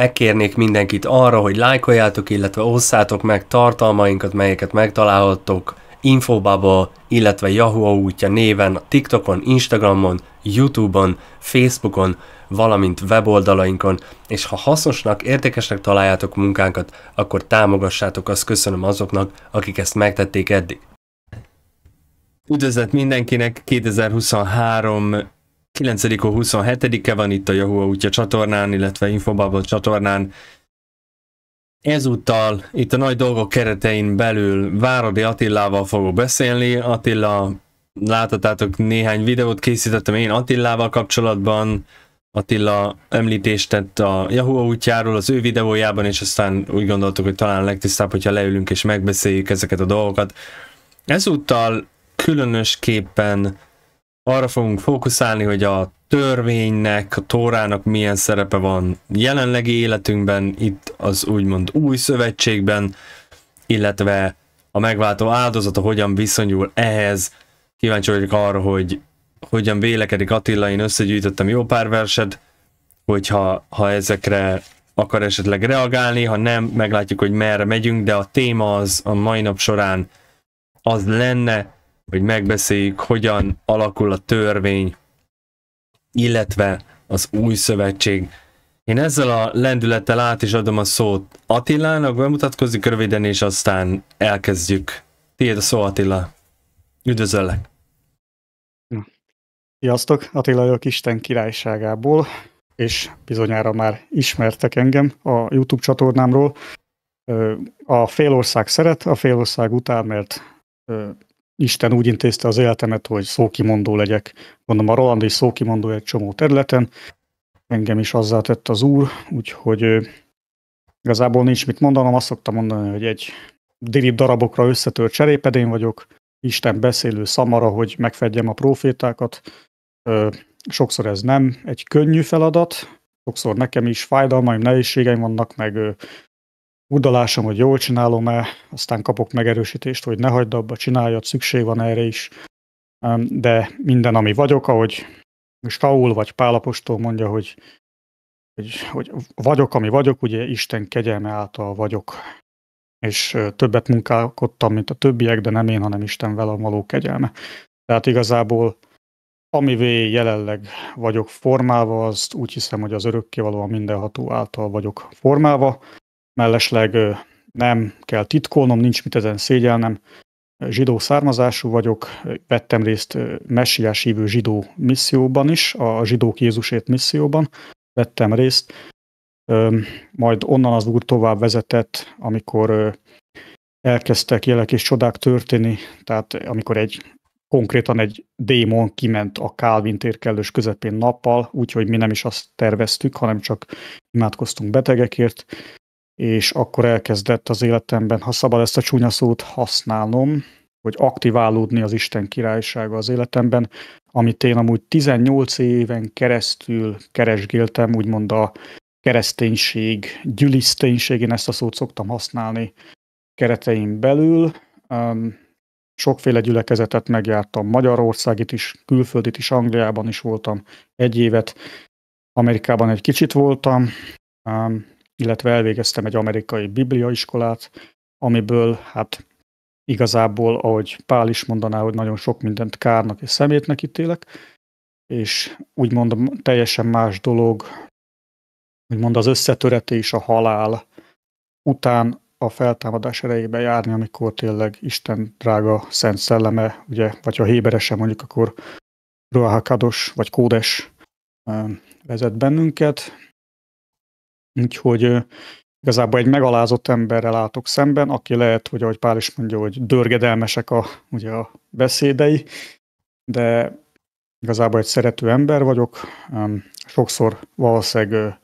Megkérnék mindenkit arra, hogy lájkoljátok, illetve osszátok meg tartalmainkat, melyeket megtalálhattok Infobubble, illetve Yahoo útja néven, TikTokon, Instagramon, Youtube-on, Facebookon, valamint weboldalainkon, és ha hasznosnak, értékesnek találjátok munkánkat, akkor támogassátok, azt köszönöm azoknak, akik ezt megtették eddig. Üdvözlet mindenkinek, 2023 9 27-e van itt a Yahoo útja csatornán, illetve Infobubble csatornán. Ezúttal itt a nagy dolgok keretein belül Várodi Attilával fogok beszélni. Attila, láthatátok néhány videót készítettem én Attillával kapcsolatban. Attila említést tett a Yahoo útjáról az ő videójában, és aztán úgy gondoltuk, hogy talán legtisztább, hogyha leülünk és megbeszéljük ezeket a dolgokat. Ezúttal különösképpen arra fogunk fókuszálni, hogy a törvénynek, a tórának milyen szerepe van jelenlegi életünkben, itt az úgymond új szövetségben, illetve a megváltó áldozata hogyan viszonyul ehhez. Kíváncsi vagyok arra, hogy hogyan vélekedik Attila, én összegyűjtöttem jó pár verset, hogyha ha ezekre akar esetleg reagálni, ha nem, meglátjuk, hogy merre megyünk, de a téma az a mai nap során az lenne, hogy megbeszéljük, hogyan alakul a törvény, illetve az új szövetség. Én ezzel a lendülettel át is adom a szót Attilának, bemutatkozik röviden, és aztán elkezdjük. Tiéd a szó, Attila. Üdvözöllek. Sziasztok, Attila vagyok Isten királyságából, és bizonyára már ismertek engem a YouTube csatornámról. A félország szeret, a félország után, mert Isten úgy intézte az életemet, hogy szókimondó legyek. Mondom, a Roland is szókimondó egy csomó területen, engem is azzá tett az úr, úgyhogy igazából nincs mit mondanom, azt szoktam mondani, hogy egy dirib darabokra összetört cserépedén vagyok, Isten beszélő szamara, hogy megfedjem a profétákat. Sokszor ez nem egy könnyű feladat, sokszor nekem is fájdalmaim, nehézségeim vannak, meg udalásom, hogy jól csinálom-e, aztán kapok megerősítést, hogy ne hagyd abba, csináljad, szükség van erre is. De minden, ami vagyok, ahogy most Paul vagy Pálapostól mondja, hogy, hogy, hogy vagyok, ami vagyok, ugye Isten kegyelme által vagyok. És többet munkálkodtam, mint a többiek, de nem én, hanem Isten velem való kegyelme. Tehát igazából amivé jelenleg vagyok formálva, azt úgy hiszem, hogy az örökkévaló a mindenható által vagyok formálva, mellesleg nem kell titkolnom, nincs mit ezen szégyelnem, zsidó származású vagyok, vettem részt messiás hívő zsidó misszióban is, a zsidók Jézusét misszióban vettem részt, majd onnan az úr tovább vezetett, amikor elkezdtek jelek és csodák történni, tehát amikor egy konkrétan egy démon kiment a Calvin térkelős közepén nappal, úgyhogy mi nem is azt terveztük, hanem csak imádkoztunk betegekért, és akkor elkezdett az életemben, ha szabad ezt a csúnya szót használnom, hogy aktiválódni az Isten királysága az életemben, amit én amúgy 18 éven keresztül keresgéltem, úgymond a kereszténység, gyűliszténység, én ezt a szót szoktam használni kereteim belül. sokféle gyülekezetet megjártam, Magyarországit is, külföldit is, Angliában is voltam egy évet, Amerikában egy kicsit voltam, illetve elvégeztem egy amerikai bibliaiskolát, amiből hát igazából, ahogy Pál is mondaná, hogy nagyon sok mindent kárnak és szemétnek ítélek, és úgymond teljesen más dolog, úgymond az összetöretés, a halál után a feltámadás erejébe járni, amikor tényleg Isten drága szent szelleme, ugye, vagy ha héberesen mondjuk, akkor Ruaha Kados vagy Kódes vezet bennünket, Úgyhogy igazából egy megalázott emberrel látok szemben, aki lehet, hogy ahogy Pál is mondja, hogy dörgedelmesek a, ugye a beszédei, de igazából egy szerető ember vagyok. Sokszor valószínűleg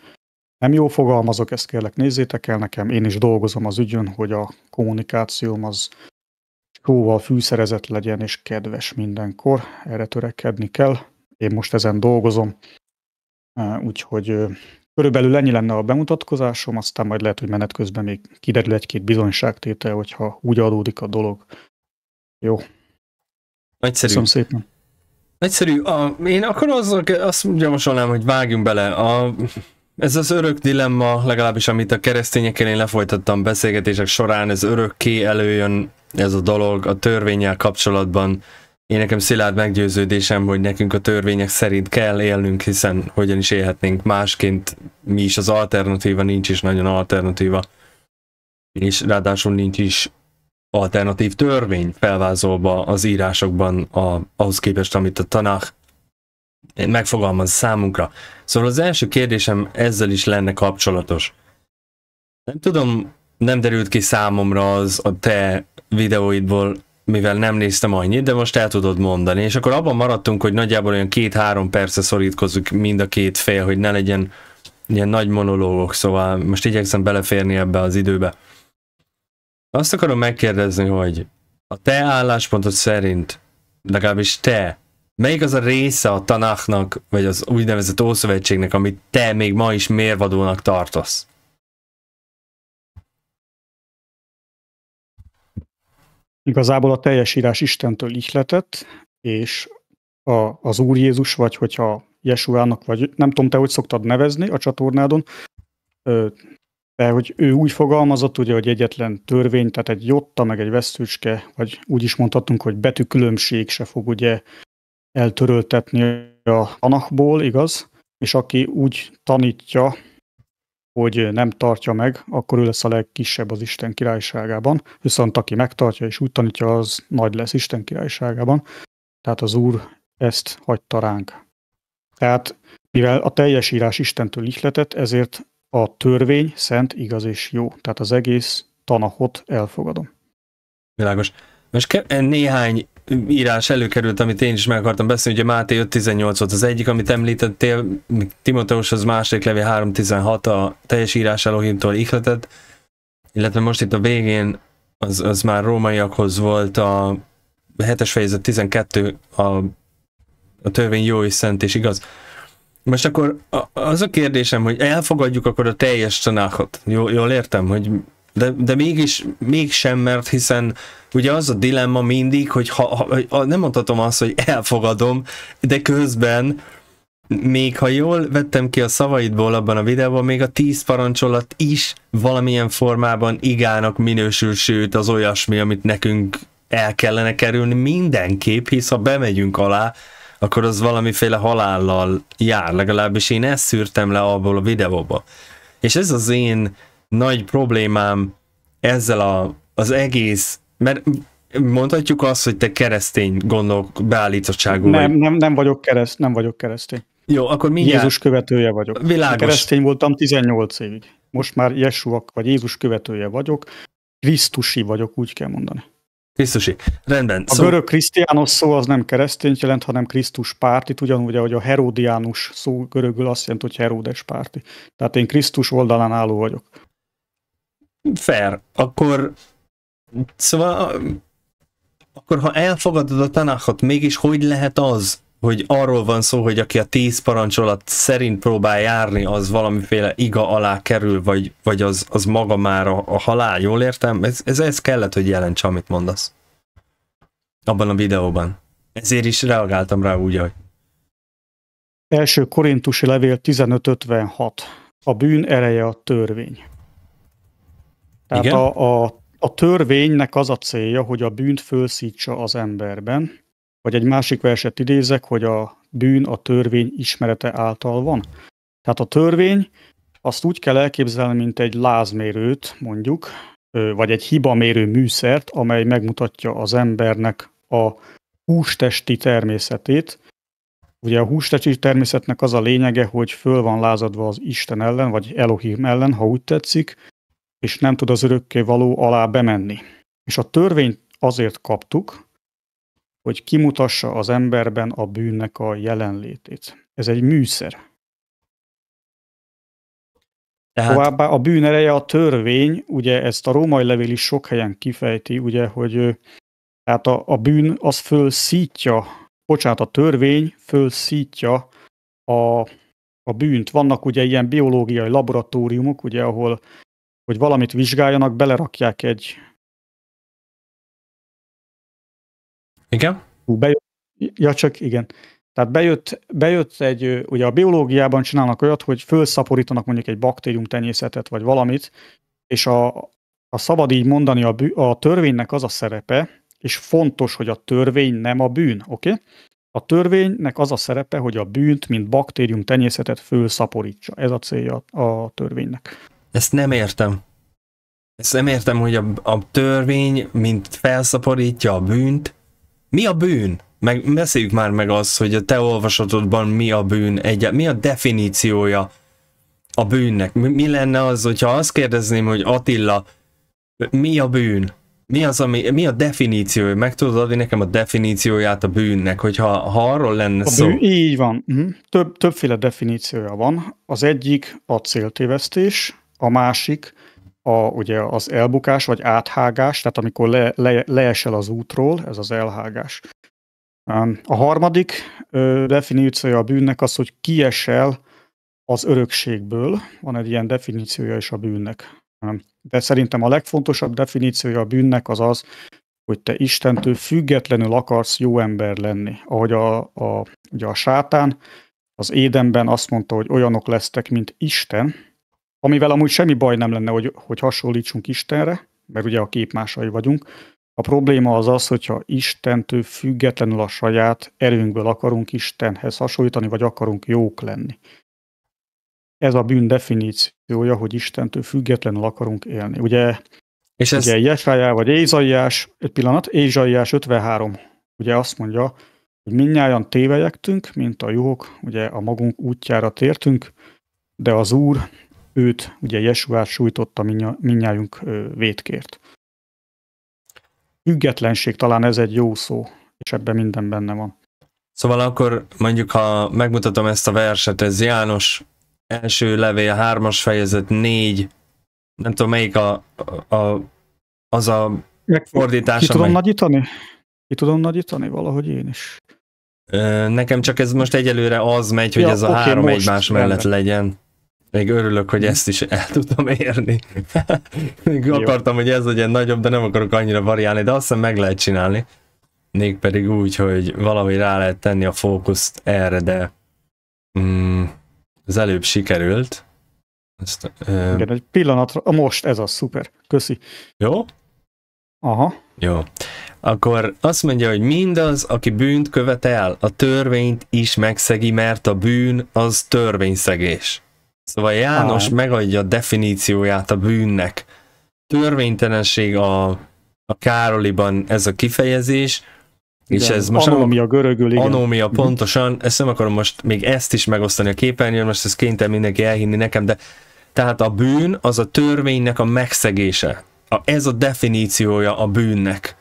nem jó fogalmazok, ezt kérlek nézzétek el nekem, én is dolgozom az ügyön, hogy a kommunikációm az jóval fűszerezett legyen és kedves mindenkor, erre törekedni kell. Én most ezen dolgozom, úgyhogy Körülbelül ennyi lenne a bemutatkozásom, aztán majd lehet, hogy menet közben még kiderül egy-két bizonyságtétel, hogyha úgy adódik a dolog. Jó. Nagyszerű. Köszönöm szépen. Nagyszerű. A, én akkor az, azt javasolnám, hogy vágjunk bele. A, ez az örök dilemma, legalábbis amit a keresztényekkel én lefolytattam beszélgetések során, ez örökké előjön ez a dolog a törvényel kapcsolatban én nekem szilárd meggyőződésem, hogy nekünk a törvények szerint kell élnünk, hiszen hogyan is élhetnénk másként, mi is az alternatíva, nincs is nagyon alternatíva. És ráadásul nincs is alternatív törvény felvázolva az írásokban a, ahhoz képest, amit a tanák megfogalmaz számunkra. Szóval az első kérdésem ezzel is lenne kapcsolatos. Nem tudom, nem derült ki számomra az a te videóidból, mivel nem néztem annyit, de most el tudod mondani. És akkor abban maradtunk, hogy nagyjából olyan két-három perce szorítkozunk mind a két fél, hogy ne legyen ilyen nagy monológok, szóval most igyekszem beleférni ebbe az időbe. Azt akarom megkérdezni, hogy a te álláspontod szerint, legalábbis te, melyik az a része a tanáknak, vagy az úgynevezett Ószövetségnek, amit te még ma is mérvadónak tartasz? Igazából a teljes írás Istentől ihletett, és a, az Úr Jézus, vagy hogyha Jesuának, vagy nem tudom, te hogy szoktad nevezni a csatornádon, de hogy ő úgy fogalmazott, ugye, hogy egyetlen törvény, tehát egy jotta, meg egy vesztőcske, vagy úgy is mondhatunk, hogy betűkülönbség se fog ugye eltöröltetni a tanakból, igaz? És aki úgy tanítja, hogy nem tartja meg, akkor ő lesz a legkisebb az Isten királyságában, viszont aki megtartja és úgy tanítja, az nagy lesz Isten királyságában. Tehát az Úr ezt hagyta ránk. Tehát mivel a teljes írás Istentől ihletett, ezért a törvény szent, igaz és jó. Tehát az egész tanahot elfogadom. Világos. Most ke- néhány írás előkerült, amit én is meg akartam beszélni, ugye Máté 5.18 volt az egyik, amit említettél, Timoteus az második levél 3.16 a teljes írás Elohimtól ihletett, illetve most itt a végén az, az már rómaiakhoz volt a 7-es fejezet 12 a, a törvény jó és szent és igaz. Most akkor az a kérdésem, hogy elfogadjuk akkor a teljes tanákot. Jól, jól értem, hogy de, de mégis, mégsem, mert hiszen ugye az a dilemma mindig, hogy ha, ha, ha nem mondhatom azt, hogy elfogadom, de közben még ha jól vettem ki a szavaidból abban a videóban, még a tíz parancsolat is valamilyen formában igának minősül, sőt az olyasmi, amit nekünk el kellene kerülni mindenképp, hisz ha bemegyünk alá, akkor az valamiféle halállal jár, legalábbis én ezt szűrtem le abból a videóba. És ez az én nagy problémám ezzel a, az egész, mert mondhatjuk azt, hogy te keresztény gondolk beállítottságú nem, vagy. Nem, nem vagyok kereszt, nem vagyok keresztény. Jó, akkor mindjárt... Jézus követője vagyok. Világos. Keresztény voltam 18 évig. Most már Jesuak vagy Jézus követője vagyok. Krisztusi vagyok, úgy kell mondani. Krisztusi. Rendben. A szó... görög krisztiános szó az nem keresztény jelent, hanem Krisztus párti, ugyanúgy, ahogy a herodiánus szó görögül azt jelenti, hogy Heródes párti. Tehát én Krisztus oldalán álló vagyok fair, akkor szóval akkor ha elfogadod a tanáhat, mégis hogy lehet az, hogy arról van szó, hogy aki a tíz parancsolat szerint próbál járni, az valamiféle iga alá kerül, vagy, vagy az, az maga már a, a halál, jól értem? Ez, ez, ez kellett, hogy jelentse, amit mondasz. Abban a videóban. Ezért is reagáltam rá úgy, hogy... Első korintusi levél 1556. A bűn ereje a törvény. Tehát Igen? A, a, a törvénynek az a célja, hogy a bűnt fölszítsa az emberben, vagy egy másik verset idézek, hogy a bűn a törvény ismerete által van. Tehát a törvény azt úgy kell elképzelni, mint egy lázmérőt mondjuk, vagy egy hibamérő műszert, amely megmutatja az embernek a hústesti természetét. Ugye a hústesti természetnek az a lényege, hogy föl van lázadva az Isten ellen, vagy Elohim ellen, ha úgy tetszik, és nem tud az örökké való alá bemenni. És a törvényt azért kaptuk, hogy kimutassa az emberben a bűnnek a jelenlétét. Ez egy műszer. Tehát... Továbbá a bűn ereje a törvény, ugye ezt a római levél is sok helyen kifejti, ugye, hogy tehát a, a bűn az fölszítja, bocsánat, a törvény fölszítja a, a bűnt. Vannak ugye ilyen biológiai laboratóriumok, ugye, ahol hogy valamit vizsgáljanak, belerakják egy... Igen? Hú, bejött, ja, csak igen. Tehát bejött, bejött egy, ugye a biológiában csinálnak olyat, hogy fölszaporítanak mondjuk egy baktérium tenyészetet, vagy valamit, és a, a szabad így mondani, a, bűn, a törvénynek az a szerepe, és fontos, hogy a törvény nem a bűn, oké? Okay? A törvénynek az a szerepe, hogy a bűnt, mint baktérium tenyészetet fölszaporítsa. Ez a célja a törvénynek. Ezt nem értem. Ezt nem értem, hogy a, a törvény, mint felszaporítja a bűnt. Mi a bűn? Meg beszéljük már meg azt, hogy a te olvasatodban mi a bűn, egy, mi a definíciója a bűnnek. Mi, mi lenne az, hogyha azt kérdezném, hogy Attila, mi a bűn? Mi, az, ami, mi a definíciója? Meg tudod adni nekem a definícióját a bűnnek, hogyha ha arról lenne a szó? Bűn, így van. Mhm. Több, többféle definíciója van. Az egyik a céltévesztés, a másik a, ugye az elbukás vagy áthágás, tehát amikor le, le, leesel az útról, ez az elhágás. A harmadik definíciója a bűnnek az, hogy kiesel az örökségből. Van egy ilyen definíciója is a bűnnek. De szerintem a legfontosabb definíciója a bűnnek az az, hogy te Istentől függetlenül akarsz jó ember lenni. Ahogy a, a, ugye a sátán az Édenben azt mondta, hogy olyanok lesztek, mint Isten, Amivel amúgy semmi baj nem lenne, hogy, hogy hasonlítsunk Istenre, mert ugye a képmásai vagyunk. A probléma az az, hogyha Istentől függetlenül a saját erőnkből akarunk Istenhez hasonlítani, vagy akarunk jók lenni. Ez a bűn definíciója, hogy Istentől függetlenül akarunk élni. Ugye, és ez... ugye Jesajá vagy Ézaiás, egy pillanat, Ézsaiás 53, ugye azt mondja, hogy minnyáján tévejektünk, mint a juhok, ugye a magunk útjára tértünk, de az Úr őt, ugye Jesuát sújtotta minnyájunk vétkért. Függetlenség talán ez egy jó szó, és ebben minden benne van. Szóval akkor mondjuk, ha megmutatom ezt a verset, ez János első levél, hármas fejezet, négy, nem tudom melyik a, a az a fordítás. Ki tudom amely... nagyítani? Ki tudom nagyítani? Valahogy én is. Nekem csak ez most egyelőre az megy, hogy ja, ez a okay, három egymás mellett legyen. Még örülök, hogy ezt is el tudtam érni. Még Jó. akartam, hogy ez legyen nagyobb, de nem akarok annyira variálni, de azt hiszem meg lehet csinálni. Még pedig úgy, hogy valami rá lehet tenni a fókuszt erre, de mm, az előbb sikerült. Ezt, ö... Igen, egy pillanatra, most ez a szuper, köszi. Jó? Aha. Jó. Akkor azt mondja, hogy mindaz, aki bűnt követel, a törvényt is megszegi, mert a bűn az törvényszegés. Szóval János ah. megadja a definícióját a bűnnek. Törvénytelenség a, a Károliban ez a kifejezés, igen, és ez most anómia, görögül, igen. Anómia, mhm. pontosan, ezt nem akarom most még ezt is megosztani a képernyőn, most ezt kénytelen mindenki elhinni nekem, de tehát a bűn az a törvénynek a megszegése. A, ez a definíciója a bűnnek.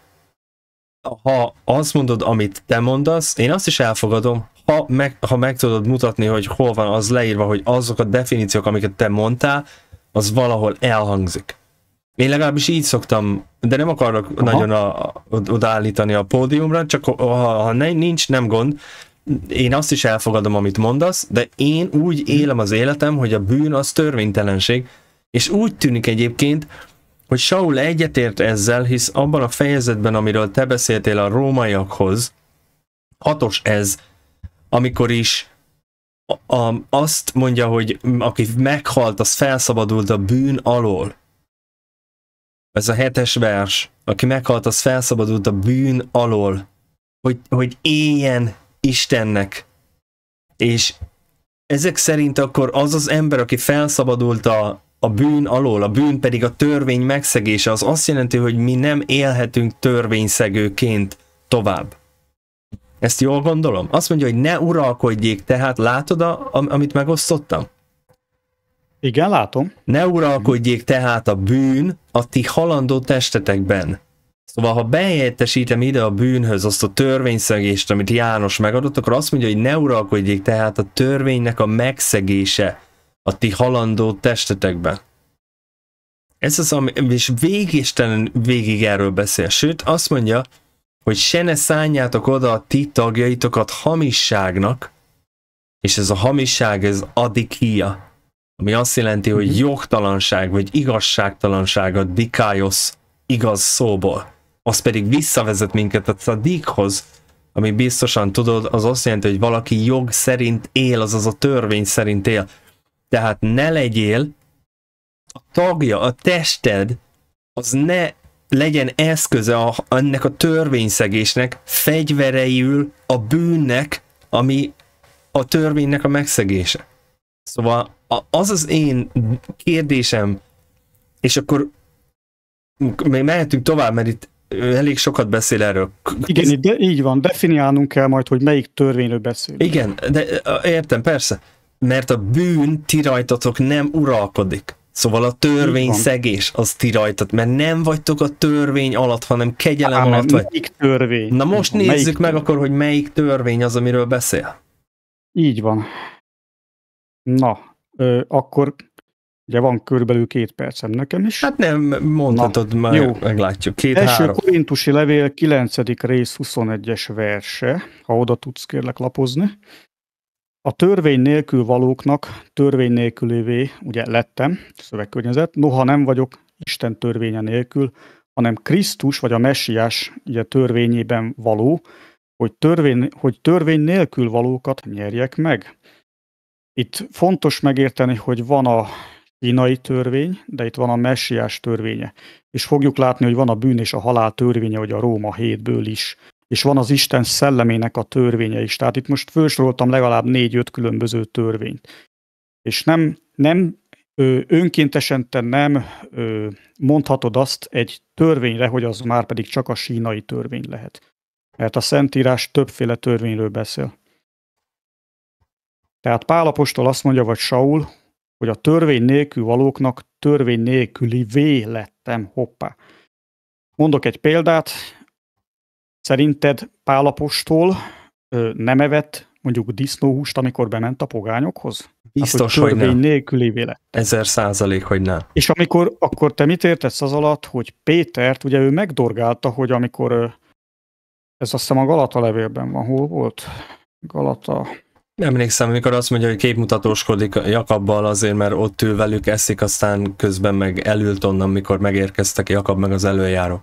Ha azt mondod, amit te mondasz, én azt is elfogadom, ha meg, ha meg tudod mutatni, hogy hol van az leírva, hogy azok a definíciók, amiket te mondtál, az valahol elhangzik. Én legalábbis így szoktam, de nem akarok Aha. nagyon a, a, odaállítani a pódiumra, csak ha, ha ne, nincs, nem gond. Én azt is elfogadom, amit mondasz, de én úgy mhm. élem az életem, hogy a bűn az törvénytelenség, és úgy tűnik egyébként, hogy Saul egyetért ezzel, hisz abban a fejezetben, amiről te beszéltél a rómaiakhoz, hatos ez, amikor is a, a, azt mondja, hogy aki meghalt, az felszabadult a bűn alól. Ez a hetes vers. Aki meghalt, az felszabadult a bűn alól. Hogy, hogy éljen Istennek. És ezek szerint akkor az az ember, aki felszabadult a, a bűn alól, a bűn pedig a törvény megszegése, az azt jelenti, hogy mi nem élhetünk törvényszegőként tovább. Ezt jól gondolom? Azt mondja, hogy ne uralkodjék, tehát látod, a, amit megosztottam? Igen, látom. Ne uralkodjék tehát a bűn a ti halandó testetekben. Szóval, ha behelyettesítem ide a bűnhöz azt a törvényszegést, amit János megadott, akkor azt mondja, hogy ne uralkodjék tehát a törvénynek a megszegése a ti halandó testetekben. Ez az, ami, és végistelen végig erről beszél. Sőt, azt mondja, hogy se ne szálljátok oda a ti tagjaitokat hamisságnak, és ez a hamisság, ez adikia, ami azt jelenti, hogy mhm. jogtalanság, vagy igazságtalanság a dikájosz igaz szóból. Az pedig visszavezet minket a cadikhoz, ami biztosan tudod, az azt jelenti, hogy valaki jog szerint él, azaz a törvény szerint él. Tehát ne legyél a tagja, a tested, az ne legyen eszköze a, ennek a törvényszegésnek, fegyvereiül a bűnnek, ami a törvénynek a megszegése. Szóval az az én kérdésem, és akkor még mehetünk tovább, mert itt elég sokat beszél erről. Igen, de így van, definiálnunk kell majd, hogy melyik törvényről beszél. Igen, de értem, persze. Mert a bűn ti rajtatok nem uralkodik. Szóval a törvényszegés az ti rajtad, mert nem vagytok a törvény alatt, hanem kegyelem Á, alatt vagy. törvény? Na most van, nézzük törvény? meg akkor, hogy melyik törvény az, amiről beszél. Így van. Na, ö, akkor ugye van körülbelül két percem nekem is. Hát nem, mondhatod, Na, már jó. meglátjuk. Két, Első három. korintusi levél 9. rész 21-es verse, ha oda tudsz kérlek lapozni. A törvény nélkül valóknak törvény nélkülévé, ugye lettem, szövegkörnyezet, noha nem vagyok Isten törvénye nélkül, hanem Krisztus vagy a messiás ugye, törvényében való, hogy törvény, hogy törvény nélkül valókat nyerjek meg. Itt fontos megérteni, hogy van a kínai törvény, de itt van a messiás törvénye. És fogjuk látni, hogy van a bűn és a halál törvénye, hogy a Róma hétből is és van az Isten szellemének a törvénye is. Tehát itt most fősoroltam legalább négy-öt különböző törvényt. És nem, nem önkéntesen te nem mondhatod azt egy törvényre, hogy az már pedig csak a sínai törvény lehet. Mert a Szentírás többféle törvényről beszél. Tehát Pálapostól azt mondja, vagy Saul, hogy a törvény nélkül valóknak törvény nélküli vélettem, hoppá. Mondok egy példát, Szerinted Pálapostól ö, nem evett mondjuk disznóhúst, amikor bement a pogányokhoz? Biztos, hát, hogy, hogy nem. nélkülévé lett. Ezer százalék, hogy nem. És amikor, akkor te mit értesz az alatt, hogy Pétert, ugye ő megdorgálta, hogy amikor ez azt hiszem a Galata levélben van, hol volt? Galata. Emlékszem, amikor azt mondja, hogy képmutatóskodik Jakabbal azért, mert ott ül velük, eszik, aztán közben meg elült onnan, mikor megérkeztek Jakab meg az előjárok.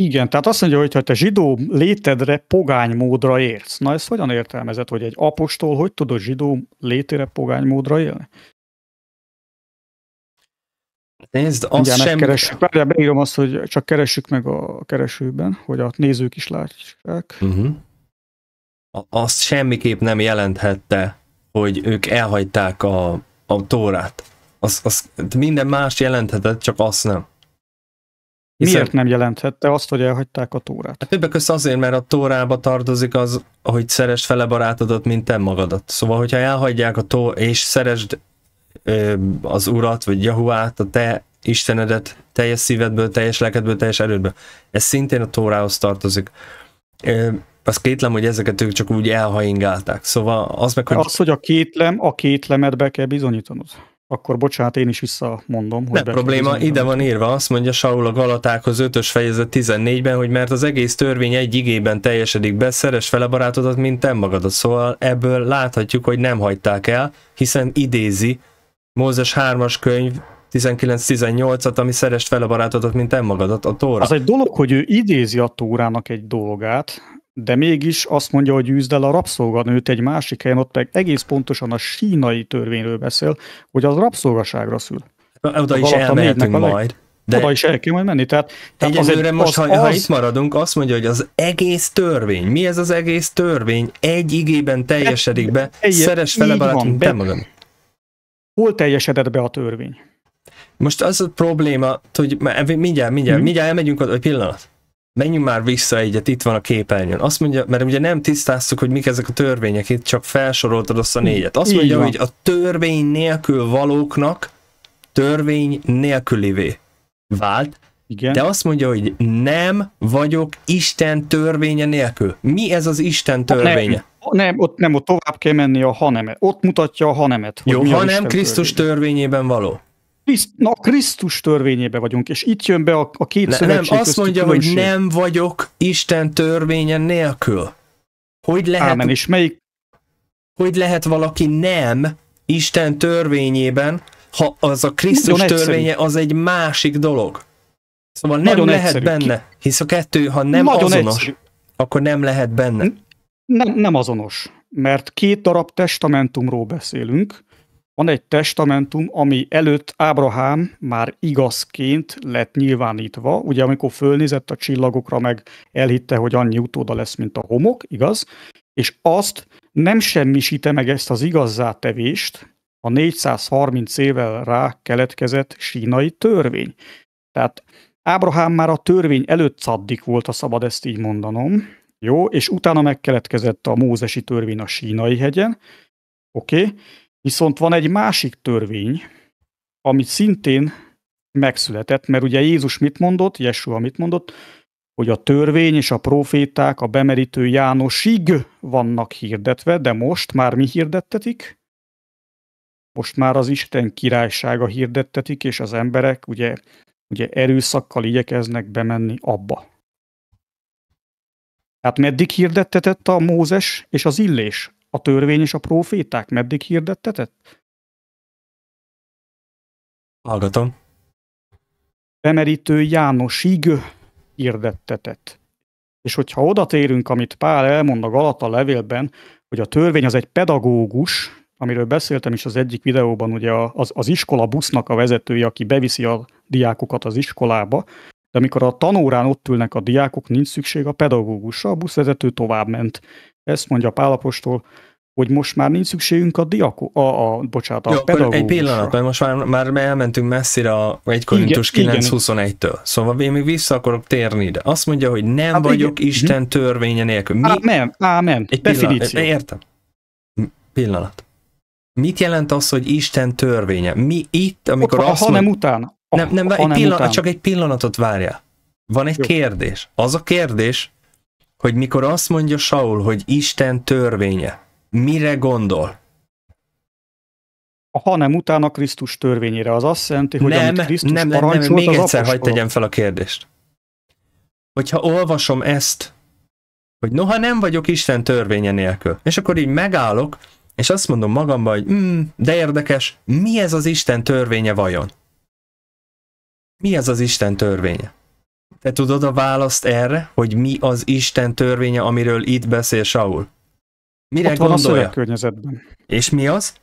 Igen, tehát azt mondja, hogy ha te zsidó létedre pogány módra érsz. Na ezt hogyan értelmezed, hogy egy apostol hogy tudod zsidó létére pogány módra élni? Nézd, azt Ugyan, sem... Keressük. Várjál, beírom azt, hogy csak keressük meg a keresőben, hogy a nézők is látják. Uh-huh. Mhm. Azt semmiképp nem jelenthette, hogy ők elhagyták a, a tórát. Az, az minden más jelenthetett, csak azt nem. Hiszen... Miért nem jelenthette azt, hogy elhagyták a tórát? Hát többek között azért, mert a tórába tartozik az, hogy szeres fele barátodat, mint te magadat. Szóval, hogyha elhagyják a tó, és szeresd ö, az urat, vagy Jahuát, a te istenedet teljes szívedből, teljes lelkedből, teljes erődből. Ez szintén a tórához tartozik. Ö, az kétlem, hogy ezeket ők csak úgy elhaingálták. Szóval az meg, hogy... Az, hogy a kétlem, a kétlemet be kell bizonyítanod. Akkor bocsánat, én is visszamondom. Hogy ne probléma, ide van írva, azt mondja Saul a Galatákhoz 5-ös fejezet 14-ben, hogy mert az egész törvény egy igében teljesedik be, szeres fele barátodat, mint te magadat. Szóval ebből láthatjuk, hogy nem hagyták el, hiszen idézi Mózes 3-as könyv 19-18-at, ami szerest a barátodat, mint te magadat, a Tóra. Az egy dolog, hogy ő idézi a Tórának egy dolgát, de mégis azt mondja, hogy űzd el a rabszolganőt egy másik helyen, ott meg egész pontosan a sínai törvényről beszél, hogy az rabszolgaságra szül. Hát, oda hát is elmehetünk majd. De oda is el kell majd menni. Tehát, tehát egyelőre most, az, ha, az... ha itt maradunk, azt mondja, hogy az egész törvény, mi ez az egész törvény? Egy igében teljesedik be, Teljes, szeres fele barátunk, be magam. Hol teljesedett be a törvény? Most az a probléma, hogy mindjárt, mindjárt, hmm. mindjárt elmegyünk, egy pillanat menjünk már vissza egyet, hát itt van a képernyőn. Azt mondja, mert ugye nem tisztáztuk, hogy mik ezek a törvények, itt csak felsoroltad azt a négyet. Azt mondja, hogy a törvény nélkül valóknak törvény nélkülivé vált, igen. De azt mondja, hogy nem vagyok Isten törvénye nélkül. Mi ez az Isten törvénye? Ha nem, nem, ott, nem, ott tovább kell menni a hanemet. Ott mutatja a hanemet. Jó, hanem Krisztus törvényében való. Kriszt, na, Krisztus törvényébe vagyunk, és itt jön be a, a két ne, Nem, azt mondja, különbség. hogy nem vagyok Isten törvénye nélkül. Hogy lehet... Ámen, és melyik... Hogy lehet valaki nem Isten törvényében, ha az a Krisztus Nagyon törvénye, egyszerű. az egy másik dolog. Szóval nem Nagyon lehet egyszerű. benne, hisz a kettő, ha nem Nagyon azonos, egyszerű. akkor nem lehet benne. Nem, nem azonos, mert két darab testamentumról beszélünk, van egy testamentum, ami előtt Ábrahám már igazként lett nyilvánítva, ugye amikor fölnézett a csillagokra, meg elhitte, hogy annyi utóda lesz, mint a homok, igaz? És azt nem semmisíte meg ezt az igazzátevést a 430 évvel rá keletkezett sínai törvény. Tehát Ábrahám már a törvény előtt szaddik volt, ha szabad ezt így mondanom. Jó, és utána megkeletkezett a mózesi törvény a sínai hegyen. Oké, okay. Viszont van egy másik törvény, amit szintén megszületett, mert ugye Jézus mit mondott, Jesua mit mondott, hogy a törvény és a proféták a bemerítő Jánosig vannak hirdetve, de most már mi hirdettetik? Most már az Isten királysága hirdettetik, és az emberek ugye, ugye erőszakkal igyekeznek bemenni abba. Hát meddig hirdettetett a Mózes és az Illés? A törvény és a proféták meddig hirdettetett? Hallgatom. Bemerítő Jánosig hirdettetett. És hogyha odatérünk, amit Pál elmond a Galata levélben, hogy a törvény az egy pedagógus, amiről beszéltem is az egyik videóban, ugye az, az iskola busznak a vezetője, aki beviszi a diákokat az iskolába, de amikor a tanórán ott ülnek a diákok, nincs szükség a pedagógusra, a buszvezető tovább ment. Ezt mondja Pálapostól, hogy most már nincs szükségünk a diakó, a, a bocsánat, a Jó, pedagógusra. Egy pillanat, mert most már, már elmentünk messzire a 1 Korintus 9.21-től. Szóval én még vissza akarok térni ide. Azt mondja, hogy nem hát vagyok igen. Isten mhm. törvénye nélkül. Mi? Á, nem, á, nem. Egy Definíció. Pillanat, értem. Pillanat. Mit jelent az, hogy Isten törvénye? Mi itt, amikor Ott, azt ha nem után. A, nem, nem, ah, egy pillanat, utána. csak egy pillanatot várja. Van egy Jó. kérdés. Az a kérdés, hogy mikor azt mondja Saul, hogy Isten törvénye, mire gondol? Ha nem utána Krisztus törvényére, az azt jelenti, hogy nem, amit Krisztus nem, nem, nem, még egyszer hagyd tegyem fel a kérdést. Hogyha olvasom ezt, hogy noha nem vagyok Isten törvénye nélkül, és akkor így megállok, és azt mondom magamban, hogy mm, de érdekes, mi ez az Isten törvénye vajon? Mi ez az Isten törvénye? Te tudod a választ erre, hogy mi az Isten törvénye, amiről itt beszél Saul? Mire Ott van gondolja? a környezetben. És mi az?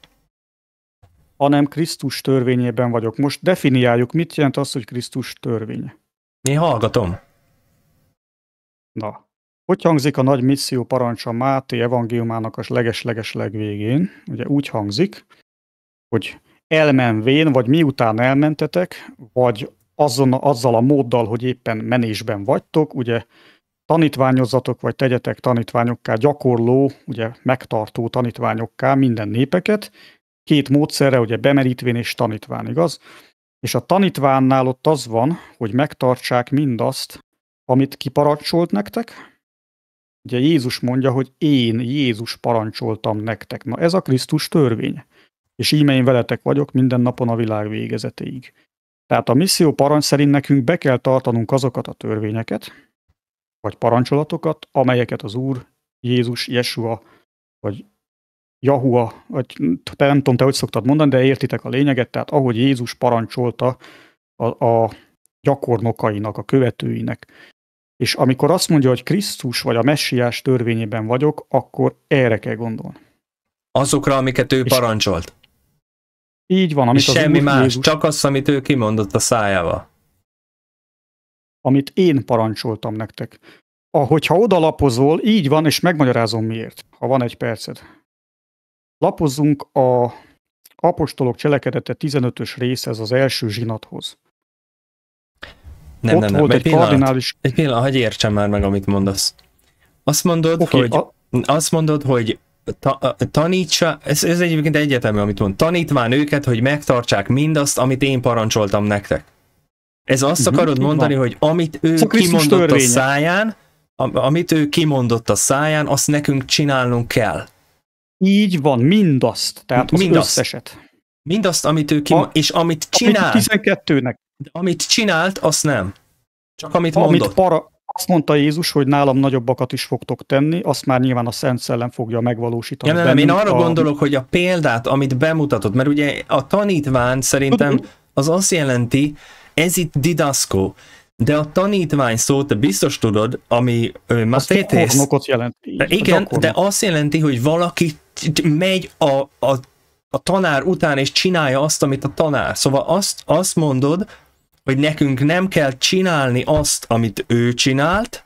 Hanem Krisztus törvényében vagyok. Most definiáljuk, mit jelent az, hogy Krisztus törvénye. Én hallgatom. Na, hogy hangzik a nagy misszió parancsa Máté evangéliumának a leges-leges legvégén? Ugye úgy hangzik, hogy elmenvén, vagy miután elmentetek, vagy azon, azzal a móddal, hogy éppen menésben vagytok, ugye tanítványozzatok, vagy tegyetek tanítványokká gyakorló, ugye megtartó tanítványokká minden népeket, két módszerre, ugye bemerítvén és tanítván, igaz? És a tanítvánnál ott az van, hogy megtartsák mindazt, amit kiparancsolt nektek. Ugye Jézus mondja, hogy én, Jézus parancsoltam nektek. Na ez a Krisztus törvény. És íme én veletek vagyok minden napon a világ végezetéig. Tehát a misszió parancs szerint nekünk be kell tartanunk azokat a törvényeket, vagy parancsolatokat, amelyeket az Úr, Jézus, Jesua, vagy Jahua, vagy te nem tudom, te hogy szoktad mondani, de értitek a lényeget, tehát ahogy Jézus parancsolta a, a gyakornokainak, a követőinek. És amikor azt mondja, hogy Krisztus vagy a messiás törvényében vagyok, akkor erre kell gondolni. Azokra, amiket ő és parancsolt. Így van. Amit és az semmi más, Jézus, csak azt, amit ő kimondott a szájával. Amit én parancsoltam nektek. Ahogyha odalapozol, így van, és megmagyarázom miért, ha van egy perced. Lapozzunk a apostolok cselekedete 15-ös rész, ez az első zsinathoz. Nem, Ott nem, nem. Volt egy, egy pillanat, kardinális... egy pillanat, hagyj értsem már meg, amit mondasz. Azt mondod, okay, hogy... A... Azt mondod, hogy ta, tanítsa, ez, ez egyébként egyetemű, amit mond, tanítván őket, hogy megtartsák mindazt, amit én parancsoltam nektek. Ez azt uh-huh, akarod mondani, van. hogy amit ő szóval a kimondott törvénye. a száján, am, amit ő kimondott a száján, azt nekünk csinálnunk kell. Így van, mindazt, tehát az mindazt. összeset. Mindazt, amit ő kimondott, és amit csinált. Amit 12-nek. Amit csinált, azt nem. Csak amit, amit mondott. Para, azt mondta Jézus, hogy nálam nagyobbakat is fogtok tenni, azt már nyilván a Szent Szellem fogja megvalósítani. Ja, nem, nem, én arra a... gondolok, hogy a példát, amit bemutatott, mert ugye a tanítvány szerintem az azt jelenti, ez itt didaszkó, de a tanítvány szót biztos tudod, ami Mattétész... Gyakornokot jelenti. igen, de azt jelenti, hogy valaki megy a, a, a tanár után és csinálja azt, amit a tanár. Szóval azt, azt mondod, hogy nekünk nem kell csinálni azt, amit ő csinált,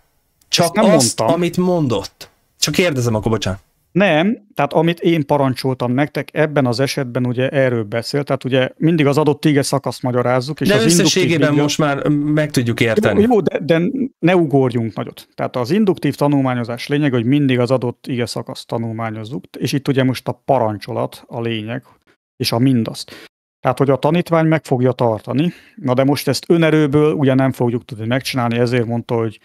csak azt, mondtam. amit mondott. Csak kérdezem, akkor bocsánat. Nem, tehát amit én parancsoltam nektek, ebben az esetben ugye erről beszél, tehát ugye mindig az adott ige szakaszt magyarázzuk. És de az összességében induktív... most már meg tudjuk érteni. Jó, de, de ne ugorjunk nagyot. Tehát az induktív tanulmányozás lényeg, hogy mindig az adott ige szakaszt tanulmányozzuk, és itt ugye most a parancsolat a lényeg, és a mindazt. Tehát, hogy a tanítvány meg fogja tartani, na de most ezt önerőből ugye nem fogjuk tudni megcsinálni, ezért mondta, hogy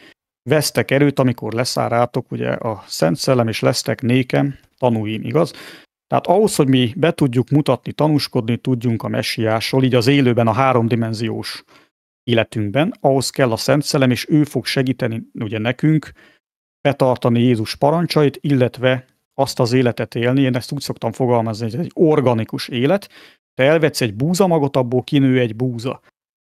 vesztek erőt, amikor leszárátok ugye a Szent Szellem, és lesztek nékem tanúim, igaz? Tehát ahhoz, hogy mi be tudjuk mutatni, tanúskodni tudjunk a messiásról, így az élőben, a háromdimenziós életünkben, ahhoz kell a Szent Szellem, és ő fog segíteni ugye nekünk betartani Jézus parancsait, illetve azt az életet élni, én ezt úgy szoktam fogalmazni, hogy ez egy organikus élet, te elvetsz egy búzamagot, abból kinő egy búza.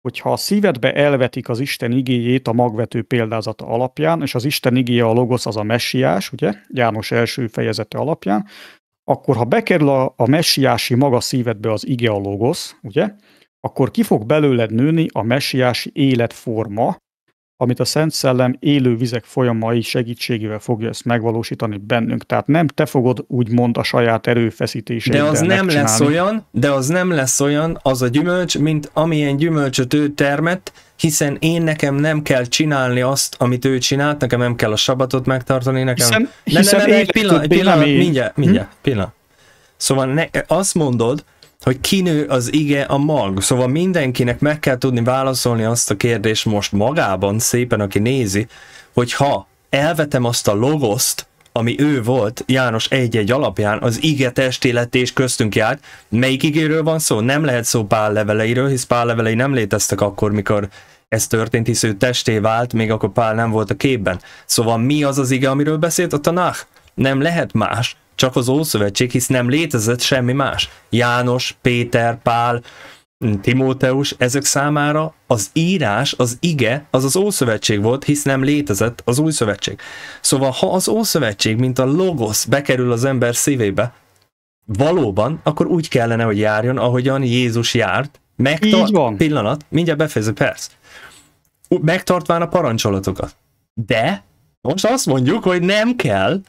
Hogyha a szívedbe elvetik az Isten igéjét a magvető példázata alapján, és az Isten igéje a logosz az a messiás, ugye, János első fejezete alapján, akkor ha bekerül a, a messiási maga szívedbe az ige a logosz, ugye, akkor ki fog belőled nőni a messiási életforma, amit a Szent Szellem élő vizek folyamai segítségével fogja ezt megvalósítani bennünk. Tehát nem te fogod úgymond a saját erőfeszítéseiddel De az nem lesz olyan, de az nem lesz olyan az a gyümölcs, mint amilyen gyümölcsöt ő termett, hiszen én nekem nem kell csinálni azt, amit ő csinált, nekem nem kell a sabatot megtartani, nekem... Hiszen, ne, ne, ne, ne, egy pillanat, pillanat, pillanat, mindjárt, mindjárt, hm? pillanat. Szóval ne, azt mondod, hogy kinő az ige a mag. Szóval mindenkinek meg kell tudni válaszolni azt a kérdést most magában szépen, aki nézi, hogy ha elvetem azt a logoszt, ami ő volt János egy-egy alapján, az ige testélet és köztünk járt. Melyik igéről van szó? Nem lehet szó Pál leveleiről, hisz Pál levelei nem léteztek akkor, mikor ez történt, hisz ő testé vált, még akkor Pál nem volt a képben. Szóval mi az az ige, amiről beszélt a Tanakh? Nem lehet más csak az Ószövetség, hisz nem létezett semmi más. János, Péter, Pál, Timóteus, ezek számára az írás, az ige, az az Ószövetség volt, hisz nem létezett az Új Szövetség. Szóval, ha az Ószövetség, mint a logosz bekerül az ember szívébe, valóban, akkor úgy kellene, hogy járjon, ahogyan Jézus járt, megtart... Így van. Pillanat, mindjárt befejező persze. Megtartván a parancsolatokat. De most azt mondjuk, hogy nem kell,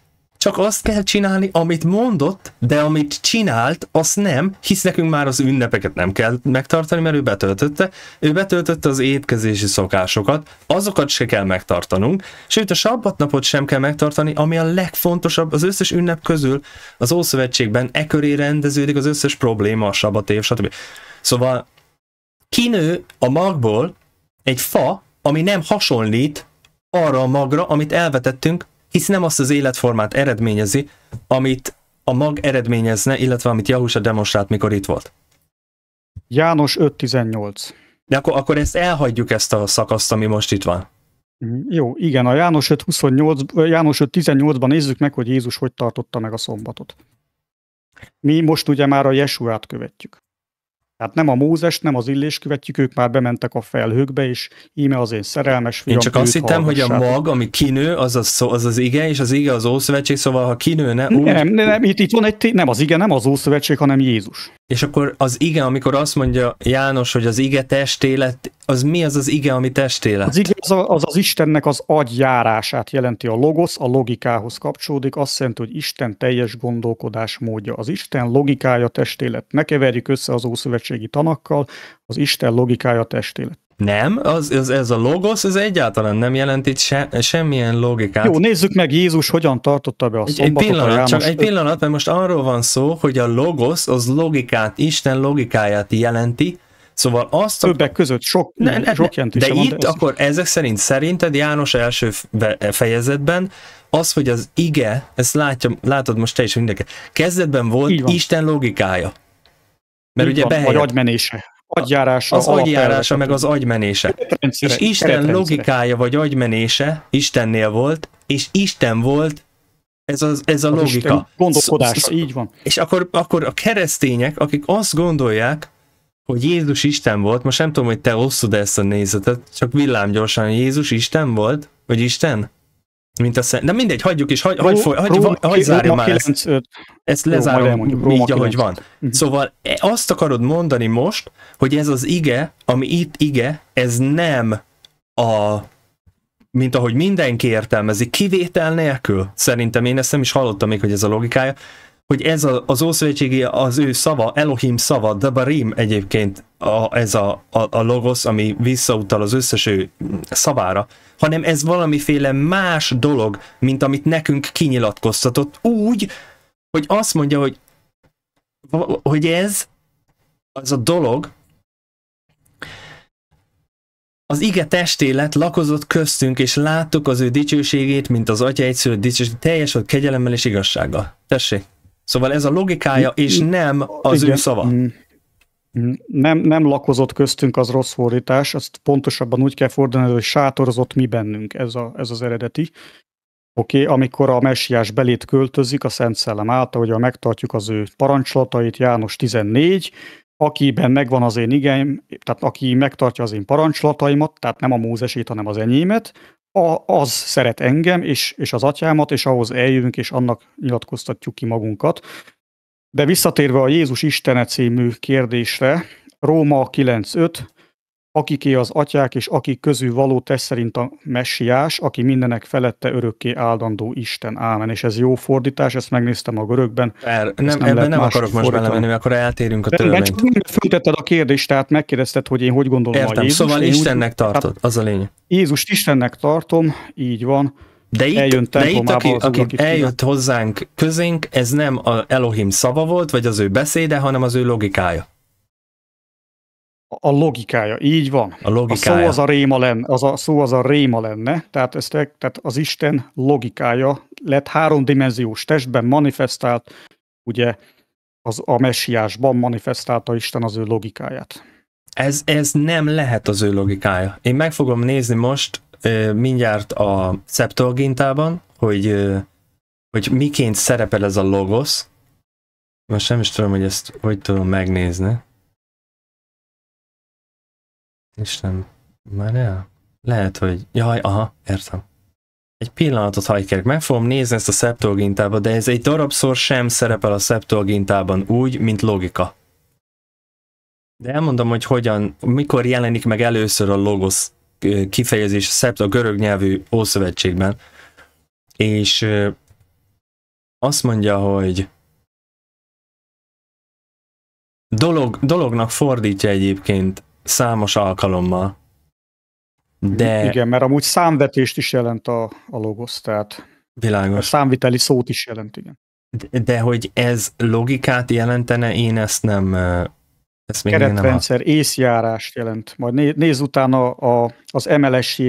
csak azt kell csinálni, amit mondott, de amit csinált, azt nem, hisz nekünk már az ünnepeket nem kell megtartani, mert ő betöltötte. Ő betöltötte az étkezési szokásokat, azokat se kell megtartanunk, sőt a sabbatnapot sem kell megtartani, ami a legfontosabb az összes ünnep közül. Az Ószövetségben e köré rendeződik az összes probléma, a sabbat év, stb. Szóval kinő a magból egy fa, ami nem hasonlít arra a magra, amit elvetettünk hisz nem azt az életformát eredményezi, amit a mag eredményezne, illetve amit Jahusa demonstrált, mikor itt volt. János 5.18. De akkor, akkor ezt elhagyjuk ezt a szakaszt, ami most itt van. Mhm. Jó, igen, a János 5.28, János 5.18-ban nézzük meg, hogy Jézus hogy tartotta meg a szombatot. Mi most ugye már a Jesuát követjük. Tehát nem a Mózes, nem az Illés követjük, ők már bementek a felhőkbe, és íme az én szerelmes fiam. Én csak azt hittem, hogy a mag, ami kinő, az, a szó, az az ige, és az ige az ószövetség, szóval ha kinőne... Úgy... Nem, nem, itt, itt van egy, nem az ige, nem az ószövetség, hanem Jézus. És akkor az ige, amikor azt mondja János, hogy az ige testélet, az mi az az ige, ami testélet? Az ige az, a, az az Istennek az agyjárását jelenti. A logosz a logikához kapcsolódik, azt jelenti, hogy Isten teljes gondolkodás módja. Az Isten logikája testélet. Ne keverjük össze az ószövetségi tanakkal, az Isten logikája testélet. Nem, az, az, ez a logosz, ez egyáltalán nem jelent itt se, semmilyen logikát. Jó, nézzük meg Jézus hogyan tartotta be a egy, egy pillanat, a csak egy pillanat, mert most arról van szó, hogy a logosz az logikát, Isten logikáját jelenti, Szóval azt... Többek között sok, ne, ne, sok ne, De van, itt de akkor ezek szerint, szerinted János első fejezetben az, hogy az ige, ezt látja, látod most te is mindenki, kezdetben volt Isten logikája. Mert Így ugye van, behelyett. Vagy agymenése agyjárása. Az agyjárása, meg az agymenése. És Isten logikája, vagy agymenése Istennél volt, és Isten volt ez, az, ez a az logika. sz- így van. És akkor, akkor a keresztények, akik azt gondolják, hogy Jézus Isten volt, most nem tudom, hogy te osztod ezt a nézetet, csak gyorsan, Jézus Isten volt, vagy Isten? mint a szent. De mindegy, hagyjuk is, hagy, hagy, hagy, hagy, hagy, hagy zárja már ezt. Ezt lezárom Róma így, ahogy van. Uh-huh. Szóval e, azt akarod mondani most, hogy ez az ige, ami itt ige, ez nem a mint ahogy mindenki értelmezi, kivétel nélkül. Szerintem én ezt nem is hallottam még, hogy ez a logikája hogy ez a, az Ószövetségi az ő szava, Elohim szava, Dabarim egyébként a, ez a, a, a logosz, ami visszautal az összes ő szavára, hanem ez valamiféle más dolog, mint amit nekünk kinyilatkoztatott úgy, hogy azt mondja, hogy, hogy ez az a dolog, az ige testélet lakozott köztünk, és láttuk az ő dicsőségét, mint az atya egyszülött dicsőség, teljes volt kegyelemmel és igazsággal. Tessék! Szóval ez a logikája, és nem az Igen. ő szava. Mm. Mm. Nem, nem lakozott köztünk az rossz fordítás, azt pontosabban úgy kell fordítani, hogy sátorozott mi bennünk, ez, a, ez az eredeti. Oké, okay, amikor a messiás belét költözik a Szent Szellem által, hogy megtartjuk az ő parancsolatait, János 14, akiben megvan az én igém, tehát aki megtartja az én parancslataimat, tehát nem a Mózesét, hanem az enyémet, a, az szeret engem, és, és az atyámat, és ahhoz eljövünk, és annak nyilatkoztatjuk ki magunkat. De visszatérve a Jézus Istene című kérdésre, Róma 9.5, akiké az atyák és akik közül való tesz szerint a messiás, aki mindenek felette örökké áldandó Isten. Ámen. És ez jó fordítás, ezt megnéztem a görögben. Er, nem, nem ebben nem akarok most belemenni, mert akkor eltérünk a törvényt. Föltetted a kérdést, tehát megkérdezted, hogy én hogy gondolom Értem, a Jézus. szóval én Istennek úgy, tartod, tehát, az a lényeg. Jézust Istennek tartom, így van. De itt, Eljön de itt aki, az aki eljött hozzánk közénk, ez nem a Elohim szava volt, vagy az ő beszéde, hanem az ő logikája. A logikája, így van. A, logikája. a szó az a réma lenne, az a szó az a réma lenne, tehát, ezt, tehát az Isten logikája lett háromdimenziós testben manifestált, ugye az a messiásban manifestálta Isten az ő logikáját. Ez, ez nem lehet az ő logikája. Én meg fogom nézni most mindjárt a Septuagintában, hogy, hogy miként szerepel ez a logosz. Most nem is tudom, hogy ezt hogy tudom megnézni. Isten, már el? Lehet, hogy... Jaj, aha, értem. Egy pillanatot hajkerek. Meg fogom nézni ezt a szeptolgintába, de ez egy darabszor sem szerepel a szeptolgintában úgy, mint logika. De elmondom, hogy hogyan, mikor jelenik meg először a logosz kifejezés a szept a görög nyelvű Ószövetségben. És azt mondja, hogy dolog, dolognak fordítja egyébként számos alkalommal. Mhm. De... Igen, mert amúgy számvetést is jelent a, a logosz, tehát Világos. a számviteli szót is jelent, igen. De, de hogy ez logikát jelentene, én ezt nem... Ezt még Keretrendszer, nem... észjárást jelent. Majd né, nézz utána a, az MLS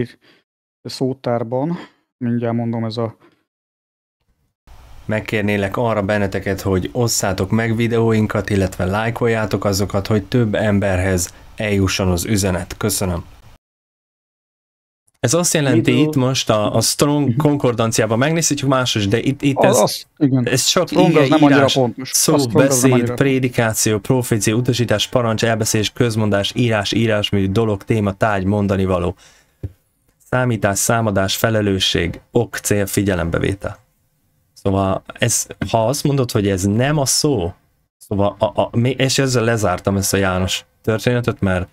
szótárban, mindjárt mondom, ez a Megkérnélek arra benneteket, hogy osszátok meg videóinkat, illetve lájkoljátok azokat, hogy több emberhez eljusson az üzenet. Köszönöm. Ez azt jelenti Middle. itt most a, a strong konkordanciában megnézhetjük másos, de itt, itt az, ez, az, igen. ez csak strong ige, írás, pontos. szó, az beszéd, prédikáció, profécia, utasítás, parancs, elbeszélés, közmondás, írás, írásmű, dolog, téma, tárgy, mondani való. Számítás, számadás, felelősség, ok, cél, figyelembevétel. Szóval ez, ha azt mondod, hogy ez nem a szó, szóval a, a, és ezzel lezártam ezt a János történetet, mert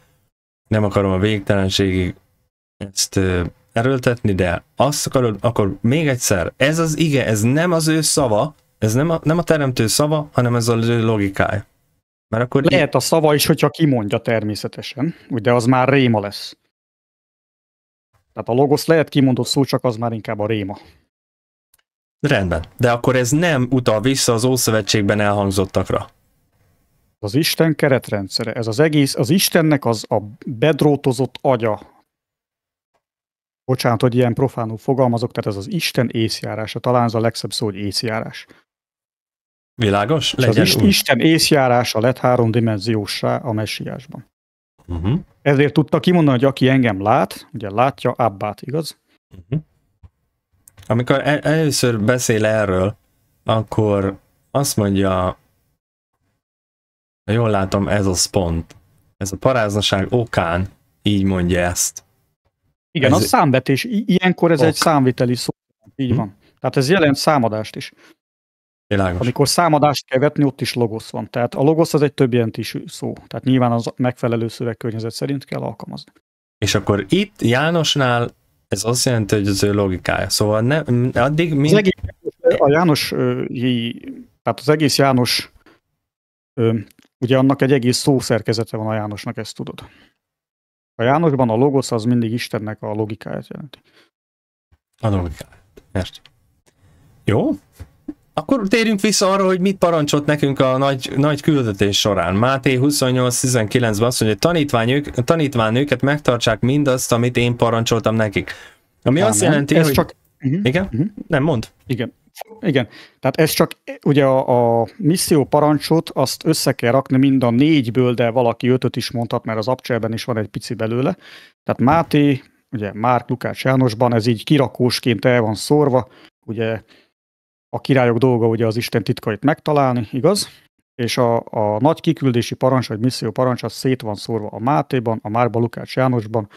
nem akarom a végtelenségig ezt erőltetni, de azt akarod, akkor még egyszer, ez az ige, ez nem az ő szava, ez nem a, nem a teremtő szava, hanem ez az ő logikája. Mert akkor Lehet a szava is, hogyha kimondja természetesen, de az már réma lesz. Tehát a logosz lehet kimondott szó, csak az már inkább a réma. Rendben, de akkor ez nem utal vissza az Ószövetségben elhangzottakra. Az Isten keretrendszere, ez az egész, az Istennek az a bedrótozott agya. Bocsánat, hogy ilyen profánul fogalmazok, tehát ez az Isten észjárása, talán ez a legszebb szó, hogy észjárás. Világos? Legyen az úgy. Isten észjárása lett háromdimenziósá a messiásban. Uh-huh. Ezért tudta kimondani, hogy aki engem lát, ugye látja Abbát, igaz? Uh-huh. Amikor el, először beszél erről, akkor azt mondja, jól látom, ez az pont. Ez a paráznaság okán így mondja ezt. Igen, ez a számvetés, ilyenkor ez ok. egy számviteli szó. Így hm. van. Tehát ez jelent számadást is. Világos. Amikor számadást kell vetni, ott is logosz van. Tehát a logosz az egy több jelentésű szó. Tehát nyilván az megfelelő szövegkörnyezet szerint kell alkalmazni. És akkor itt Jánosnál ez azt jelenti, hogy az ő logikája. Szóval ne, addig mi... Az egész, a János, tehát az egész János, ugye annak egy egész szószerkezete van a Jánosnak, ezt tudod. A Jánosban a logosz az mindig Istennek a logikáját jelenti. A logikáját. Jó, akkor térjünk vissza arra, hogy mit parancsolt nekünk a nagy, nagy küldetés során. Máté 28.19-ben azt mondja, hogy tanítványok, tanítván őket megtartsák mindazt, amit én parancsoltam nekik. Ami Amen. azt jelenti, ez hogy... Csak... Uh-huh. Igen? Uh-huh. Nem, mond. Igen. Igen, tehát ez csak ugye a, a misszió parancsot azt össze kell rakni mind a négyből, de valaki ötöt is mondhat, mert az abcselben is van egy pici belőle. Tehát Máté, ugye Márk Lukács Jánosban ez így kirakósként el van szórva, ugye a királyok dolga ugye az Isten titkait megtalálni, igaz? És a, a nagy kiküldési parancs, vagy misszió parancs, az szét van szórva a Mátéban, a Márba Lukács Jánosban,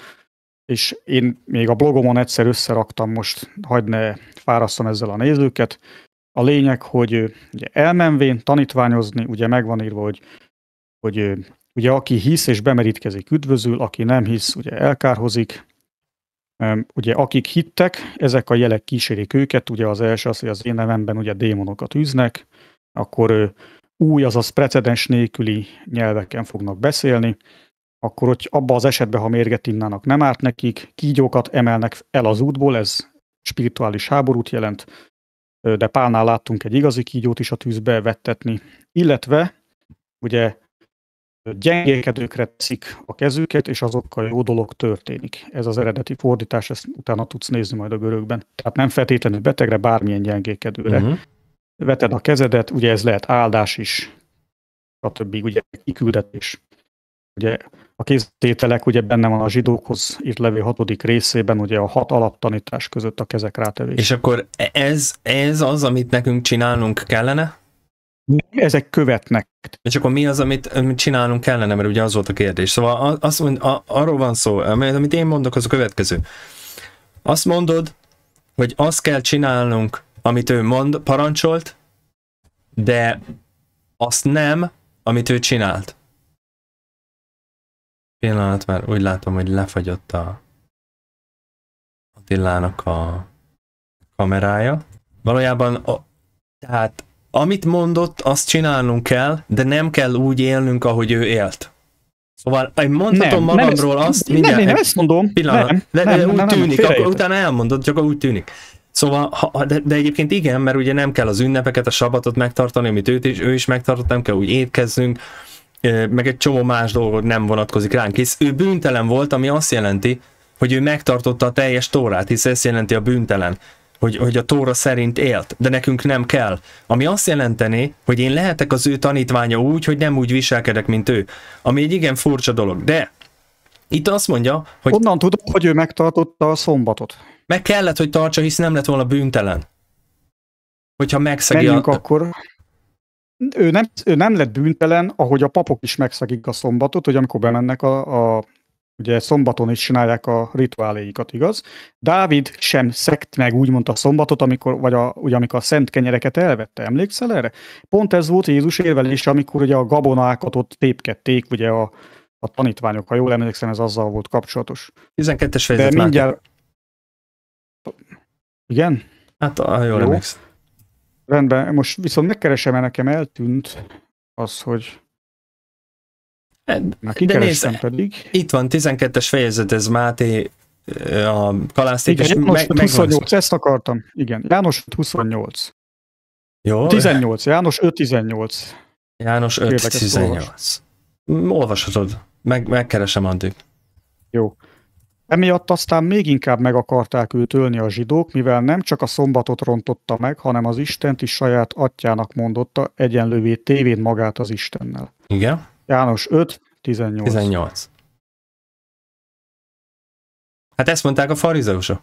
és én még a blogomon egyszer összeraktam most, hagyd ne fárasztam ezzel a nézőket. A lényeg, hogy ugye elmenvén tanítványozni, ugye megvan írva, hogy, hogy ugye aki hisz és bemerítkezik, üdvözül, aki nem hisz, ugye elkárhozik, Ugye akik hittek, ezek a jelek kísérik őket, ugye az első az, hogy az én nevemben ugye démonokat üznek, akkor új, azaz precedens nélküli nyelveken fognak beszélni, akkor hogy abba az esetben, ha mérget innának, nem árt nekik, kígyókat emelnek el az útból, ez spirituális háborút jelent, de Pálnál láttunk egy igazi kígyót is a tűzbe vettetni, illetve ugye gyengékedőkre teszik a kezüket, és azokkal jó dolog történik. Ez az eredeti fordítás, ezt utána tudsz nézni majd a görögben. Tehát nem feltétlenül betegre, bármilyen gyengékedőre. Uh-huh. Veted a kezedet, ugye ez lehet áldás is, a többi ugye kiküldetés. Ugye a kéztételek ugye benne van a zsidókhoz írt levél hatodik részében, ugye a hat alaptanítás között a kezek rátevés. És akkor e- ez, ez az, amit nekünk csinálnunk kellene? ezek követnek. És akkor mi az, amit, amit csinálnunk kellene, mert ugye az volt a kérdés. Szóval azt mond, a, arról van szó, amit én mondok, az a következő. Azt mondod, hogy azt kell csinálnunk, amit ő mond, parancsolt, de azt nem, amit ő csinált. Pillanat, már úgy látom, hogy lefagyott a Attilának a kamerája. Valójában a, tehát amit mondott, azt csinálnunk kell, de nem kell úgy élnünk, ahogy ő élt. Szóval én mondhatom nem, magamról nem, azt, mindjárt, nem, én nem ezt mondom. Pillanat, nem, nem, nem, úgy nem, tűnik, nem, akkor utána elmondod, csak úgy tűnik. Szóval, ha, de, de egyébként igen, mert ugye nem kell az ünnepeket, a sabatot megtartani, amit őt is, ő is megtartott, nem kell úgy étkezzünk, meg egy csomó más dolgot nem vonatkozik ránk, hisz ő bűntelen volt, ami azt jelenti, hogy ő megtartotta a teljes tórát, hisz ez jelenti a bűntelen hogy, hogy a Tóra szerint élt, de nekünk nem kell. Ami azt jelenteni, hogy én lehetek az ő tanítványa úgy, hogy nem úgy viselkedek, mint ő. Ami egy igen furcsa dolog. De itt azt mondja, hogy... honnan tudom, hogy ő megtartotta a szombatot. Meg kellett, hogy tartsa, hisz nem lett volna bűntelen. Hogyha megszegi Menjünk a... akkor... Ő nem, ő nem lett bűntelen, ahogy a papok is megszegik a szombatot, hogy amikor bemennek a, a ugye szombaton is csinálják a rituáléikat, igaz? Dávid sem szekt meg úgymond a szombatot, amikor, vagy a, ugye, amikor a szent kenyereket elvette, emlékszel erre? Pont ez volt Jézus érvelése, amikor ugye a gabonákat ott tépkedték, ugye a, a tanítványok, ha jól emlékszem, ez azzal volt kapcsolatos. 12-es fejezet De mindjárt... Igen? Hát, ah, jól Jó. emlékszem. Rendben, most viszont megkeresem, mert nekem eltűnt az, hogy Na, de nézd, pedig. Itt van 12-es fejezet, ez Máté a kalászték. Igen, János meg, 28, hát ezt akartam. Igen, János 28. Hát Jó. 18, János 5-18. János 5-18. Olvashatod, meg, megkeresem addig. Jó. Emiatt aztán még inkább meg akarták őt ölni a zsidók, mivel nem csak a szombatot rontotta meg, hanem az Istent is saját atyának mondotta, egyenlővé tévén magát az Istennel. Igen. János 5, 18. 18. Hát ezt mondták a farizeusok.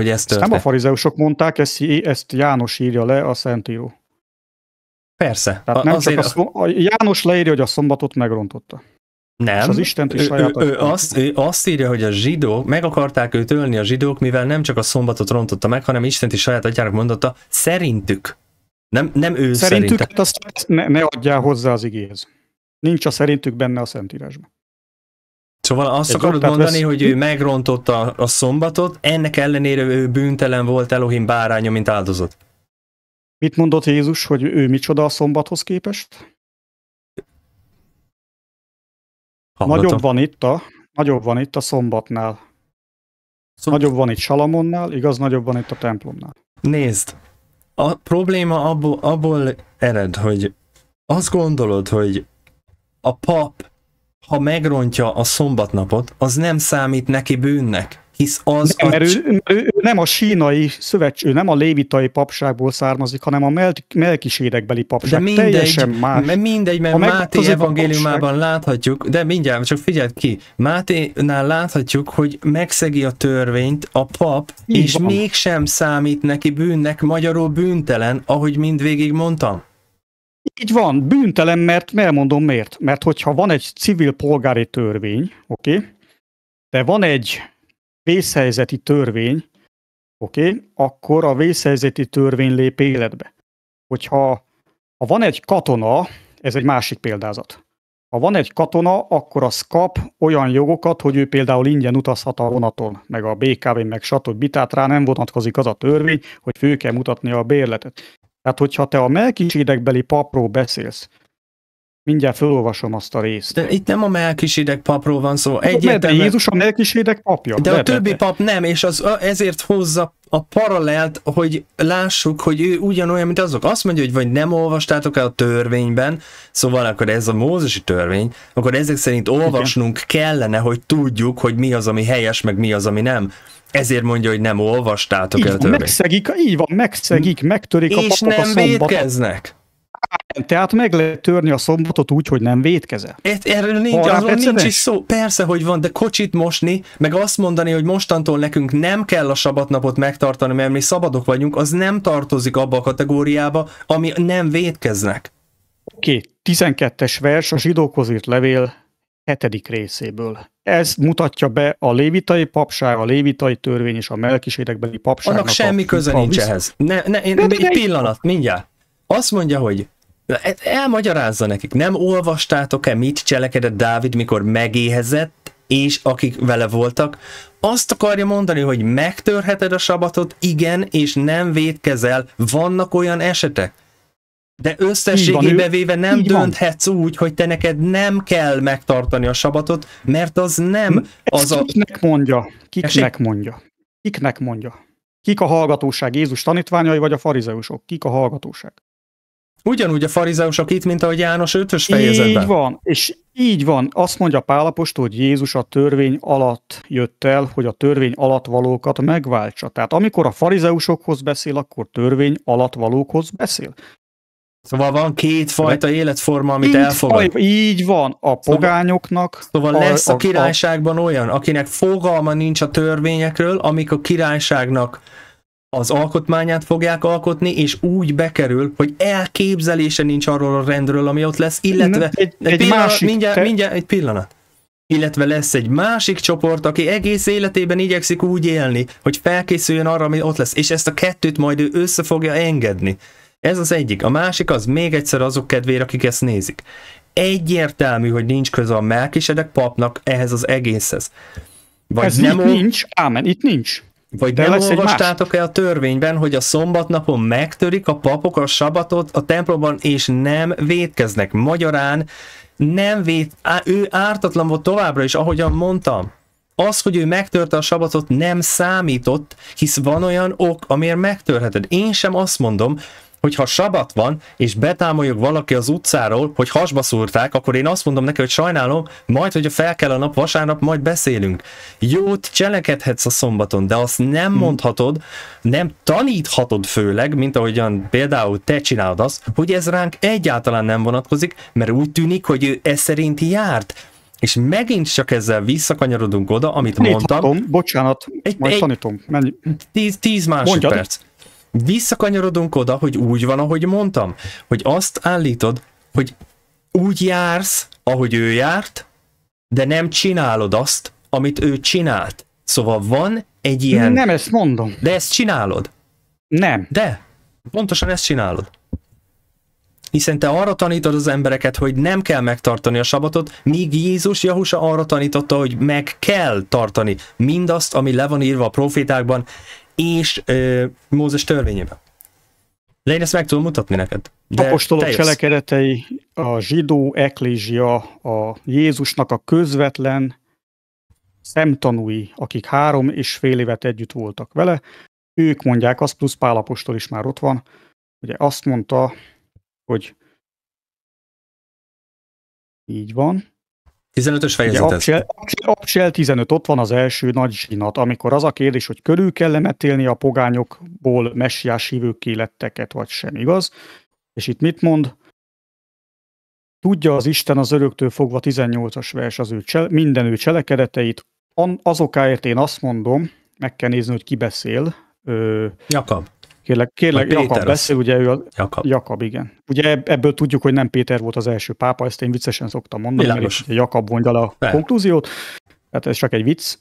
Hogy ezt nem a farizeusok mondták, ezt, ezt János írja le a Szentíró. Persze. Tehát a, nem csak a, szom, a János leírja, hogy a szombatot megrontotta. Nem. És az Isten is ő, ő, ő, azt, ő azt írja, hogy a zsidók, meg akarták őt ölni a zsidók, mivel nem csak a szombatot rontotta meg, hanem Isten is saját atyának mondotta, szerintük. Nem, nem ő szerintük. Szerintük, hát azt ne, ne adjál hozzá az igéhez. Nincs a szerintük benne a Szentírásban. Szóval azt akarod mondani, vesz... hogy ő megrontotta a szombatot, ennek ellenére ő bűntelen volt Elohim báránya, mint áldozat. Mit mondott Jézus, hogy ő micsoda a szombathoz képest? Hallgatom. Nagyobb van itt a, nagyobb van itt a szombatnál. Szombat. Nagyobb van itt Salamonnál, igaz, nagyobb van itt a templomnál. Nézd, a probléma abból, abból ered, hogy azt gondolod, hogy a pap, ha megrontja a szombatnapot, az nem számít neki bűnnek, hisz az... Nem, a... mert ő, ő nem a sínai szövetség, ő nem a lévitai papságból származik, hanem a mel- melkisédekbeli papság. De mindegy, Teljesen más. Mert mindegy, mert ha Máté evangéliumában papság... láthatjuk, de mindjárt, csak figyeld ki, Máténál láthatjuk, hogy megszegi a törvényt a pap, Így és van. mégsem számít neki bűnnek, magyarul bűntelen, ahogy mindvégig mondtam. Így van, bűntelen, mert elmondom miért. Mert hogyha van egy civil polgári törvény, oké, okay, de van egy vészhelyzeti törvény, oké, okay, akkor a vészhelyzeti törvény lép életbe. Hogyha ha van egy katona, ez egy másik példázat. Ha van egy katona, akkor az kap olyan jogokat, hogy ő például ingyen utazhat a vonaton, meg a BKV, meg stb. Tehát rá nem vonatkozik az a törvény, hogy fő kell mutatni a bérletet. Tehát, hogyha te a melkisidegbeli papról beszélsz, mindjárt felolvasom azt a részt. De itt nem a melkisideg papról van szó. Egyértelműen... De Jézus a melkisideg papja. De a többi pap nem, és az ezért hozza a paralelt, hogy lássuk, hogy ő ugyanolyan, mint azok. Azt mondja, hogy vagy nem olvastátok el a törvényben, szóval akkor ez a mózesi törvény, akkor ezek szerint olvasnunk kellene, hogy tudjuk, hogy mi az, ami helyes, meg mi az, ami nem. Ezért mondja, hogy nem olvastátok így el törvényt. Megszegik, így van, megszegik, hm. megtörik és a papok a a És Nem, tehát meg lehet törni a szombatot úgy, hogy nem védkezel. Et, erről nincs, arról nincs is szó. Persze, hogy van, de kocsit mosni, meg azt mondani, hogy mostantól nekünk nem kell a sabatnapot megtartani, mert mi szabadok vagyunk, az nem tartozik abba a kategóriába, ami nem védkeznek. Oké, okay. 12-es vers, a zsidókhoz írt levél, hetedik részéből. Ez mutatja be a lévitai papság, a lévitai törvény és a melkisérekbeli papság. Annak semmi a, köze nincs ehhez. Ne, ne, én, de, de, de, egy pillanat, mindjárt. Azt mondja, hogy e, elmagyarázza nekik, nem olvastátok-e, mit cselekedett Dávid, mikor megéhezett, és akik vele voltak, azt akarja mondani, hogy megtörheted a sabatot, igen, és nem védkezel, vannak olyan esetek. De összességében véve nem Így dönthetsz van. úgy, hogy te neked nem kell megtartani a sabatot, mert az nem Ezt az a... Kiknek mondja? Kiknek mondja? Kiknek mondja? Kik a hallgatóság? Jézus tanítványai vagy a farizeusok? Kik a hallgatóság? Ugyanúgy a farizeusok itt, mint ahogy János 5 fejezetben. Így van, és így van. Azt mondja Pálapost, hogy Jézus a törvény alatt jött el, hogy a törvény alatt valókat megváltsa. Tehát amikor a farizeusokhoz beszél, akkor törvény alatt valókhoz beszél. Szóval van két életforma, amit így elfogad. Faj, így van, a szóval- pogányoknak. Szóval, szóval a, lesz a királyságban a, olyan, akinek fogalma nincs a törvényekről, amik a királyságnak az alkotmányát fogják alkotni, és úgy bekerül, hogy elképzelése nincs arról a rendről, ami ott lesz, illetve egy, egy, egy pillanat, másik, mindjárt, te... mindjárt, egy pillanat. Illetve lesz egy másik csoport, aki egész életében igyekszik úgy élni, hogy felkészüljön arra, ami ott lesz, és ezt a kettőt majd ő össze fogja engedni. Ez az egyik. A másik az még egyszer azok kedvére, akik ezt nézik. Egyértelmű, hogy nincs köze a melkisedek papnak ehhez az egészhez. Vagy Ez nem itt nincs, ámen, itt nincs. Vagy De nem olvastátok-e a törvényben, hogy a szombatnapon megtörik a papok a sabatot a templomban, és nem védkeznek? Magyarán nem véd, á, ő ártatlan volt továbbra is, ahogyan mondtam. Az, hogy ő megtörte a sabatot, nem számított, hisz van olyan ok, amiért megtörheted. Én sem azt mondom, hogyha sabat van, és betámoljuk valaki az utcáról, hogy hasba szúrták, akkor én azt mondom neki, hogy sajnálom, majd, hogyha fel kell a nap vasárnap, majd beszélünk. Jót cselekedhetsz a szombaton, de azt nem mhm. mondhatod, nem taníthatod főleg, mint ahogyan például te csinálod azt, hogy ez ránk egyáltalán nem vonatkozik, mert úgy tűnik, hogy ő ez szerint járt. És megint csak ezzel visszakanyarodunk oda, amit Taníthatom, mondtam. bocsánat, egy, majd egy, tanítom. Tíz, tíz másodperc. Mondjad visszakanyarodunk oda, hogy úgy van, ahogy mondtam, hogy azt állítod, hogy úgy jársz, ahogy ő járt, de nem csinálod azt, amit ő csinált. Szóval van egy ilyen... Nem ezt mondom. De ezt csinálod. Nem. De, pontosan ezt csinálod. Hiszen te arra tanítod az embereket, hogy nem kell megtartani a sabatot, míg Jézus Jahusa arra tanította, hogy meg kell tartani mindazt, ami le van írva a profétákban, és ö, Mózes törvényében. De én ezt meg tudom mutatni neked. De Apostolok cselekedetei, a zsidó eklézsia, a Jézusnak a közvetlen szemtanúi, akik három és fél évet együtt voltak vele, ők mondják azt, plusz Pál apostol is már ott van, ugye azt mondta, hogy így van, 15-ös fejezet Abcsel 15, ott van az első nagy zsinat, amikor az a kérdés, hogy körül kell metélni a pogányokból messiás hívők kéletteket, vagy sem, igaz? És itt mit mond? Tudja az Isten az öröktől fogva 18-as vers az ő csel, minden ő cselekedeteit, azokáért én azt mondom, meg kell nézni, hogy ki beszél. Ö, Jakab. Kérlek, kérlek Péter Jakab beszél, ugye ő a... Jakab. Jakab, igen. Ugye ebből tudjuk, hogy nem Péter volt az első pápa, ezt én viccesen szoktam mondani, Világos. mert Jakab mondja le a De. konklúziót, tehát ez csak egy vicc.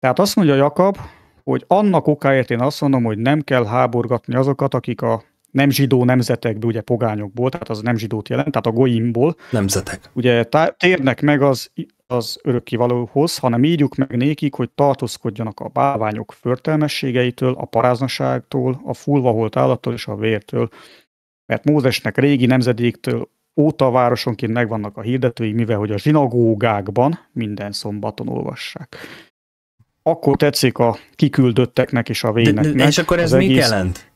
Tehát azt mondja Jakab, hogy annak okáért én azt mondom, hogy nem kell háborgatni azokat, akik a nem zsidó nemzetekből, ugye pogányokból, tehát az nem zsidót jelent, tehát a goimból. Nemzetek. Ugye térnek meg az az örökkivalóhoz, hanem írjuk meg nékik, hogy tartózkodjanak a bálványok förtelmességeitől, a paráznaságtól, a fulvaholt állattól és a vértől, mert Mózesnek régi nemzedéktől óta városonként megvannak a hirdetői, mivel hogy a zsinagógákban minden szombaton olvassák. Akkor tetszik a kiküldötteknek és a véneknek. De, és akkor ez mit egész... jelent?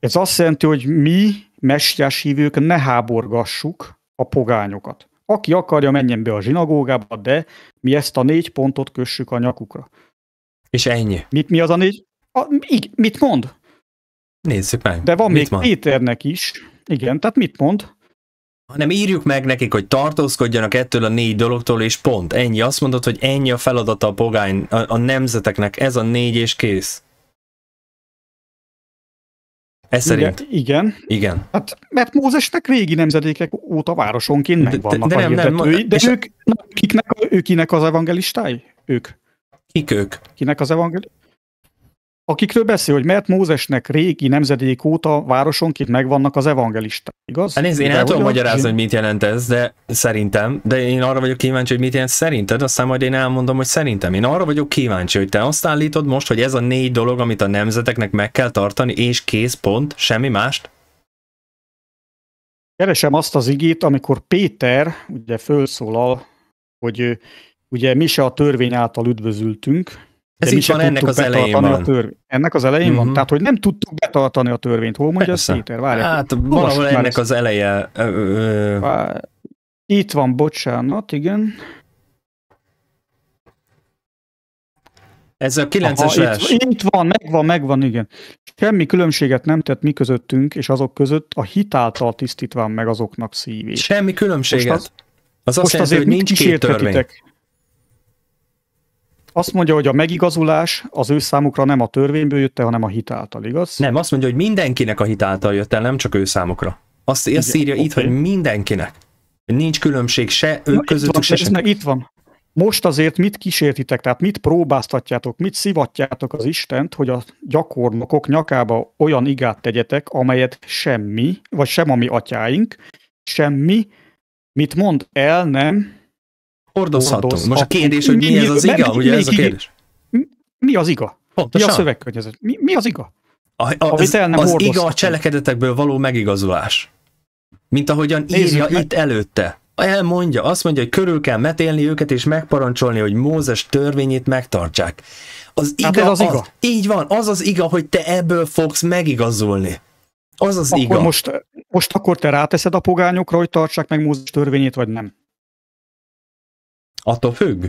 Ez azt jelenti, hogy mi, messiás hívők, ne háborgassuk a pogányokat. Aki akarja, menjen be a zsinagógába, de mi ezt a négy pontot kössük a nyakukra. És ennyi. Mit mi az a négy? A, így, mit mond? Nézzük meg. De van mit még mond? Péternek is. Igen, tehát mit mond? hanem írjuk meg nekik, hogy tartózkodjanak ettől a négy dologtól, és pont ennyi. Azt mondod, hogy ennyi a feladata a pogány, a, a nemzeteknek, ez a négy és kész. Ez igen, szerint? Igen. Igen. Hát, mert Mózesnek régi nemzedékek óta városonként megvannak de, de, de nem, a nem, hirdetői, de ők, a... kiknek, kinek az evangelistái? Ők. Kik ők? Kinek az evangelistái? Akikről beszél, hogy mert Mózesnek régi nemzedék óta városonként megvannak az evangelisták, igaz? Hát nézd, én nem tudom magyarázni, hogy mit jelent ez, de szerintem, de én arra vagyok kíváncsi, hogy mit jelent szerinted, aztán majd én elmondom, hogy szerintem. Én arra vagyok kíváncsi, hogy te azt állítod most, hogy ez a négy dolog, amit a nemzeteknek meg kell tartani, és kész, pont, semmi mást? Keresem azt az igét, amikor Péter ugye felszólal, hogy ugye mi se a törvény által üdvözültünk, ez is van, ennek az elején van. A Ennek az elején mm-hmm. van? Tehát, hogy nem tudtuk betartani a törvényt. Hol mondja Persze. Hát, ezt Péter? Várjál. hát valahol ennek az eleje. Itt van, bocsánat, igen. Ez a 9-es Aha, itt, itt van, megvan, megvan, igen. Semmi különbséget nem tett mi közöttünk és azok között, a hitáltal tisztítván meg azoknak szívét. Semmi különbséget. Most az, az azt jelenti, azért hogy nincs két törvény. Azt mondja, hogy a megigazulás az ő számukra nem a törvényből jött el, hanem a hit által, igaz? Nem, azt mondja, hogy mindenkinek a hit által jött el, nem csak ő számukra. Azt, Igen, írja okay. itt, hogy mindenkinek. Nincs különbség se ők Na, közöttük, se Ez meg itt van. Most azért mit kísértitek, tehát mit próbáztatjátok, mit szivatjátok az Istent, hogy a gyakornokok nyakába olyan igát tegyetek, amelyet semmi, vagy sem a mi atyáink, semmi, mit mond el, nem, Hordozhatunk. Most a kérdés, hogy mi, mi ez az iga, mi, ugye iga? ez a kérdés? Mi az iga? Mi a szövegkörnyezet? Mi, az iga? A, a, az el nem az iga a cselekedetekből való megigazulás. Mint ahogyan írja Nézzük, itt előtte. Elmondja, azt mondja, hogy körül kell metélni őket, és megparancsolni, hogy Mózes törvényét megtartsák. Az hát iga, hát az, az iga. Az, így van, az az iga, hogy te ebből fogsz megigazulni. Az az akkor iga. Most, most akkor te ráteszed a pogányokra, hogy tartsák meg Mózes törvényét, vagy nem? Attól függ.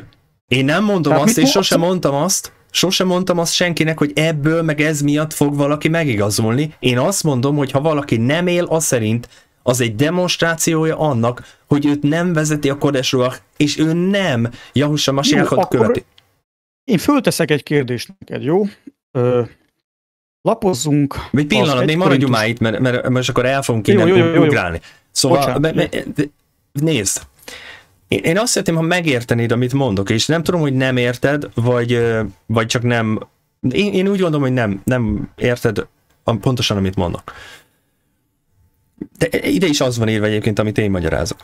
Én nem mondom Tehát azt, és sosem mondtam azt, sosem mondtam azt senkinek, hogy ebből meg ez miatt fog valaki megigazolni. Én azt mondom, hogy ha valaki nem él, az szerint az egy demonstrációja annak, hogy őt nem vezeti a Kodesruach, és ő nem Jahusa Masiachot követi. Én fölteszek egy kérdést neked, jó? Ö, lapozzunk. Egy pillanat, még maradjunk már itt, mert, mert, most akkor el fogunk innen ugrálni. Szóval, Bocsánat, nézd, én azt szeretném, ha megértenéd, amit mondok, és nem tudom, hogy nem érted, vagy, vagy csak nem... Én, én úgy gondolom, hogy nem, nem érted pontosan, amit mondok. De ide is az van írva egyébként, amit én magyarázok.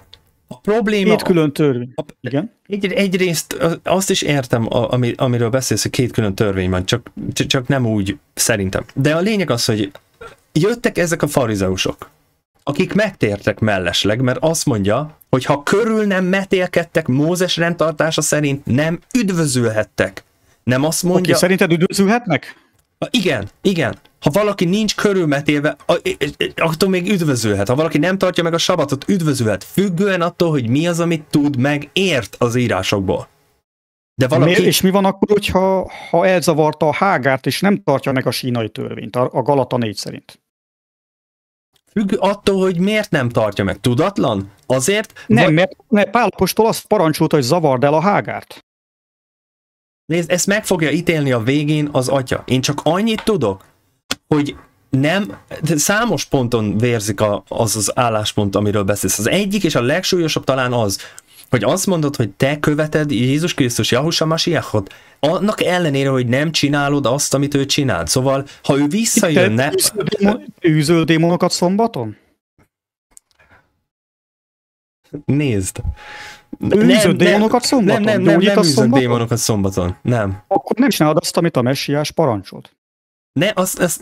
A probléma... Két külön törvény. A, Igen. Egy, egyrészt azt is értem, ami, amiről beszélsz, hogy két külön törvény van, csak, csak nem úgy szerintem. De a lényeg az, hogy jöttek ezek a farizeusok, akik megtértek mellesleg, mert azt mondja, hogy ha körül nem metélkedtek Mózes rendtartása szerint, nem üdvözülhettek. Nem azt mondja... Okay, szerinted üdvözülhetnek? Igen, igen. Ha valaki nincs körülmetélve, e, e, e, attól még üdvözülhet. Ha valaki nem tartja meg a sabatot, üdvözülhet. Függően attól, hogy mi az, amit tud, meg ért az írásokból. De valaki... Miért, és mi van akkor, hogyha, ha elzavarta a hágárt, és nem tartja meg a sínai törvényt, a, a Galata 4 szerint? Függ attól, hogy miért nem tartja meg. Tudatlan? Azért? Nem, vagy... mert, mert Pálapostól azt parancsolta, hogy zavard el a hágárt. Nézd, ezt meg fogja ítélni a végén az atya. Én csak annyit tudok, hogy nem, számos ponton vérzik a, az az álláspont, amiről beszélsz. Az egyik és a legsúlyosabb talán az, hogy azt mondod, hogy te követed Jézus Krisztus Jahusa Masiachot, annak ellenére, hogy nem csinálod azt, amit ő csinált. Szóval, ha ő visszajönne... Űzöl démonokat szombaton? Nézd. Űzöd démonokat szombaton? Nem, nem, nem, nem nem démonokat szombaton. Nem. Akkor nem csinálod azt, amit a messiás parancsolt. Ne, az, az,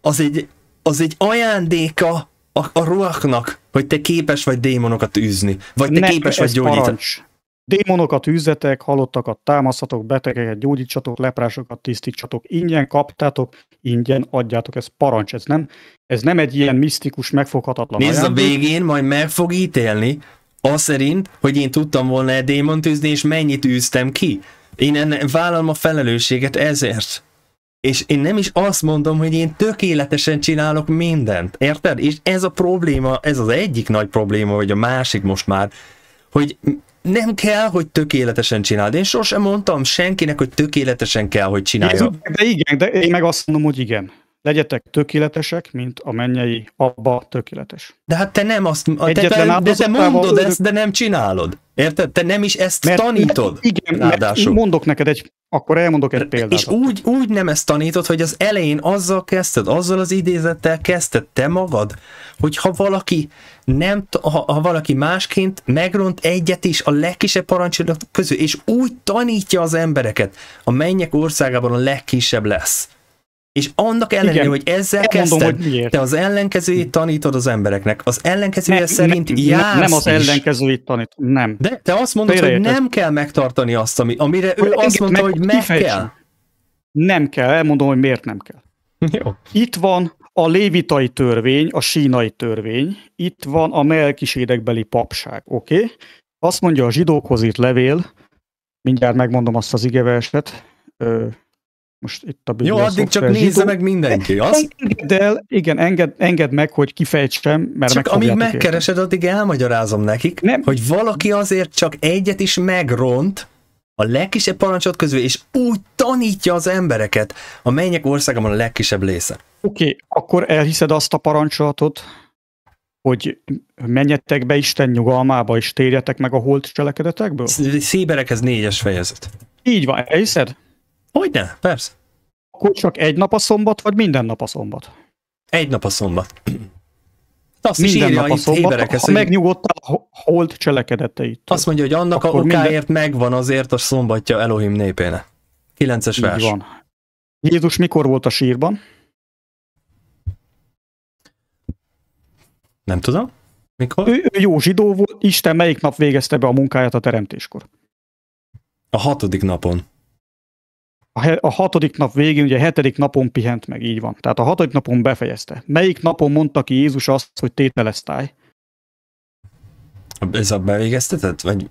az, egy, az egy ajándéka a, a ruhaknak, hogy te képes vagy démonokat űzni, vagy te nem, képes vagy gyógyítani. Parancs. Démonokat üzzetek, halottakat támaszatok, betegeket gyógyítsatok, leprásokat tisztítsatok, ingyen kaptátok, ingyen adjátok, ez parancs, ez nem, ez nem egy ilyen misztikus, megfoghatatlan Nézd ajándék. a végén, majd meg fog ítélni, az szerint, hogy én tudtam volna-e démont űzni, és mennyit űztem ki. Én enne, vállalom a felelősséget ezért. És én nem is azt mondom, hogy én tökéletesen csinálok mindent, érted? És ez a probléma, ez az egyik nagy probléma, vagy a másik most már, hogy nem kell, hogy tökéletesen csináld. Én sosem mondtam senkinek, hogy tökéletesen kell, hogy csinálja. De igen, de én meg azt mondom, hogy igen. Legyetek tökéletesek, mint a mennyei abba tökéletes. De hát te nem azt, Egyetlen te, de te mondod ezt, de nem csinálod. Érted? Te nem is ezt mert, tanítod. Mert, igen, ráadásul. mert mondok neked egy, akkor elmondok egy példát. És úgy, úgy nem ezt tanítod, hogy az elején azzal kezdted, azzal az idézettel kezdted te magad, hogy ha valaki nem, ha, ha valaki másként megront egyet is a legkisebb parancsolat közül, és úgy tanítja az embereket, a mennyek országában a legkisebb lesz és annak ellenére, Igen, hogy ezzel kezdted, mondom, hogy te az ellenkezőjét tanítod az embereknek. Az ellenkezője ne, szerint ne, jársz Nem az ellenkezőjét tanít, nem. De te azt mondod, Félre hogy nem kell megtartani azt, ami, amire ő azt mondta, meg, hogy meg kifejtsen. kell. Nem kell, elmondom, hogy miért nem kell. Jó. Itt van a lévitai törvény, a sínai törvény, itt van a melkiséregbeli papság, oké? Okay? Azt mondja a zsidókhoz írt levél, mindjárt megmondom azt az igeverset, most itt a Jó, addig csak zsidó. meg mindenki. Azt... Engedd el, igen, engedd, enged meg, hogy kifejtsem, mert Csak amíg megkeresed, érteni. addig elmagyarázom nekik, nem. hogy valaki azért csak egyet is megront, a legkisebb parancsot közül, és úgy tanítja az embereket, a mennyek országában a legkisebb része. Oké, okay, akkor elhiszed azt a parancsolatot, hogy menjetek be Isten nyugalmába, és térjetek meg a holt cselekedetekből? Széberekhez négyes fejezet. Így van, elhiszed? Hogyne, persze. Akkor csak egy nap a szombat, vagy minden nap a szombat? Egy nap a szombat. Azt minden is írja nap a szombat, ezt, ha megnyugodtál a hold cselekedeteit. Azt mondja, hogy annak Akkor a okáért minden... megvan azért a szombatja Elohim népének. Kilences vers. Így vers. van. Jézus mikor volt a sírban? Nem tudom. Mikor? Ő, ő jó zsidó volt. Isten melyik nap végezte be a munkáját a teremtéskor? A hatodik napon a hatodik nap végén, ugye a hetedik napon pihent meg, így van. Tehát a hatodik napon befejezte. Melyik napon mondta ki Jézus azt, hogy tételesztály? Ez a bevégeztetett? Vagy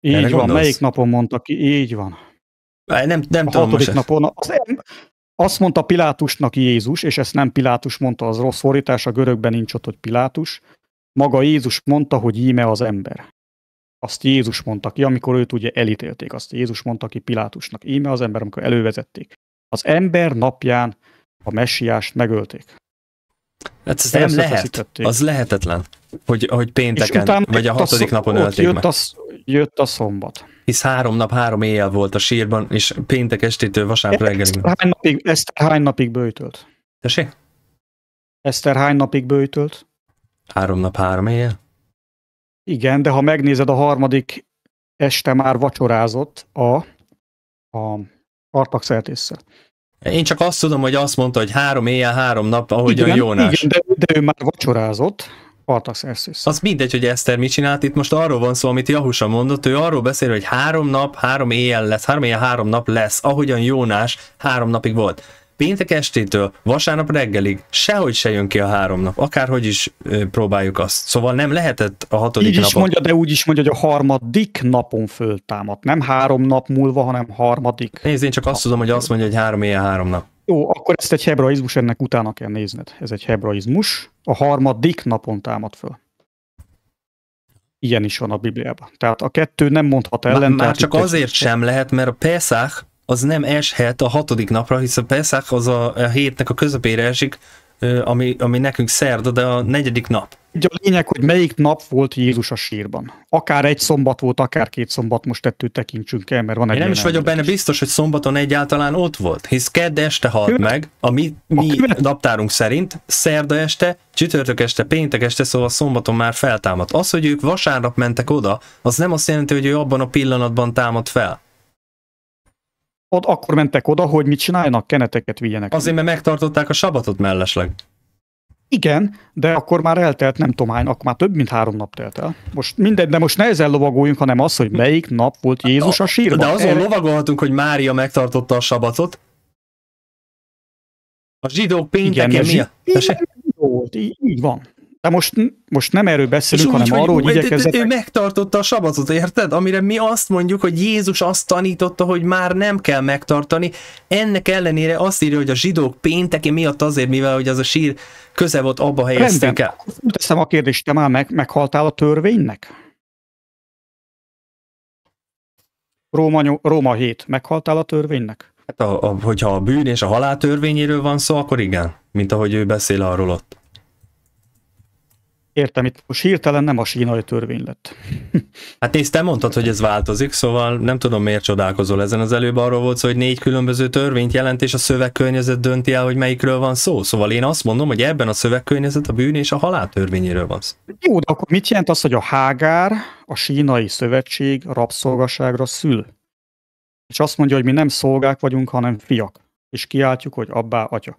így Erre van, gondolsz? melyik napon mondta ki? Így van. Nem, nem a tudom hatodik most napon. Az, azt mondta Pilátusnak Jézus, és ezt nem Pilátus mondta, az rossz fordítás, a görögben nincs ott, hogy Pilátus. Maga Jézus mondta, hogy íme az ember azt Jézus mondta ki, amikor őt ugye elítélték, azt Jézus mondta ki Pilátusnak. Íme az ember, amikor elővezették. Az ember napján a messiást megölték. Hát ez nem lehet, az lehetetlen, hogy, hogy pénteken, vagy a hatodik a, napon ölték jött meg. Az, jött a szombat. Hisz három nap, három éjjel volt a sírban, és péntek estétől vasárnap reggelig. Ezt hány napig, napig bőjtölt? Tessék? Eszter hány napig bőjtölt? Három nap, három éjjel. Igen, de ha megnézed, a harmadik este már vacsorázott a, a Artaxertésszel. Én csak azt tudom, hogy azt mondta, hogy három éjjel, három nap, ahogy igen, Jónás. Igen, de, de ő már vacsorázott Artaxertésszel. Az mindegy, hogy Eszter mit csinált, itt most arról van szó, amit Jahusa mondott, ő arról beszél, hogy három nap, három éjjel lesz, három éjjel, három nap lesz, ahogyan Jónás három napig volt péntek estétől vasárnap reggelig sehogy se jön ki a három nap, akárhogy is próbáljuk azt. Szóval nem lehetett a hatodik Így napot. is mondja, de úgy is mondja, hogy a harmadik napon föltámad. Nem három nap múlva, hanem harmadik. Nézd, én csak azt tudom, hogy azt mondja, hogy három éjjel, három nap. Jó, akkor ezt egy hebraizmus, ennek utána kell nézned. Ez egy hebraizmus. A harmadik napon támad föl. Ilyen is van a Bibliában. Tehát a kettő nem mondhat ellen. Már, már csak azért sem lehet, mert a Pesach az nem eshet a hatodik napra, hiszen a Pesach az a, a hétnek a közepére esik, ami, ami nekünk szerda, de a negyedik nap. Ugye a lényeg, hogy melyik nap volt Jézus a sírban. Akár egy szombat volt, akár két szombat, most ettől tekintsünk el, mert van egy Én nem is vagyok benne biztos, hogy szombaton egyáltalán ott volt, hisz kedd este halt Követ. meg, a mi, a naptárunk szerint, szerda este, csütörtök este, péntek este, szóval szombaton már feltámadt. Az, hogy ők vasárnap mentek oda, az nem azt jelenti, hogy ő abban a pillanatban támadt fel ott akkor mentek oda, hogy mit csináljanak, keneteket vigyenek. Azért, mert megtartották a sabatot mellesleg. Igen, de akkor már eltelt nem tudom hány, akkor már több mint három nap telt el. Most mindegy, de most ne ezzel lovagoljunk, hanem az, hogy melyik nap volt Jézus a sírban. De azon lovagolhatunk, hogy Mária megtartotta a sabatot. A zsidók pénteken mi? Így, így, így, így van, de most, most nem erről beszélünk, úgy, hanem arról, hogy, hogy igyekezzetek. Ő megtartotta a sabatot, érted? Amire mi azt mondjuk, hogy Jézus azt tanította, hogy már nem kell megtartani. Ennek ellenére azt írja, hogy a zsidók pénteki miatt azért, mivel hogy az a sír köze volt, abba helyeztük el. Teszem a kérdést, te már meg, meghaltál a törvénynek? Róma, Róma 7, meghaltál a törvénynek? Hát a, a, hogyha a bűn és a halál törvényéről van szó, akkor igen, mint ahogy ő beszél arról ott. Értem, itt most hirtelen nem a sínai törvény lett. hát nézd, te mondtad, hogy ez változik, szóval nem tudom, miért csodálkozol ezen. Az előbb arról volt szó, hogy négy különböző törvényt jelent, és a szövegkörnyezet dönti el, hogy melyikről van szó. Szóval én azt mondom, hogy ebben a szövegkörnyezet a bűn és a halál törvényéről van szó. Jó, de akkor mit jelent az, hogy a hágár, a sínai szövetség rabszolgaságra szül? És azt mondja, hogy mi nem szolgák vagyunk, hanem fiak. És kiáltjuk, hogy abbá atya.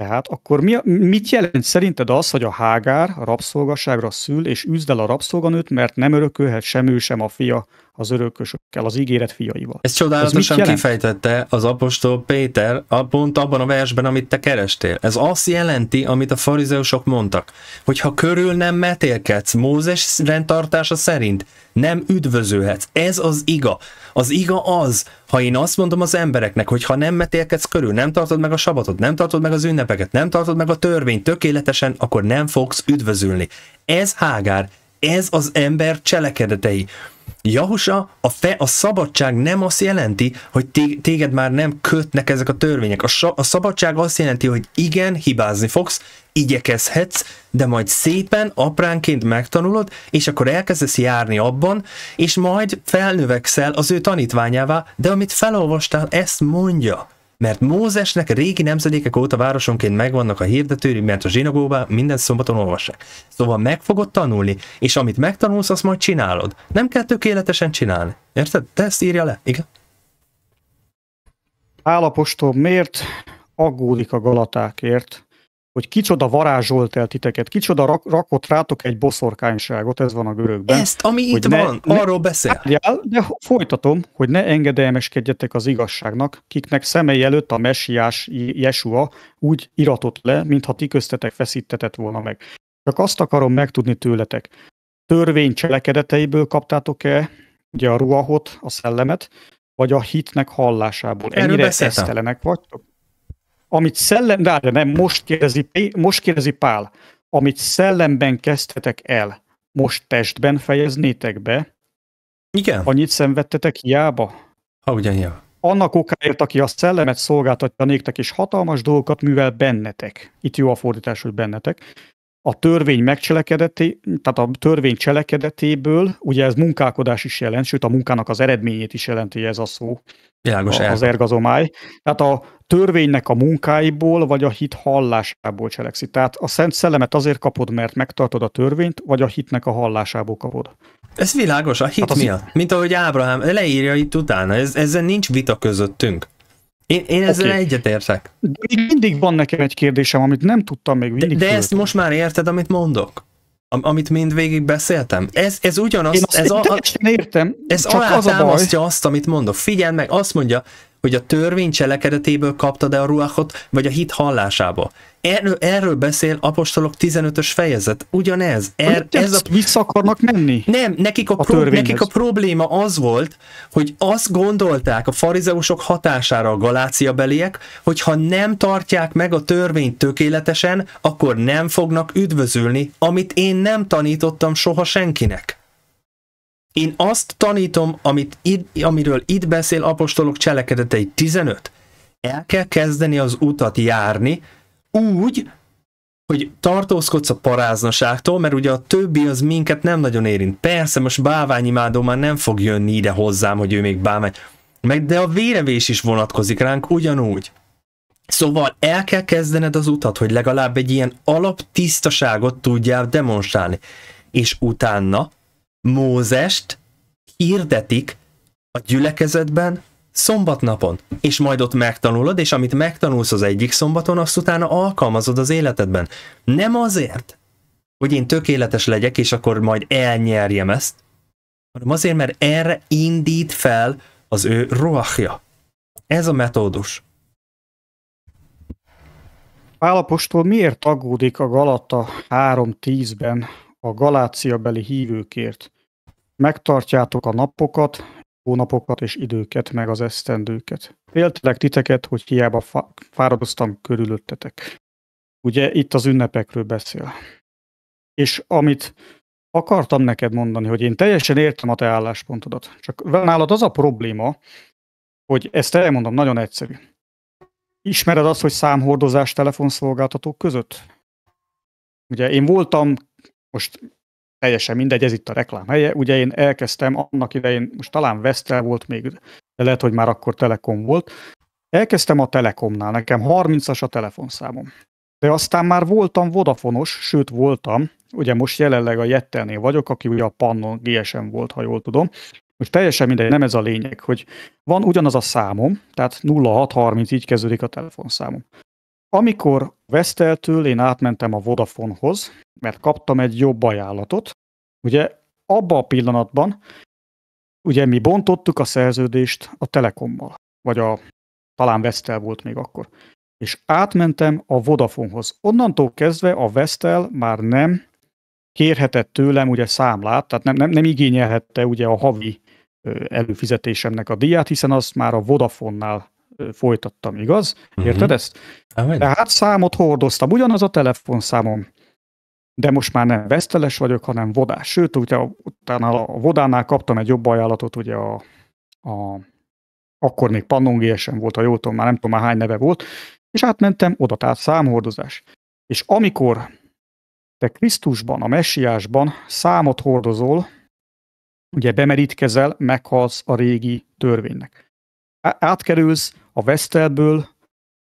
Tehát akkor mi, mit jelent szerinted az, hogy a hágár rabszolgaságra szül és üzd el a rabszolganőt, mert nem örökölhet sem ő, sem a fia, az örökösökkel, az ígéret fiaival. Ezt csodálatosan Ez kifejtette az apostol Péter a pont abban a versben, amit te kerestél. Ez azt jelenti, amit a farizeusok mondtak, hogy ha körül nem metélkedsz Mózes rendtartása szerint, nem üdvözölhetsz. Ez az iga. Az iga az, ha én azt mondom az embereknek, hogy ha nem metélkedsz körül, nem tartod meg a sabatot, nem tartod meg az ünnepeket, nem tartod meg a törvényt tökéletesen, akkor nem fogsz üdvözülni. Ez Hágár, ez az ember cselekedetei. Jahusa, a, fe, a szabadság nem azt jelenti, hogy téged már nem kötnek ezek a törvények. A, sa, a szabadság azt jelenti, hogy igen, hibázni fogsz, igyekezhetsz, de majd szépen, apránként megtanulod, és akkor elkezdesz járni abban, és majd felnövekszel az ő tanítványává, de amit felolvastál, ezt mondja mert Mózesnek régi nemzedékek óta városonként megvannak a hirdetői, mert a zsinagóba minden szombaton olvassák. Szóval meg fogod tanulni, és amit megtanulsz, azt majd csinálod. Nem kell tökéletesen csinálni. Érted? Te ezt írja le, igen? Állapostól miért aggódik a galatákért? hogy kicsoda varázsolt el titeket, kicsoda rak, rakott rátok egy boszorkányságot, ez van a görögben. Ezt, ami itt ne, van, ne, arról beszél. Álljál, de folytatom, hogy ne engedelmeskedjetek az igazságnak, kiknek szemei előtt a messiás Jesua úgy iratott le, mintha ti köztetek feszítetett volna meg. Csak azt akarom megtudni tőletek. Törvény cselekedeteiből kaptátok-e ugye a ruahot, a szellemet, vagy a hitnek hallásából? Erről Ennyire beszéltem. esztelenek vagytok? amit szellem, de nem, most kérdezi, most kérdezi Pál, amit szellemben kezdhetek el, most testben fejeznétek be? Igen. Annyit szenvedtetek hiába? Ha ugyan, ja. Annak okáért, aki a szellemet szolgáltatja néktek és hatalmas dolgokat, művel bennetek. Itt jó a fordítás, hogy bennetek a törvény megcselekedeté, tehát a törvény cselekedetéből, ugye ez munkálkodás is jelent, sőt a munkának az eredményét is jelenti ez a szó. Világos a, az ergazomáj. Tehát a törvénynek a munkáiból, vagy a hit hallásából cselekszik. Tehát a Szent Szellemet azért kapod, mert megtartod a törvényt, vagy a hitnek a hallásából kapod. Ez világos, a hit hát az miatt. Mint ahogy Ábrahám leírja itt utána, ez, ezzel nincs vita közöttünk. Én, én ezzel okay. egyetértek. mindig van nekem egy kérdésem, amit nem tudtam még mindig. De, de ezt most már érted, amit mondok? Am- amit mind végig beszéltem? Ez, ez ugyanaz, én ez, a, a, értem, ez alá az azt, amit mondok. Figyeld meg, azt mondja, hogy a törvény cselekedetéből kaptad-e a ruachot, vagy a hit hallásába. Erről, erről beszél apostolok 15-ös fejezet. Ugyanez. Er, ez a... Vissza akarnak menni? Nem, nekik a, a pro... nekik a probléma az volt, hogy azt gondolták a farizeusok hatására a galácia beliek, hogy ha nem tartják meg a törvényt tökéletesen, akkor nem fognak üdvözülni, amit én nem tanítottam soha senkinek. Én azt tanítom, amit itt, amiről itt beszél apostolok cselekedetei 15. El kell kezdeni az utat járni úgy, hogy tartózkodsz a paráznaságtól, mert ugye a többi az minket nem nagyon érint. Persze, most báványimádó már nem fog jönni ide hozzám, hogy ő még bávány. Meg de a vérevés is vonatkozik ránk ugyanúgy. Szóval el kell kezdened az utat, hogy legalább egy ilyen alaptisztaságot tudjál demonstrálni. És utána Mózest hirdetik a gyülekezetben szombatnapon, és majd ott megtanulod, és amit megtanulsz az egyik szombaton, azt utána alkalmazod az életedben. Nem azért, hogy én tökéletes legyek, és akkor majd elnyerjem ezt, hanem azért, mert erre indít fel az ő ruachja. Ez a metódus. Pálapostól miért aggódik a Galata 3.10-ben a beli hívőkért. Megtartjátok a napokat, hónapokat és időket, meg az esztendőket. Féltelek titeket, hogy hiába fáradoztam körülöttetek. Ugye itt az ünnepekről beszél. És amit akartam neked mondani, hogy én teljesen értem a te álláspontodat, csak nálad az a probléma, hogy ezt elmondom, nagyon egyszerű. Ismered azt, hogy számhordozás telefonszolgáltatók között? Ugye én voltam most teljesen mindegy, ez itt a reklám helye. Ugye én elkezdtem annak idején, most talán Vestel volt még, de lehet, hogy már akkor Telekom volt. Elkezdtem a Telekomnál, nekem 30-as a telefonszámom. De aztán már voltam vodafonos, sőt voltam, ugye most jelenleg a Jettelnél vagyok, aki ugye a Pannon GSM volt, ha jól tudom. Most teljesen mindegy, nem ez a lényeg, hogy van ugyanaz a számom, tehát 0630, így kezdődik a telefonszámom. Amikor Veszteltől én átmentem a Vodafonehoz, mert kaptam egy jobb ajánlatot, ugye abba a pillanatban, ugye mi bontottuk a szerződést a Telekommal, vagy a talán Vestel volt még akkor, és átmentem a Vodafonehoz. Onnantól kezdve a Vestel már nem kérhetett tőlem ugye számlát, tehát nem, nem, nem igényelhette ugye a havi előfizetésemnek a díját, hiszen azt már a Vodafonnál folytattam, igaz? Mhm. Érted uh-huh. ezt? Amen. Tehát számot hordoztam, ugyanaz a telefonszámom. De most már nem veszteles vagyok, hanem vodás. Sőt, ugye utána a vodánál kaptam egy jobb ajánlatot, ugye a, a akkor még Pannon sem volt, a jótom, már nem tudom már hány neve volt, és átmentem oda, tehát számhordozás. És amikor te Krisztusban, a messiásban számot hordozol, ugye bemerítkezel, meghalsz a régi törvénynek. Átkerülsz a Vesztelből,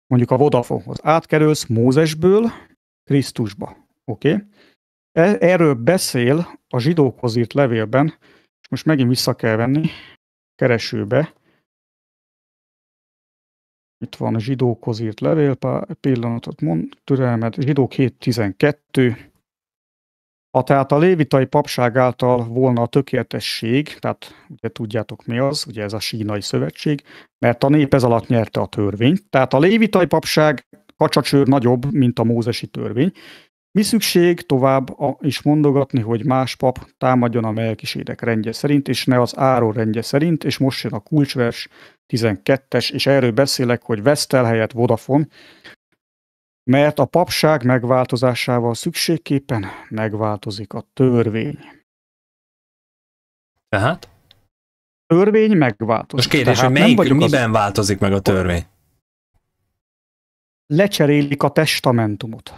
mondjuk a Vodafonehoz átkerülsz Mózesből Krisztusba. Oké? Okay? E, erről beszél a zsidókhoz írt levélben, és most megint vissza kell venni keresőbe. Itt van a zsidókhoz írt levél, pár pillanatot mond, türelmet, zsidók 7.12, ha tehát a lévitai papság által volna a tökéletesség, tehát ugye tudjátok mi az, ugye ez a sínai szövetség, mert a nép ez alatt nyerte a törvényt, tehát a lévitai papság kacsacsőr nagyobb, mint a mózesi törvény. Mi szükség tovább a, is mondogatni, hogy más pap támadjon a melkisédek rendje szerint, és ne az Áron rendje szerint, és most jön a kulcsvers 12-es, és erről beszélek, hogy Vesztel helyett Vodafone, mert a papság megváltozásával szükségképpen megváltozik a törvény. Tehát? törvény megváltozik. Most kérdés, Tehát hogy melyik, miben az... változik meg a törvény? Lecserélik a testamentumot.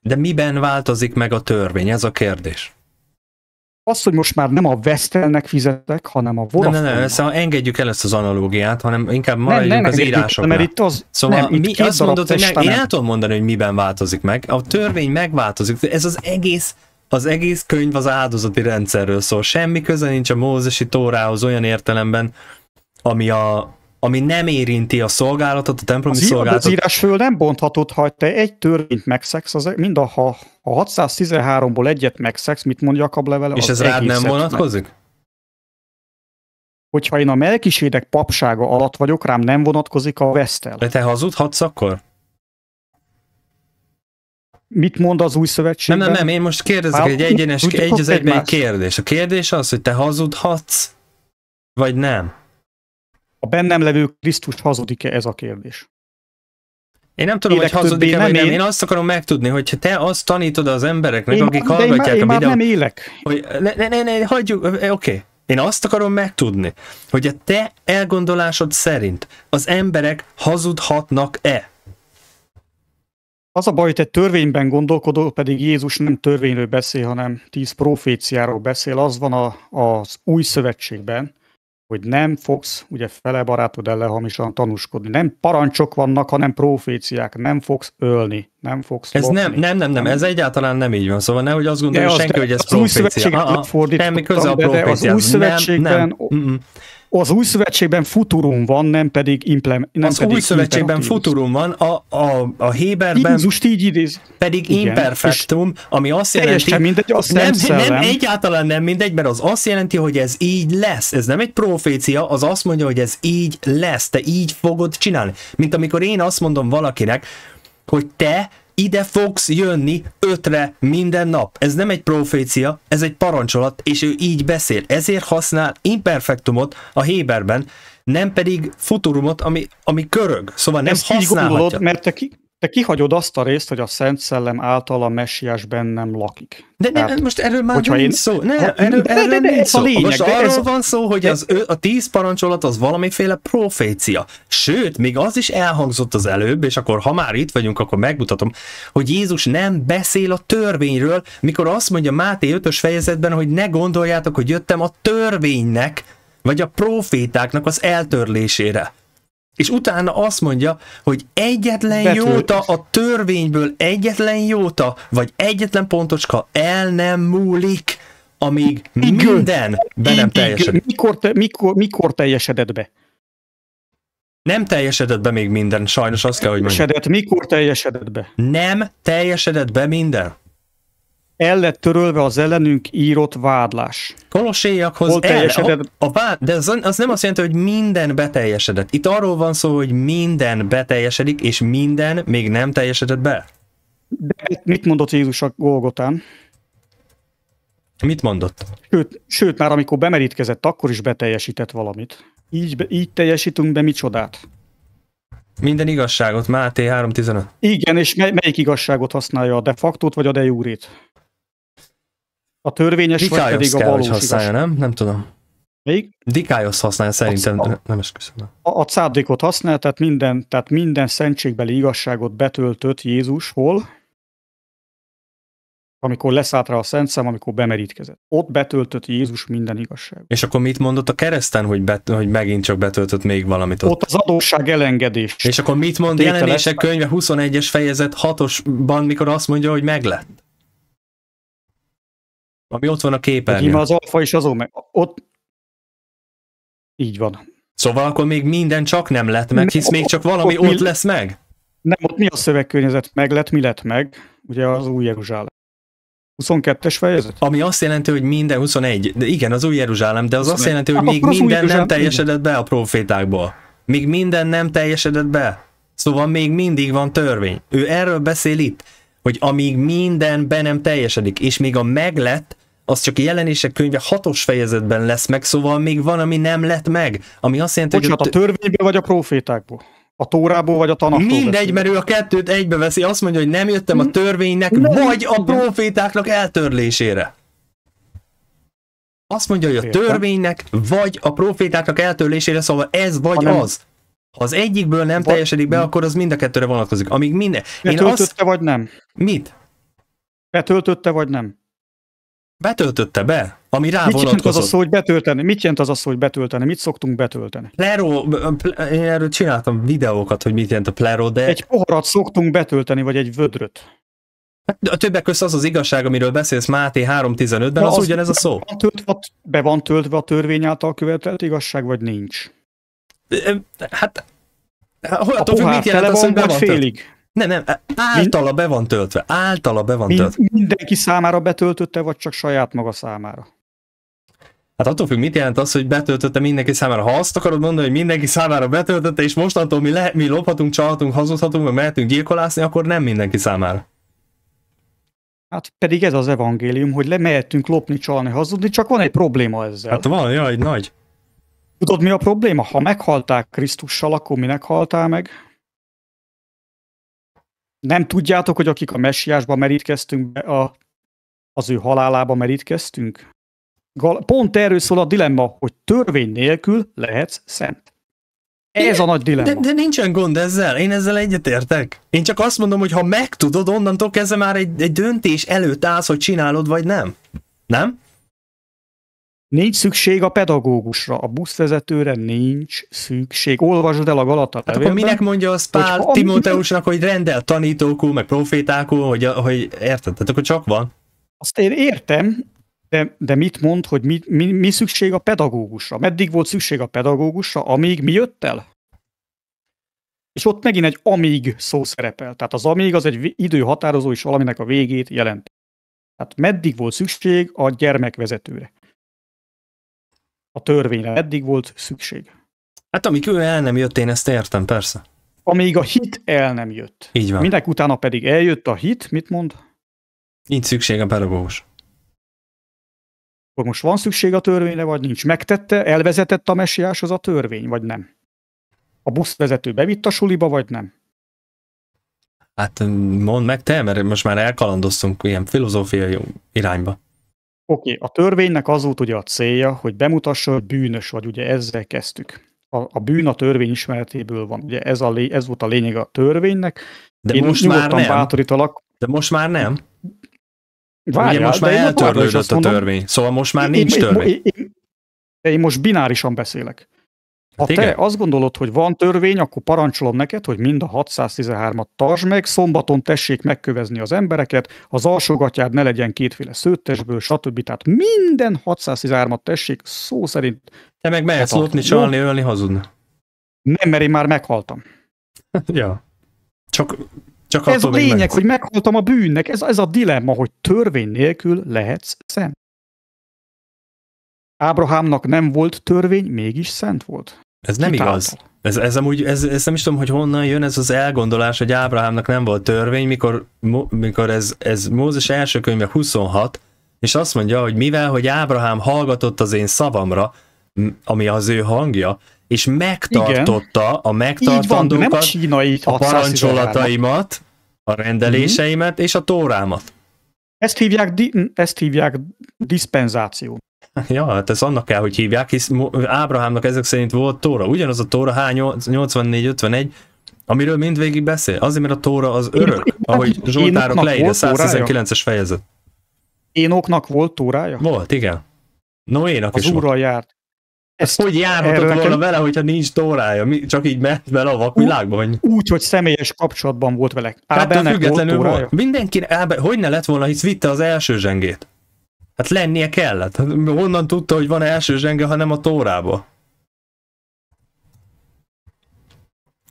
De miben változik meg a törvény? Ez a kérdés az, hogy most már nem a Vestelnek fizetek, hanem a Vodafone. Nem, nem, nem, szóval engedjük el ezt az analógiát, hanem inkább maradjunk nem, nem az írásoknál. Mert itt az, szóval nem, mi azt mondod, hogy meg, én el tudom mondani, hogy miben változik meg. A törvény megváltozik, ez az egész az egész könyv az áldozati rendszerről szól. Semmi köze nincs a Mózesi Tórához olyan értelemben, ami a, ami nem érinti a szolgálatot, a templomi az szolgálatot. Az írás nem bonthatod, ha te egy törvényt megszegsz, az mind a, ha, ha 613-ból egyet megszegsz, mit mondja a kablevele? És ez rád nem vonatkozik? Meg. Hogyha én a melkisédek papsága alatt vagyok, rám nem vonatkozik a vesztel. De te hazudhatsz akkor? Mit mond az új szövetség? Nem, nem, nem, én most kérdezek Há, egy egyenes, egy az egyben kérdés. A kérdés az, hogy te hazudhatsz, vagy nem? A bennem levő Krisztus hazudik-e ez a kérdés? Én nem tudom, élek hogy hazudik-e vagy nem. Én... én azt akarom megtudni, hogy te azt tanítod az embereknek, én akik már, hallgatják én a videót. nem élek. Hogy ne, ne, ne, ne hagyjuk, oké. Okay. Én azt akarom megtudni, hogy a te elgondolásod szerint az emberek hazudhatnak-e? Az a baj, hogy te törvényben gondolkodol, pedig Jézus nem törvényről beszél, hanem tíz proféciáról beszél. Az van a, az új szövetségben, hogy nem fogsz ugye fele barátod ellen hamisan tanúskodni. Nem parancsok vannak, hanem proféciák. Nem fogsz ölni, nem fogsz Ez nem, nem, nem, nem, ez egyáltalán nem így van. Szóval nehogy azt gondolja senki, de, hogy ez profécia. Ah, ah, de az a szövetségben... Nem, nem. Az új szövetségben futurum van, nem pedig implement. Nem az pedig új szövetségben futurum van, a, a, a Héberben Jézust így idéz. pedig Igen. imperfectum, ami azt jelenti, mindegy, azt nem, nem, nem, egyáltalán nem mindegy, mert az azt jelenti, hogy ez így lesz. Ez nem egy profécia, az azt mondja, hogy ez így lesz, te így fogod csinálni. Mint amikor én azt mondom valakinek, hogy te ide fogsz jönni ötre minden nap. Ez nem egy profécia, ez egy parancsolat, és ő így beszél. Ezért használ imperfektumot a Héberben, nem pedig futurumot, ami, ami körög. Szóval nem Ezt használhatja. Így gondolod, mert te ki, te kihagyod azt a részt, hogy a Szent Szellem által a messiás bennem lakik. De ne, Tehát, most erről már nincs én... szó. Ne, ha, erről, de, erről de, de, nincs szó. A lényeg, most arról ez... van szó, hogy az, a tíz parancsolat az valamiféle profécia. Sőt, még az is elhangzott az előbb, és akkor ha már itt vagyunk, akkor megmutatom, hogy Jézus nem beszél a törvényről, mikor azt mondja Máté 5-ös fejezetben, hogy ne gondoljátok, hogy jöttem a törvénynek, vagy a profétáknak az eltörlésére és utána azt mondja, hogy egyetlen Betű. jóta a törvényből, egyetlen jóta, vagy egyetlen pontocska el nem múlik, amíg Igen. minden be nem teljesedik. Mikor, te, mikor, mikor teljesedett be? Nem teljesedett be még minden, sajnos azt kell, hogy mondjam. Mikor teljesedett be? Nem teljesedett be minden el lett törölve az ellenünk írott vádlás. Kolosséakhoz el, a, a vád, de az, az nem azt jelenti, hogy minden beteljesedett. Itt arról van szó, hogy minden beteljesedik, és minden még nem teljesedett be. De mit mondott Jézus a Golgotán? Mit mondott? Sőt, sőt, már amikor bemerítkezett, akkor is beteljesített valamit. Így, így teljesítünk be micsodát. Minden igazságot, Máté 3.15. Igen, és mely, melyik igazságot használja, a de facto vagy a de jurét? A törvényes Dikályos vagy pedig kell, a valós használja, nem? Nem tudom. Még? Dikályos használja szerintem, a, nem köszönöm. A, a cádikot használ, tehát minden, tehát minden szentségbeli igazságot betöltött Jézus hol? Amikor leszállt rá a szent szem, amikor bemerítkezett. Ott betöltött Jézus minden igazságot. És akkor mit mondott a kereszten, hogy, bet, hogy megint csak betöltött még valamit ott? Ott az adósság elengedés. És akkor mit mond a jelenések könyve 21-es fejezet 6-osban, mikor azt mondja, hogy meglett? Ami ott van a képernyőn. Az alfa és az omega. ott így van. Szóval akkor még minden csak nem lett meg, hisz még csak valami ott, ott, ott lesz meg? Nem, ott mi a szövegkörnyezet meg lett, mi lett meg? Ugye az új Jeruzsálem. 22-es fejezet? Ami azt jelenti, hogy minden 21. De igen, az új Jeruzsálem, de az 21. azt jelenti, hogy még minden nem teljesedett be a profétákból. Még minden nem teljesedett be. Szóval még mindig van törvény. Ő erről beszél itt, hogy amíg minden be nem teljesedik, és még a meglett, az csak a jelenések könyve hatos fejezetben lesz meg, szóval még van, ami nem lett meg. Ami azt jelenti, Bocsánat, hogy... a törvényből vagy a profétákból? A tórából vagy a tanakból? Mindegy, veszi. mert ő a kettőt egybe veszi, azt mondja, hogy nem jöttem a hm? törvénynek, nem. vagy a profétáknak eltörlésére. Azt mondja, hogy a törvénynek, vagy a profétáknak eltörlésére, szóval ez vagy ha az. Ha az egyikből nem vagy... teljesedik be, akkor az mind a kettőre vonatkozik. Amíg minden... Betöltötte azt... vagy nem? Mit? Betöltötte vagy nem? Betöltötte be? Ami rá Mit jelent az a szó, hogy betölteni? Mit jelent az a szó, hogy betölteni? Mit szoktunk betölteni? Plero, én erről csináltam videókat, hogy mit jelent a plero, de... Egy poharat szoktunk betölteni, vagy egy vödröt. A többek között az az igazság, amiről beszélsz Máté 3.15-ben, az, az ugyanez a szó. Be van, töltve, be van töltve a törvény által követelt igazság, vagy nincs? Hát, hol a, pohár mit jelent az, hogy be van félig. Tört? Nem, nem, e, általa be van töltve, általa be van Mind, töltve. Mindenki számára betöltötte, vagy csak saját maga számára? Hát attól függ, mit jelent az, hogy betöltötte mindenki számára. Ha azt akarod mondani, hogy mindenki számára betöltötte, és mostantól mi, le, mi lophatunk, csalhatunk, hazudhatunk, vagy mehetünk gyilkolászni, akkor nem mindenki számára. Hát pedig ez az evangélium, hogy le mehetünk lopni, csalni, hazudni, csak van egy probléma ezzel. Hát van, jaj, nagy. Tudod, mi a probléma? Ha meghalták Krisztussal, akkor minek haltál meg? Nem tudjátok, hogy akik a messiásba merítkeztünk, a, az ő halálába merítkeztünk? Gal- Pont erről szól a dilemma, hogy törvény nélkül lehetsz szent. Ez Igen, a nagy dilemma. De, de nincsen gond ezzel, én ezzel egyetértek. Én csak azt mondom, hogy ha megtudod, onnantól kezdve már egy, egy döntés előtt állsz, hogy csinálod vagy nem. Nem? Nincs szükség a pedagógusra, a buszvezetőre nincs szükség. Olvasod el a Galata hát akkor minek mondja azt Pál hogy Timóteusnak, hogy rendel tanítókú, meg profétákú, hogy, hogy érted? Tehát akkor csak van. Azt én értem, de, de mit mond, hogy mi, mi, mi szükség a pedagógusra? Meddig volt szükség a pedagógusra, amíg mi jött el? És ott megint egy amíg szó szerepel. Tehát az amíg az egy időhatározó is valaminek a végét jelent. Tehát meddig volt szükség a gyermekvezetőre? a törvényre eddig volt szükség. Hát amíg ő el nem jött, én ezt értem, persze. Amíg a hit el nem jött. Így van. Minek utána pedig eljött a hit, mit mond? Nincs szükség a pedagógus. Akkor most van szükség a törvényre, vagy nincs? Megtette, elvezetett a az a törvény, vagy nem? A buszvezető bevitt a suliba, vagy nem? Hát mm, mondd meg te, mert most már elkalandoztunk ilyen filozófiai irányba. Oké, okay, a törvénynek az volt ugye a célja, hogy bemutassa, hogy bűnös vagy, ugye ezzel kezdtük. A, a bűn a törvény ismeretéből van, ugye ez, a ez volt a lényeg a törvénynek. De Én most már nem. bátorítalak. De most már nem. Várjál, Ugye most már eltörlődött a mondom, törvény, szóval most már én, nincs én, törvény. Én, én, én most binárisan beszélek. Ha hát te igen. azt gondolod, hogy van törvény, akkor parancsolom neked, hogy mind a 613-at tartsd meg, szombaton tessék megkövezni az embereket, az alsógatyád ne legyen kétféle szőttesből, stb. Tehát minden 613-at tessék, szó szerint. Te meg mehetsz lopni, csalni, ölni, hazudni. Nem, mert én már meghaltam. ja. Csak, csak ez a lényeg, hogy meghaltam a bűnnek. Ez, ez a dilemma, hogy törvény nélkül lehetsz szent. Ábrahámnak nem volt törvény, mégis szent volt. Ez nem Kitáltal. igaz. Ez, ez, amúgy, ez, ez nem is tudom, hogy honnan jön ez az elgondolás, hogy Ábrahámnak nem volt törvény, mikor, mikor ez, ez Mózes első könyve 26, és azt mondja, hogy mivel, hogy Ábrahám hallgatott az én szavamra, ami az ő hangja, és megtartotta Igen. a megtartandókat, Így van, a, a parancsolataimat, a rendeléseimet mm-hmm. és a tórámat. Mhm. Ezt hívják, di- ezt hívják dispenzáció. Ja, hát ez annak kell, hogy hívják, hisz Ábrahámnak ezek szerint volt Tóra. Ugyanaz a Tóra h 8451 51 amiről mindvégig beszél. Azért, mert a Tóra az örök, én, ahogy Zsoltárok leírja, 119-es fejezet. Énoknak volt Tórája? Volt, igen. én az is úrral volt. járt. Ezt hogy járhatott volna nekem... vele, hogyha nincs tórája? Mi, csak így ment bele a vakvilágba? Úgy, Úgy, hogy személyes kapcsolatban volt vele. Hát Ábelnek volt, tórája? volt. Mindenki, Ábel, hogy ne lett volna, hisz vitte az első zsengét. Hát lennie kellett. Hát honnan tudta, hogy van első zsenge, ha nem a tórába?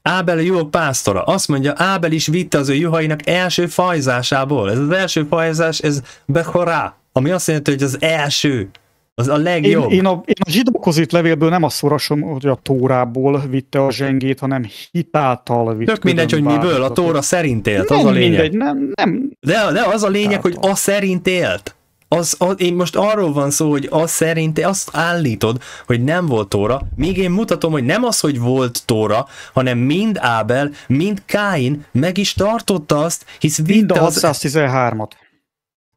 Ábel a juhok pásztora. Azt mondja, Ábel is vitte az ő juhainak első fajzásából. Ez az első fajzás, ez Bechorá, ami azt jelenti, hogy az első. Az a legjobb. Én, én, a, én a zsidókhoz itt levélből nem azt szorosom, hogy a tórából vitte a zsengét, hanem hitáltal vitte. Tök mindegy, hogy miből, a tóra szerint élt, nem az a lényeg. Mindegy, nem, nem. De, de az a lényeg, hogy a szerint élt az, az, én most arról van szó, hogy az szerint te azt állítod, hogy nem volt Tóra, míg én mutatom, hogy nem az, hogy volt Tóra, hanem mind Ábel, mind Káin meg is tartotta azt, hisz vitte mind a 613-at.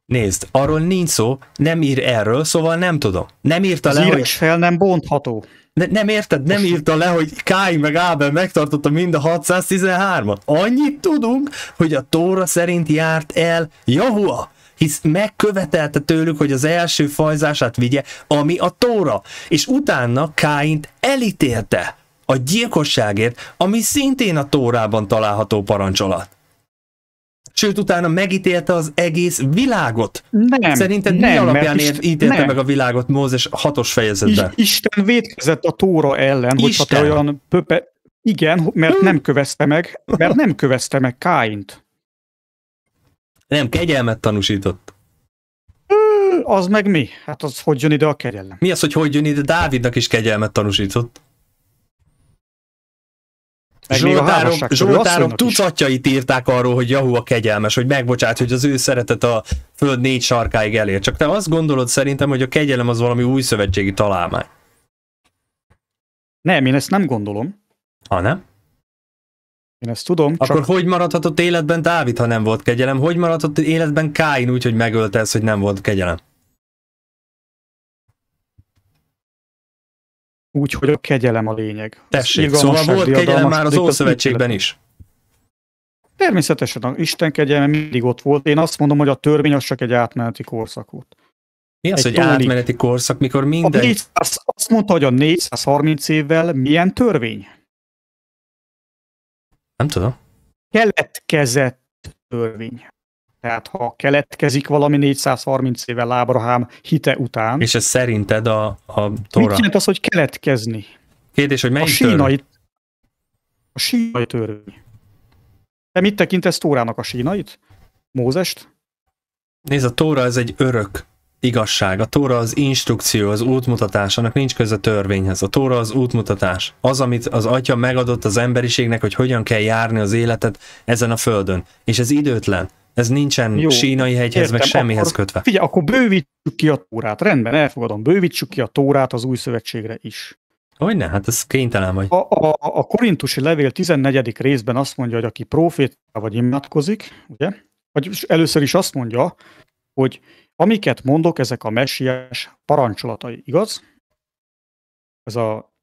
Nézd, arról nincs szó, nem ír erről, szóval nem tudom. Nem írta Az le, hogy... fel nem bontható. Ne, nem érted? Nem írta le, hogy Káin meg Ábel megtartotta mind a 613-at. Annyit tudunk, hogy a Tóra szerint járt el Jahua hisz megkövetelte tőlük, hogy az első fajzását vigye, ami a tóra, és utána Káint elítélte a gyilkosságért, ami szintén a tórában található parancsolat. Sőt, utána megítélte az egész világot. Nem, Szerinted nem, mi alapján ért ítélte nem. meg a világot Mózes hatos fejezetben? Isten védkezett a tóra ellen, Isten. hogyha te olyan pöpe... Igen, mert hm. nem kövezte meg, mert nem kövezte meg Káint. Nem, kegyelmet tanúsított. Hmm, az meg mi? Hát az hogy jön ide a kegyelem? Mi az, hogy hogy jön ide? Dávidnak is kegyelmet tanúsított. Zsoltárom, Zsoltárom tucatjait írták arról, hogy Jahu a kegyelmes, hogy megbocsát, hogy az ő szeretet a föld négy sarkáig elér. Csak te azt gondolod szerintem, hogy a kegyelem az valami új szövetségi találmány. Nem, én ezt nem gondolom. Ha nem? Én ezt tudom. Csak... Akkor hogy maradhatott életben Dávid, ha nem volt kegyelem? Hogy maradhatott életben Káin úgy, hogy megölte ezt, hogy nem volt kegyelem? Úgy, hogy a kegyelem a lényeg. Tessék, az szóval volt kegyelem már az Ószövetségben is. Természetesen a Isten kegyelme mindig ott volt. Én azt mondom, hogy a törvény az csak egy átmeneti korszak volt. Mi az, egy hogy tónik. átmeneti korszak, mikor minden... A 400, azt mondta, hogy a 430 évvel milyen törvény? Nem tudom. Keletkezett törvény. Tehát ha keletkezik valami 430 éve Ábrahám hite után. És ez szerinted a, a Tora? Mit jelent az, hogy keletkezni? Kérdés, hogy melyik a sínai, törvény? A sínai törvény. Te mit tekintesz Tórának a sínait? Mózest? Nézd, a Tóra ez egy örök igazság. A Tóra az instrukció, az útmutatás, annak nincs köze a törvényhez. A Tóra az útmutatás. Az, amit az Atya megadott az emberiségnek, hogy hogyan kell járni az életet ezen a földön. És ez időtlen. Ez nincsen Jó, sínai hegyhez, értem, meg semmihez akkor, kötve. Figyelj, akkor bővítsük ki a tórát. Rendben, elfogadom. Bővítsük ki a tórát az új szövetségre is. Hogyne, hát ez kénytelen vagy. A, a, a korintusi levél 14. részben azt mondja, hogy aki profétá vagy imádkozik, ugye? Vagy először is azt mondja, hogy Amiket mondok, ezek a messiás parancsolatai, igaz? Ez a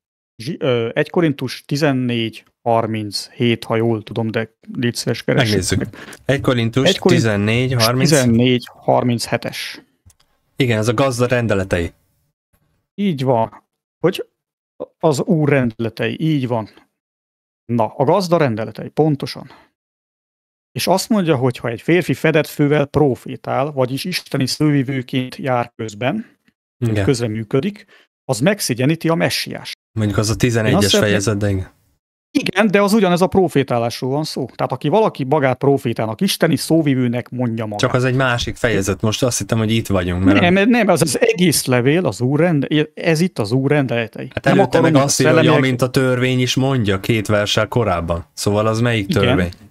1 Korintus 14, 37, ha jól tudom, de légy szíves keressük. Megnézzük. 1 Korintus, 1 Korintus 14, 30... 14, 37-es. Igen, ez a gazda rendeletei. Így van. Hogy az úr rendeletei, így van. Na, a gazda rendeletei, pontosan és azt mondja, hogy ha egy férfi fedett fővel profétál, vagyis isteni szővivőként jár közben, Igen. működik, az megszigyeníti a messiás. Mondjuk az a 11-es fejezet, de igen. Igen, de az ugyanez a profétálásról van szó. Tehát aki valaki magát profétának, isteni szóvivőnek mondja magát. Csak az egy másik fejezet, most azt hittem, hogy itt vagyunk. Mert nem, nem, az az egész levél, az úr rende, ez itt az úr rendeletei. Hát előtte meg azt írja, hogy amint a törvény is mondja két versel korábban. Szóval az melyik törvény? Igen.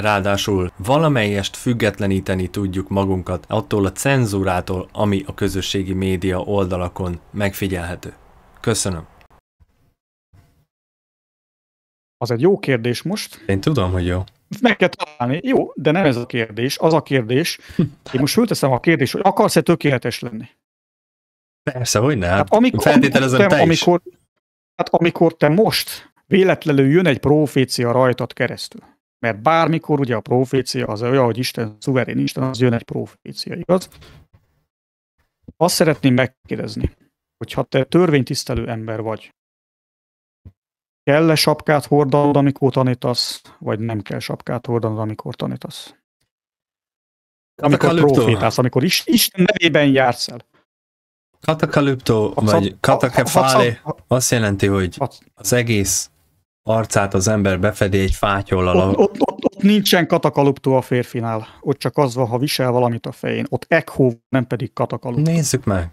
Ráadásul valamelyest függetleníteni tudjuk magunkat attól a cenzúrától, ami a közösségi média oldalakon megfigyelhető. Köszönöm. Az egy jó kérdés most. Én tudom, hogy jó. Meg kell találni. Jó, de nem ez a kérdés. Az a kérdés. Én most fölteszem a kérdést, hogy akarsz-e tökéletes lenni? Persze, hogy ne. Hát amikor, Feltételezem amikor, te amikor, Hát amikor te most véletlenül jön egy profécia rajtad keresztül, mert bármikor ugye a profécia az olyan, hogy Isten szuverén Isten, az jön egy profécia, igaz? Azt szeretném megkérdezni, hogy ha te törvénytisztelő ember vagy, kell-e sapkát hordanod, amikor tanítasz, vagy nem kell sapkát hordanod, amikor tanítasz? Amikor profétálsz, amikor Isten nevében jársz el. Katakalüpto, vagy katakefále, azt jelenti, hogy az egész arcát az ember befedi egy fátyollal. Ott, ott, ott, ott nincsen katakaluptó a férfinál. Ott csak az van, ha visel valamit a fején. Ott echo, nem pedig katakaluptó. Nézzük meg.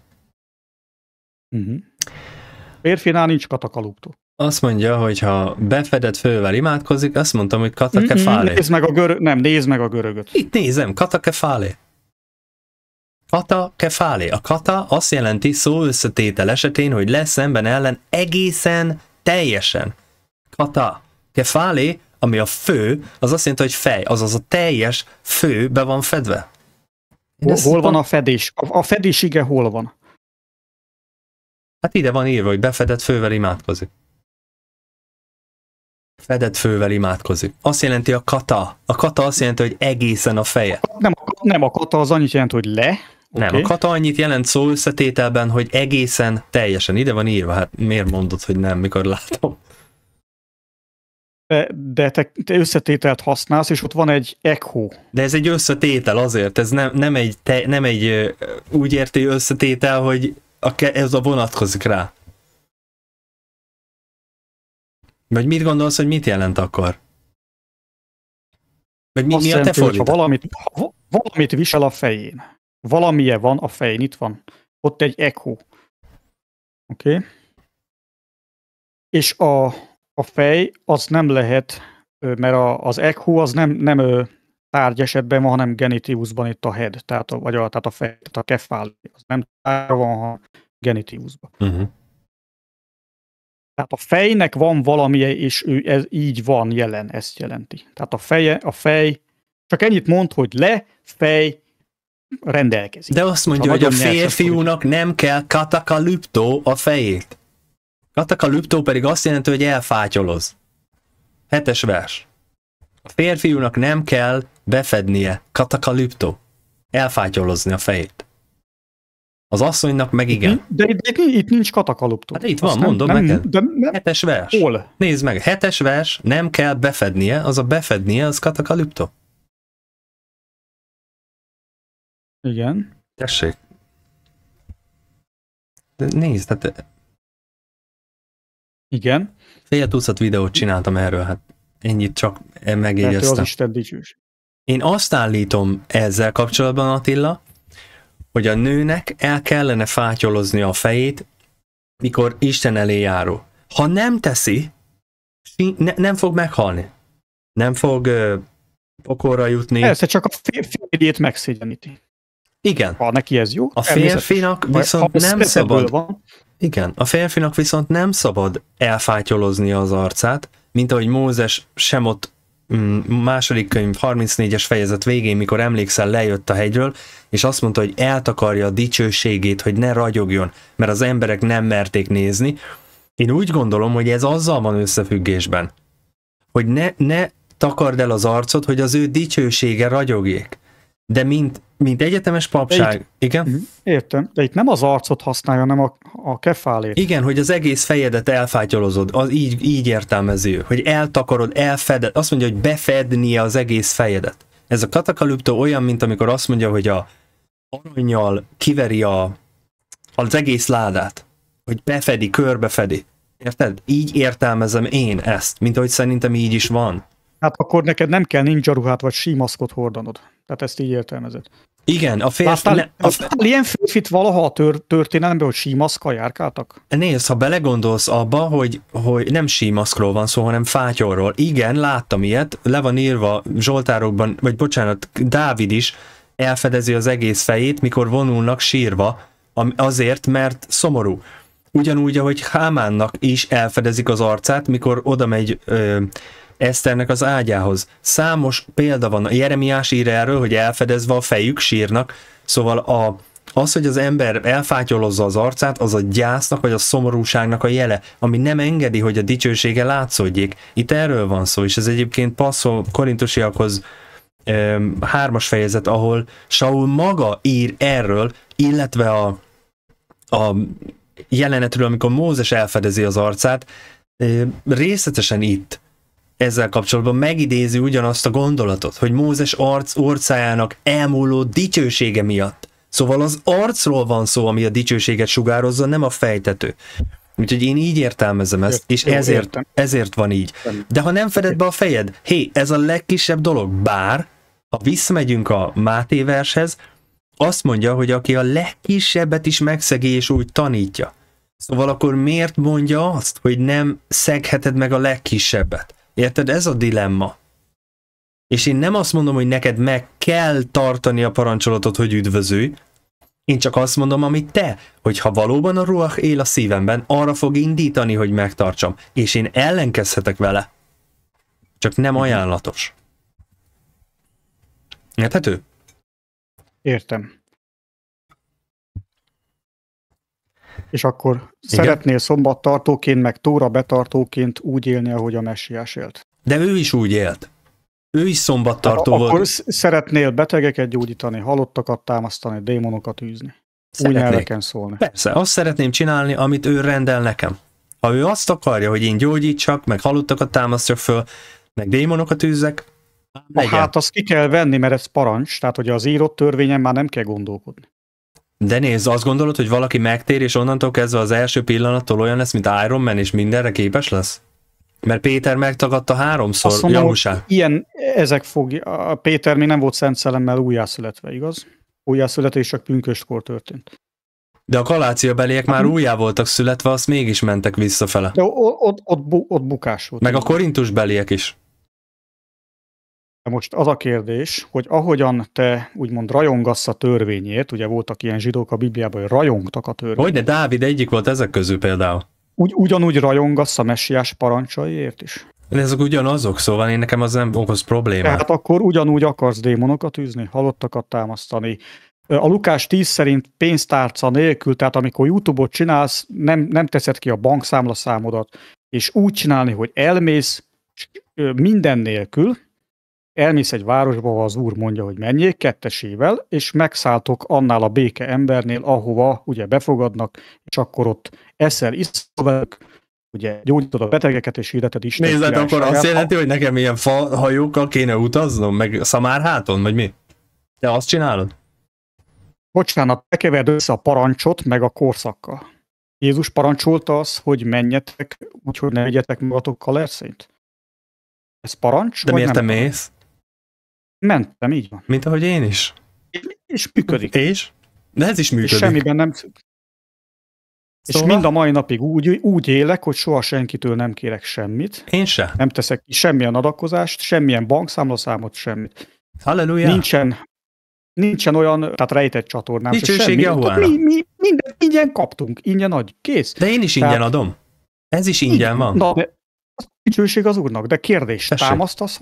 Uh-huh. Férfinál nincs katakaluptó. Azt mondja, hogy ha befedett fővel imádkozik, azt mondtam, hogy katakefálé. Mhm, nézd meg a görög, nem, nézd meg a görögöt. Itt nézem, katakefálé. Kata kefálé. A kata azt jelenti szó összetétel esetén, hogy lesz szemben ellen egészen teljesen fata, kefáli, ami a fő, az azt jelenti, hogy fej, azaz a teljes fő be van fedve. Hol, hol van a fedés? A fedés ige hol van? Hát ide van írva, hogy befedett fővel imádkozik. Fedett fővel imádkozik. Azt jelenti a kata. A kata azt jelenti, hogy egészen a feje. Nem, nem a kata az annyit jelent, hogy le. Nem, okay. a kata annyit jelent szó összetételben, hogy egészen teljesen. Ide van írva, hát miért mondod, hogy nem, mikor látom? de, de te, te összetételt használsz, és ott van egy echo. De ez egy összetétel azért, ez nem, nem, egy, te, nem egy úgy érti összetétel, hogy a, ez a vonatkozik rá. Vagy mit gondolsz, hogy mit jelent akkor? Vagy mi, mi a te jelenti, ha valamit, ha valamit visel a fején, valamilyen van a fején, itt van, ott egy echo. Oké? Okay? És a a fej az nem lehet, mert a, az ECHO az nem, nem tárgy esetben van, hanem genitiusban itt a head, tehát a, vagy a, tehát a fej, tehát a kefál, az nem tárgy van, ha genitiusban. Uh-huh. Tehát a fejnek van valami, és ő ez így van jelen, ezt jelenti. Tehát a feje, a fej, csak ennyit mond, hogy le, fej, rendelkezik. De azt mondja, hogy a férfiúnak nem kell katakalüptó a fejét. Kataka lüptó pedig azt jelenti, hogy elfátyoloz. Hetes vers. A férfiúnak nem kell befednie kataka lüptó. Elfátyolozni a fejét. Az asszonynak meg igen. Mhm. De, de, de, itt nincs katakaluptó. Hát itt van, nem, mondom nem, neked. De, de, Hetes vers. Hol? Nézd meg, hetes vers, nem kell befednie, az a befednie, az katakaluptó. Igen. Tessék. De nézd, hát igen. Fél tucat videót csináltam erről, hát ennyit csak megjegyeztem. Mert az Isten Én azt állítom ezzel kapcsolatban, Attila, hogy a nőnek el kellene fátyolozni a fejét, mikor Isten elé járó. Ha nem teszi, ne, nem fog meghalni. Nem fog ö, pokorra jutni. Persze, csak a férfiét megszégyeníti. Igen. Ha neki ez jó. A férfinak viszont ha nem szabad. Van, igen, a férfinak viszont nem szabad elfátyolozni az arcát, mint ahogy Mózes sem ott mm, második könyv 34-es fejezet végén, mikor emlékszel, lejött a hegyről, és azt mondta, hogy eltakarja a dicsőségét, hogy ne ragyogjon, mert az emberek nem merték nézni. Én úgy gondolom, hogy ez azzal van összefüggésben, hogy ne, ne takard el az arcot, hogy az ő dicsősége ragyogjék. De mint mint egyetemes papság, itt, igen? Mhm. Értem, de itt nem az arcot használja, hanem a, a kefálét. Igen, hogy az egész fejedet elfátyolozod, az így, így értelmező, hogy eltakarod, elfeded, azt mondja, hogy befednie az egész fejedet. Ez a katakalüptó olyan, mint amikor azt mondja, hogy a aranyjal kiveri a, az egész ládát, hogy befedi, körbefedi. Érted? Így értelmezem én ezt, mint ahogy szerintem így is van. Hát akkor neked nem kell ninja ruhát vagy símaszkot hordanod. Tehát ezt így értelmezed. Igen, a férfi... Láttál, ne, a... Láttál ilyen férfit valaha a tör, történelemben, hogy símaszkkal járkáltak? Nézd, ha belegondolsz abba, hogy, hogy nem símaszkról van szó, hanem fátyorról. Igen, láttam ilyet, le van írva Zsoltárokban, vagy bocsánat, Dávid is elfedezi az egész fejét, mikor vonulnak sírva, azért, mert szomorú. Ugyanúgy, ahogy Hámánnak is elfedezik az arcát, mikor oda megy... Ö, Eszternek az ágyához. Számos példa van, Jeremiás ír erről, hogy elfedezve a fejük sírnak, szóval a, az, hogy az ember elfátyolozza az arcát, az a gyásznak vagy a szomorúságnak a jele, ami nem engedi, hogy a dicsősége látszódjék. Itt erről van szó, és ez egyébként passzol korintusiakhoz öm, hármas fejezet, ahol Saul maga ír erről, illetve a, a jelenetről, amikor Mózes elfedezi az arcát, részletesen itt ezzel kapcsolatban megidézi ugyanazt a gondolatot, hogy Mózes arc orcájának elmúló dicsősége miatt. Szóval az arcról van szó, ami a dicsőséget sugározza, nem a fejtető. Úgyhogy én így értelmezem ezt, és ezért, ezért van így. De ha nem feded be a fejed, hé, ez a legkisebb dolog, bár, ha visszamegyünk a Máté vershez, azt mondja, hogy aki a legkisebbet is megszegi és úgy tanítja. Szóval akkor miért mondja azt, hogy nem szegheted meg a legkisebbet? Érted? Ez a dilemma. És én nem azt mondom, hogy neked meg kell tartani a parancsolatot, hogy üdvözölj. én csak azt mondom, amit te, hogy ha valóban a ruach él a szívemben, arra fog indítani, hogy megtartsam, és én ellenkezhetek vele. Csak nem mhm. ajánlatos. Érthető? Értem. És akkor Igen? szeretnél szombattartóként, meg tóra betartóként úgy élni, ahogy a messiás élt. De ő is úgy élt. Ő is szombattartó hát, volt. Akkor szeretnél betegeket gyógyítani, halottakat támasztani, démonokat űzni. Szeretnék. Úgy nyelveken szólni. Persze, azt szeretném csinálni, amit ő rendel nekem. Ha ő azt akarja, hogy én gyógyítsak, meg halottakat támasztjak föl, meg démonokat űzzek, legyen. Hát azt ki kell venni, mert ez parancs, tehát hogy az írott törvényen már nem kell gondolkodni. De nézd, azt gondolod, hogy valaki megtér, és onnantól kezdve az első pillanattól olyan lesz, mint Iron Man, és mindenre képes lesz? Mert Péter megtagadta háromszor Azt mondom, Ilyen, ezek fog, A Péter még nem volt szent szellemmel újjászületve, igaz? Újjászületve és csak pünköstkor történt. De a kalácia beliek már újjá voltak születve, azt mégis mentek visszafele. De ott, ott, ott, bu, ott bukás volt. Meg a korintus beliek is. Na most az a kérdés, hogy ahogyan te úgymond rajongassz a törvényért, ugye voltak ilyen zsidók a Bibliában, hogy rajongtak a törvényért. Hogy de Dávid egyik volt ezek közül például. Ugy, ugyanúgy rajongassz a messiás parancsaiért is. De ezek ugyanazok, szóval én nekem az nem okoz problémát. Tehát akkor ugyanúgy akarsz démonokat űzni, halottakat támasztani, a Lukás 10 szerint pénztárca nélkül, tehát amikor YouTube-ot csinálsz, nem, nem teszed ki a bankszámlaszámodat, és úgy csinálni, hogy elmész minden nélkül, elmész egy városba, ahol az úr mondja, hogy menjék kettesével, és megszálltok annál a béke embernél, ahova ugye befogadnak, és akkor ott eszel, iszol ugye gyógyítod a betegeket, és hirdeted is. Nézd, hát akkor azt jelenti, hogy nekem ilyen fa hajókkal kéne utaznom, meg szamárháton, vagy mi? Te azt csinálod? Bocsánat, te keverd össze a parancsot, meg a korszakkal. Jézus parancsolta az, hogy menjetek, úgyhogy ne vegyetek magatokkal erszényt. Ez parancs? De miért nem? te mész? Mentem, így van. Mint ahogy én is. És működik. És? De ez is működik. És semmiben nem Szóval? És mind a mai napig úgy, úgy élek, hogy soha senkitől nem kérek semmit. Én se. Nem teszek ki semmilyen adakozást, semmilyen bankszámlaszámot, semmit. Halleluja. Nincsen, nincsen olyan, tehát rejtett csatornám. Nincs semmi. Mi, mi, minden ingyen kaptunk, ingyen adj, kész. De én is ingyen tehát, adom. Ez is ingyen így, van. Na, de a dicsőség az úrnak, de kérdés. Tessék. támasztasz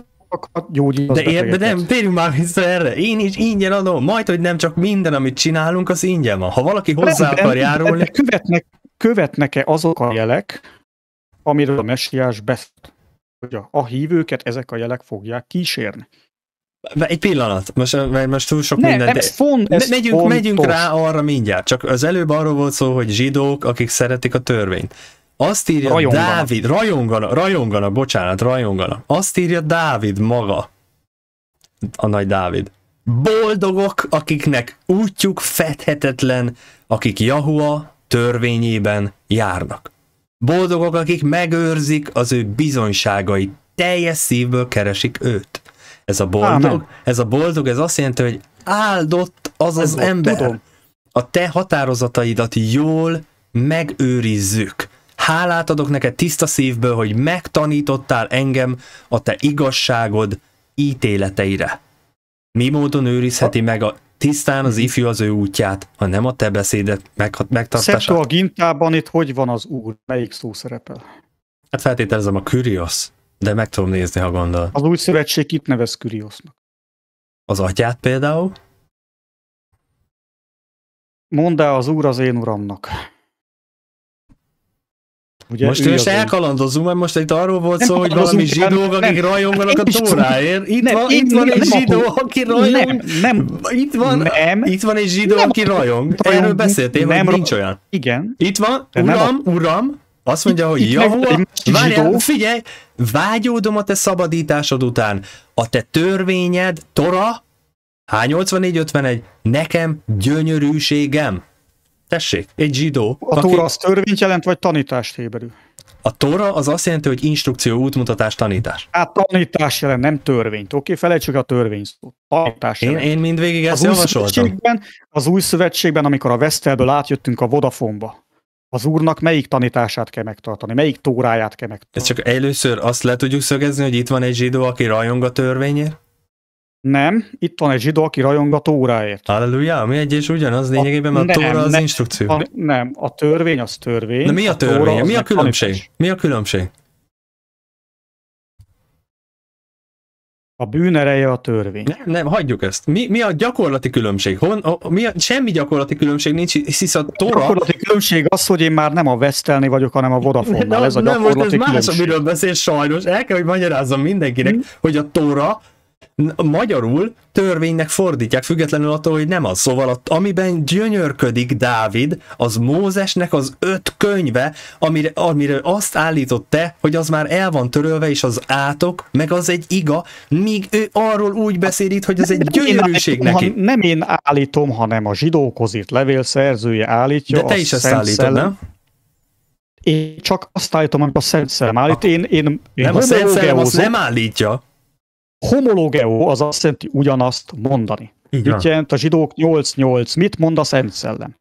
de, de nem, térjünk már vissza erre. Én is ingyen adom. Majd, hogy nem csak minden, amit csinálunk, az ingyen van. Ha valaki hozzá nem, akar járulni... De követnek, követnek-e azok a jelek, amiről a messiás beszélt? Hogy a hívőket ezek a jelek fogják kísérni. Egy pillanat, most, mert most túl sok ne, minden. Ez font, ez megyünk, megyünk rá arra mindjárt, csak az előbb arról volt szó, hogy zsidók, akik szeretik a törvényt. Azt írja rajongana. Dávid, rajongana, rajongana, bocsánat, rajongana. Azt írja Dávid maga, a nagy Dávid. Boldogok, akiknek útjuk fethetetlen, akik Jahua törvényében járnak. Boldogok, akik megőrzik az ő bizonyságai, teljes szívből keresik őt. Ez a boldog, Amen. ez a boldog, ez azt jelenti, hogy áldott az az ez ember. Tudom. A te határozataidat jól megőrizzük. Hálát adok neked tiszta szívből, hogy megtanítottál engem a te igazságod ítéleteire. Mi módon őrizheti meg a tisztán az ifjú az ő útját, ha nem a te beszédet meg, megtartását? Szerintem a gintában itt hogy van az úr? Melyik szó szerepel? Hát feltételezem a Kyrios, de meg tudom nézni, ha gondol. Az új szövetség itt nevez Kyriosnak. Az atyát például? Mondd el az úr az én uramnak. Ugye most most elkalandozunk, mert most itt arról volt szó, hogy valami hát zsidó, akik hát rajonganak a tóráért. Itt, nem, van, itt van egy zsidó, aki rajong. Nem, nem, itt, van, nem, itt van egy zsidó, aki rajong. Erről beszéltél, nem, hogy nincs olyan. Igen. Itt van, uram, uram, azt mondja, hogy javul. várjál, figyelj, vágyódom a te szabadításod után. A te törvényed, Tora, H8451, nekem gyönyörűségem. Tessék, egy zsidó. A aki... Tóra az törvényt jelent, vagy tanítást héberül? A Tóra az azt jelenti, hogy instrukció, útmutatás, tanítás. Hát tanítás jelent, nem törvényt. Oké, felejtsük a törvényt. Tanítás én, én mindvégig ezt az javasoltam. Az új szövetségben, amikor a Vesztelből átjöttünk a Vodafonba, az úrnak melyik tanítását kell megtartani, melyik tóráját kell megtartani. Ez csak először azt le tudjuk szögezni, hogy itt van egy zsidó, aki rajong a törvényért? Nem, itt van egy zsidó, aki a óráért. Halleluja, mi egy és ugyanaz lényegében, mert a, a tóra az nem, instrukció. A, nem, a törvény az törvény. Na mi a törvény? A mi a különbség? Tanítás. Mi a különbség? A bűn ereje a törvény. Nem, nem, hagyjuk ezt. Mi, mi a gyakorlati különbség? Hon, a, mi a, semmi gyakorlati különbség nincs, hisz a Tóra... A gyakorlati különbség az, hogy én már nem a vesztelni vagyok, hanem a vodafone Ez a gyakorlati nem, most ez különbség. más, amiről beszél sajnos. El kell, hogy magyarázzam mindenkinek, hmm. hogy a Tóra magyarul törvénynek fordítják, függetlenül attól, hogy nem az. Szóval ott, amiben gyönyörködik Dávid, az Mózesnek az öt könyve, amire, amire azt állított te, hogy az már el van törölve, és az átok, meg az egy iga, míg ő arról úgy beszél itt, hogy ez egy gyönyörűség nem, neki. Nem én állítom, hanem a zsidókhoz írt levél szerzője állítja. De te is ezt állítod, szellem, nem? Én csak azt állítom, amit a Szent Szellem állít. Én, én, én nem, a Szent Szellem azt nem állítja homologeo az azt jelenti ugyanazt mondani. Igen. Mit jelent a zsidók 8-8? Mit mond a Szent Szellem?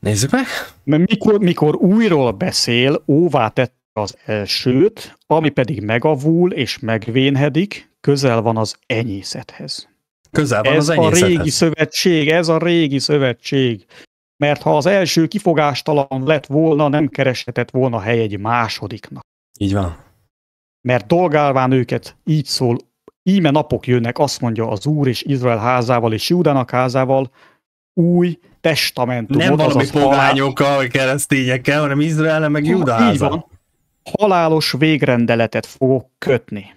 Nézzük meg. Mert mikor, mikor újról beszél, óvá tette az elsőt, ami pedig megavul és megvénhedik, közel van az enyészethez. Közel van ez az enyészethez. a régi szövetség, ez a régi szövetség. Mert ha az első kifogástalan lett volna, nem kereshetett volna hely egy másodiknak. Így van. Mert dolgálván őket így szól Íme napok jönnek, azt mondja az Úr és Izrael házával és Júdának házával, új testamentumot. Nem valami pogányokkal, halál... keresztényekkel, hanem Izrael meg Júda házával. Halálos végrendeletet fogok kötni.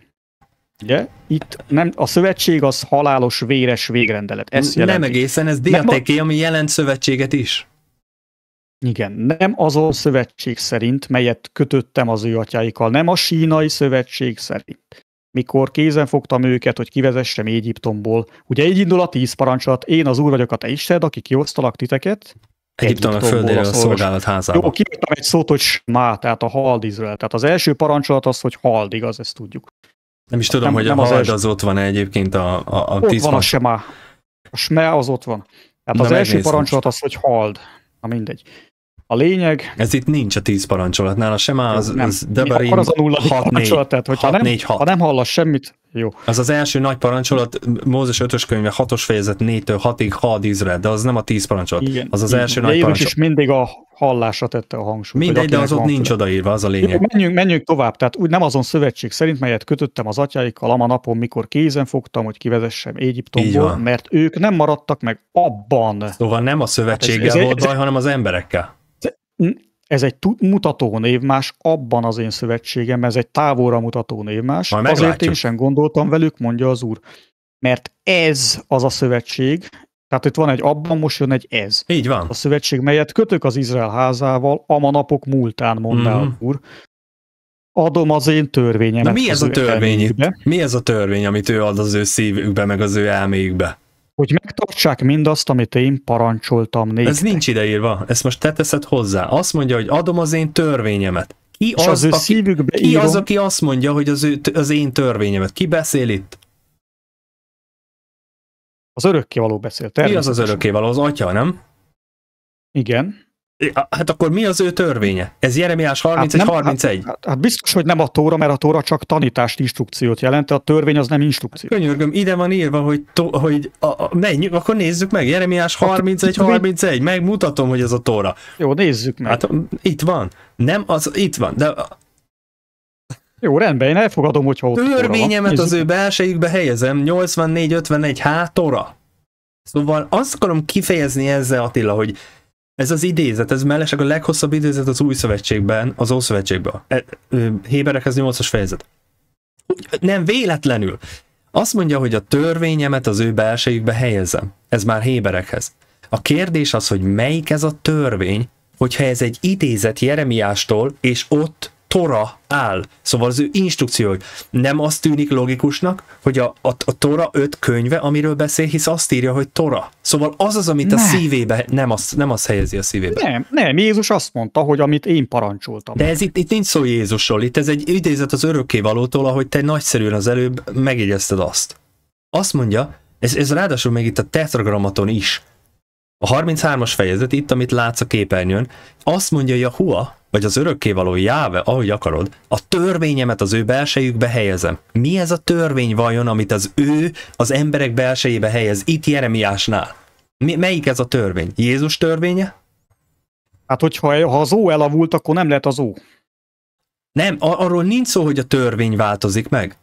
Ugye? Itt nem, a szövetség az halálos véres végrendelet. Ez jelenti. Nem egészen, ez diateké, ami jelent szövetséget is. Igen, nem a szövetség szerint, melyet kötöttem az ő atyáikkal, nem a sínai szövetség szerint, mikor kézen fogtam őket, hogy kivezessem Egyiptomból. Ugye így indul a tíz parancsolat, én az úr vagyok a te Isten, aki kiosztalak titeket. a földére a szolgálat házába. Jó, kiírtam egy szót, hogy smá, tehát a hald Izrael. Tehát az első parancsolat az, hogy hald, igaz, ezt tudjuk. Nem is hát tudom, nem, hogy nem a hald az, az ott van-e egyébként a, a, a ott tíz van a semá. A smá az ott van. Tehát Na az első parancsolat most. az, hogy hald. Na mindegy. A lényeg... Ez itt nincs a tíz parancsolatnál, a sem az, nem. az Deberim Akkor az a nulla 6, parancsolat, tehát hogyha nem, 4, 6. ha nem hallasz semmit, jó. Az az első nagy parancsolat, Mózes 5-ös könyve 6-os fejezet 4-től 6-ig had Izrael, de az nem a tíz parancsolat. Igen. Az az igen. első de nagy Jézus parancsolat. is mindig a hallásra tette a hangsúlyt. Mindegy, de az ott nincs odaírva, az a lényeg. Jó, menjünk, menjünk tovább, tehát úgy nem azon szövetség szerint, melyet kötöttem az atyáikkal ama napon, mikor kézen fogtam, hogy kivezessem Égyiptomból, mert ők nem maradtak meg abban. Szóval nem a szövetséggel hát ez, ez, volt baj, hanem az emberekkel ez egy mutató névmás abban az én szövetségem, ez egy távolra mutató névmás. Majd Azért én sem gondoltam velük, mondja az úr. Mert ez az a szövetség, tehát itt van egy abban, most jön egy ez. Így van. A szövetség, melyet kötök az Izrael házával, a napok múltán, mondja mm. úr. Adom az én törvényemet. Na mi ez a törvény Mi ez a törvény, amit ő ad az ő szívükbe, meg az ő elméjükbe? hogy megtartsák mindazt, amit én parancsoltam néktek. Ez nincs ideírva, ezt most te teszed hozzá. Azt mondja, hogy adom az én törvényemet. Ki az, az, ő aki, szívükbe ki írom. az aki azt mondja, hogy az, ő, az én törvényemet? Ki beszél itt? Az örökkévaló beszél. Ki az az örökkévaló? Az atya, nem? Igen hát akkor mi az ő törvénye? Ez Jeremiás 31, hát nem, 31. Hát, hát, hát biztos, hogy nem a Tóra, mert a Tóra csak tanítást, instrukciót jelent, a törvény az nem instrukció. Hát, könyörgöm, ide van írva, hogy, to, hogy a, a, menj, akkor nézzük meg, Jeremiás 31, hát 31, megmutatom, hogy ez a Tóra. Jó, nézzük meg. Hát itt van, nem az, itt van, de... Jó, rendben, én elfogadom, hogyha ott Törvényemet az ő belsejükbe helyezem, 84-51, hát Tóra. Szóval azt akarom kifejezni ezzel, Attila, hogy ez az idézet, ez mellesleg a leghosszabb idézet az új szövetségben, az Ószövetségben. E, Héberekhez 8-as fejezet. Nem véletlenül. Azt mondja, hogy a törvényemet az ő belsejükbe helyezem. Ez már Héberekhez. A kérdés az, hogy melyik ez a törvény, hogyha ez egy idézet Jeremiástól, és ott Tora áll. Szóval az ő hogy Nem azt tűnik logikusnak, hogy a, a, a Tora öt könyve, amiről beszél, hisz azt írja, hogy Tora. Szóval az az, amit ne. a szívébe, nem az, nem az helyezi a szívébe. Nem, nem, Jézus azt mondta, hogy amit én parancsoltam. De ez itt, itt nincs szó Jézusról, itt ez egy idézet az örökkévalótól, ahogy te nagyszerűen az előbb megjegyezted azt. Azt mondja, ez, ez ráadásul még itt a tetragramaton is. A 33-as fejezet, itt, amit látsz a képernyőn, azt mondja Yahua, vagy az örökkévaló jáve, ahogy akarod, a törvényemet az ő belsejükbe helyezem. Mi ez a törvény vajon, amit az ő az emberek belsejébe helyez, itt Jeremiásnál? Mi, melyik ez a törvény? Jézus törvénye? Hát, hogyha e- ha az ó elavult, akkor nem lehet az ó. Nem, arról nincs szó, hogy a törvény változik meg.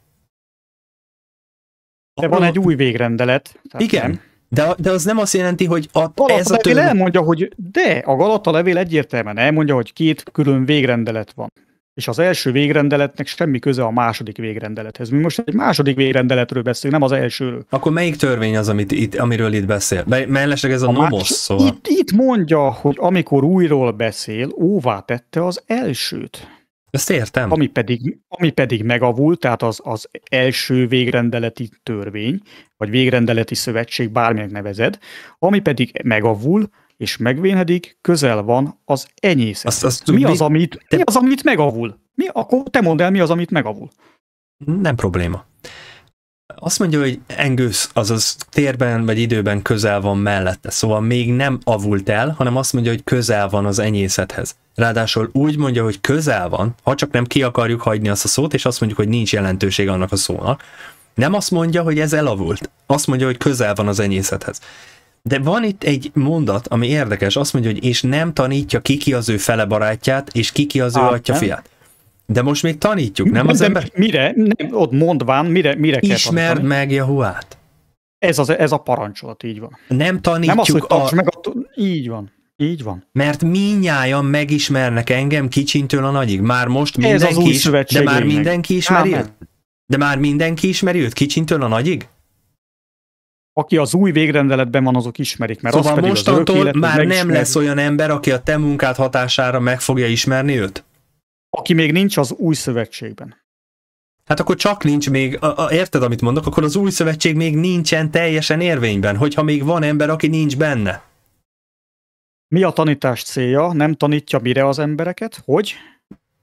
De van egy új végrendelet. igen, nem. De, de az nem azt jelenti, hogy a, Galata ez a több... elmondja, hogy de, a Galata levél egyértelműen elmondja, hogy két külön végrendelet van. És az első végrendeletnek semmi köze a második végrendelethez. Mi most egy második végrendeletről beszélünk, nem az elsőről. Akkor melyik törvény az, amit itt, amiről itt beszél? Mellesleg ez a, a nomos szó. szóval. Itt, itt mondja, hogy amikor újról beszél, óvá tette az elsőt. Ezt értem. Ami pedig, ami pedig megavult, tehát az, az első végrendeleti törvény, vagy végrendeleti szövetség, bárminek nevezed, ami pedig megavul, és megvénhedik, közel van az enyészet. Azt, azt, mi, mi, az, amit, te... mi az, amit megavul? Mi, akkor te mondd el, mi az, amit megavul. Nem probléma azt mondja, hogy Engősz, azaz térben vagy időben közel van mellette, szóval még nem avult el, hanem azt mondja, hogy közel van az enyészethez. Ráadásul úgy mondja, hogy közel van, ha csak nem ki akarjuk hagyni azt a szót, és azt mondjuk, hogy nincs jelentőség annak a szónak. Nem azt mondja, hogy ez elavult. Azt mondja, hogy közel van az enyészethez. De van itt egy mondat, ami érdekes, azt mondja, hogy és nem tanítja ki ki az ő fele barátját, és ki ki az ő atya fiát. De most még tanítjuk, nem az de ember? Mire? Nem, ott mondván, mire, mire kell Ismerd tanítani. meg Jahuát. Ez, az, ez a parancsolat, így van. Nem tanítjuk. Nem az, hogy a... meg a... Így van. Így van. Mert minnyáján megismernek engem kicsintől a nagyig. Már most mindenki ez az új is, de már mindenki ismeri őt? De már mindenki ismeri őt kicsintől a nagyig? Aki az új végrendeletben van, azok ismerik, mert szóval az pedig mostantól az élet, már nem lesz olyan ember, aki a te munkád hatására meg fogja ismerni őt? Aki még nincs az új szövetségben. Hát akkor csak nincs még, a, a, érted, amit mondok, akkor az új szövetség még nincsen teljesen érvényben, hogyha még van ember, aki nincs benne. Mi a tanítás célja? Nem tanítja mire az embereket? Hogy?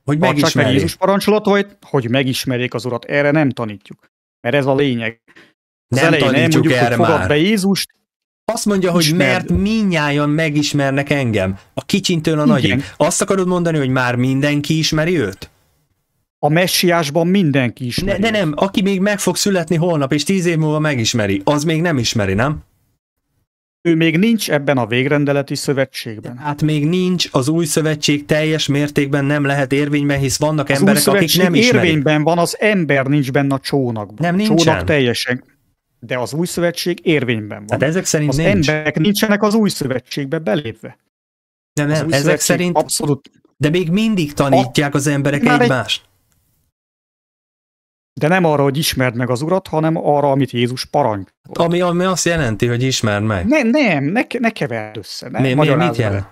Hogy megismerjék. Meg Jézus vagy hogy megismerjék az urat. Erre nem tanítjuk. Mert ez a lényeg. Az nem tanítjuk nem mondjuk, erre hogy fogad már. be Jézust, azt mondja, hogy Ismerd. mert minnyáján megismernek engem. A kicsintől a nagyig. Azt akarod mondani, hogy már mindenki ismeri őt? A messiásban mindenki ismeri. Ne, de nem, aki még meg fog születni holnap, és tíz év múlva megismeri, az még nem ismeri, nem? Ő még nincs ebben a végrendeleti szövetségben. Hát még nincs, az új szövetség teljes mértékben nem lehet érvényben, hisz vannak az emberek, akik nem ismerik. érvényben van, az ember nincs benne a csónakban. Nem nincsen. Csónak teljesen de az új szövetség érvényben van. Hát ezek szerint az nincs. emberek nincsenek az új szövetségbe belépve. Nem, nem, ezek szerint abszolút... De még mindig tanítják a... az emberek Már egymást. Egy... De nem arra, hogy ismerd meg az urat, hanem arra, amit Jézus parancs. Hát, ami, ami azt jelenti, hogy ismerd meg. Nem, nem, ne, ne keverd össze. Ne, mi, mi, mit jelent?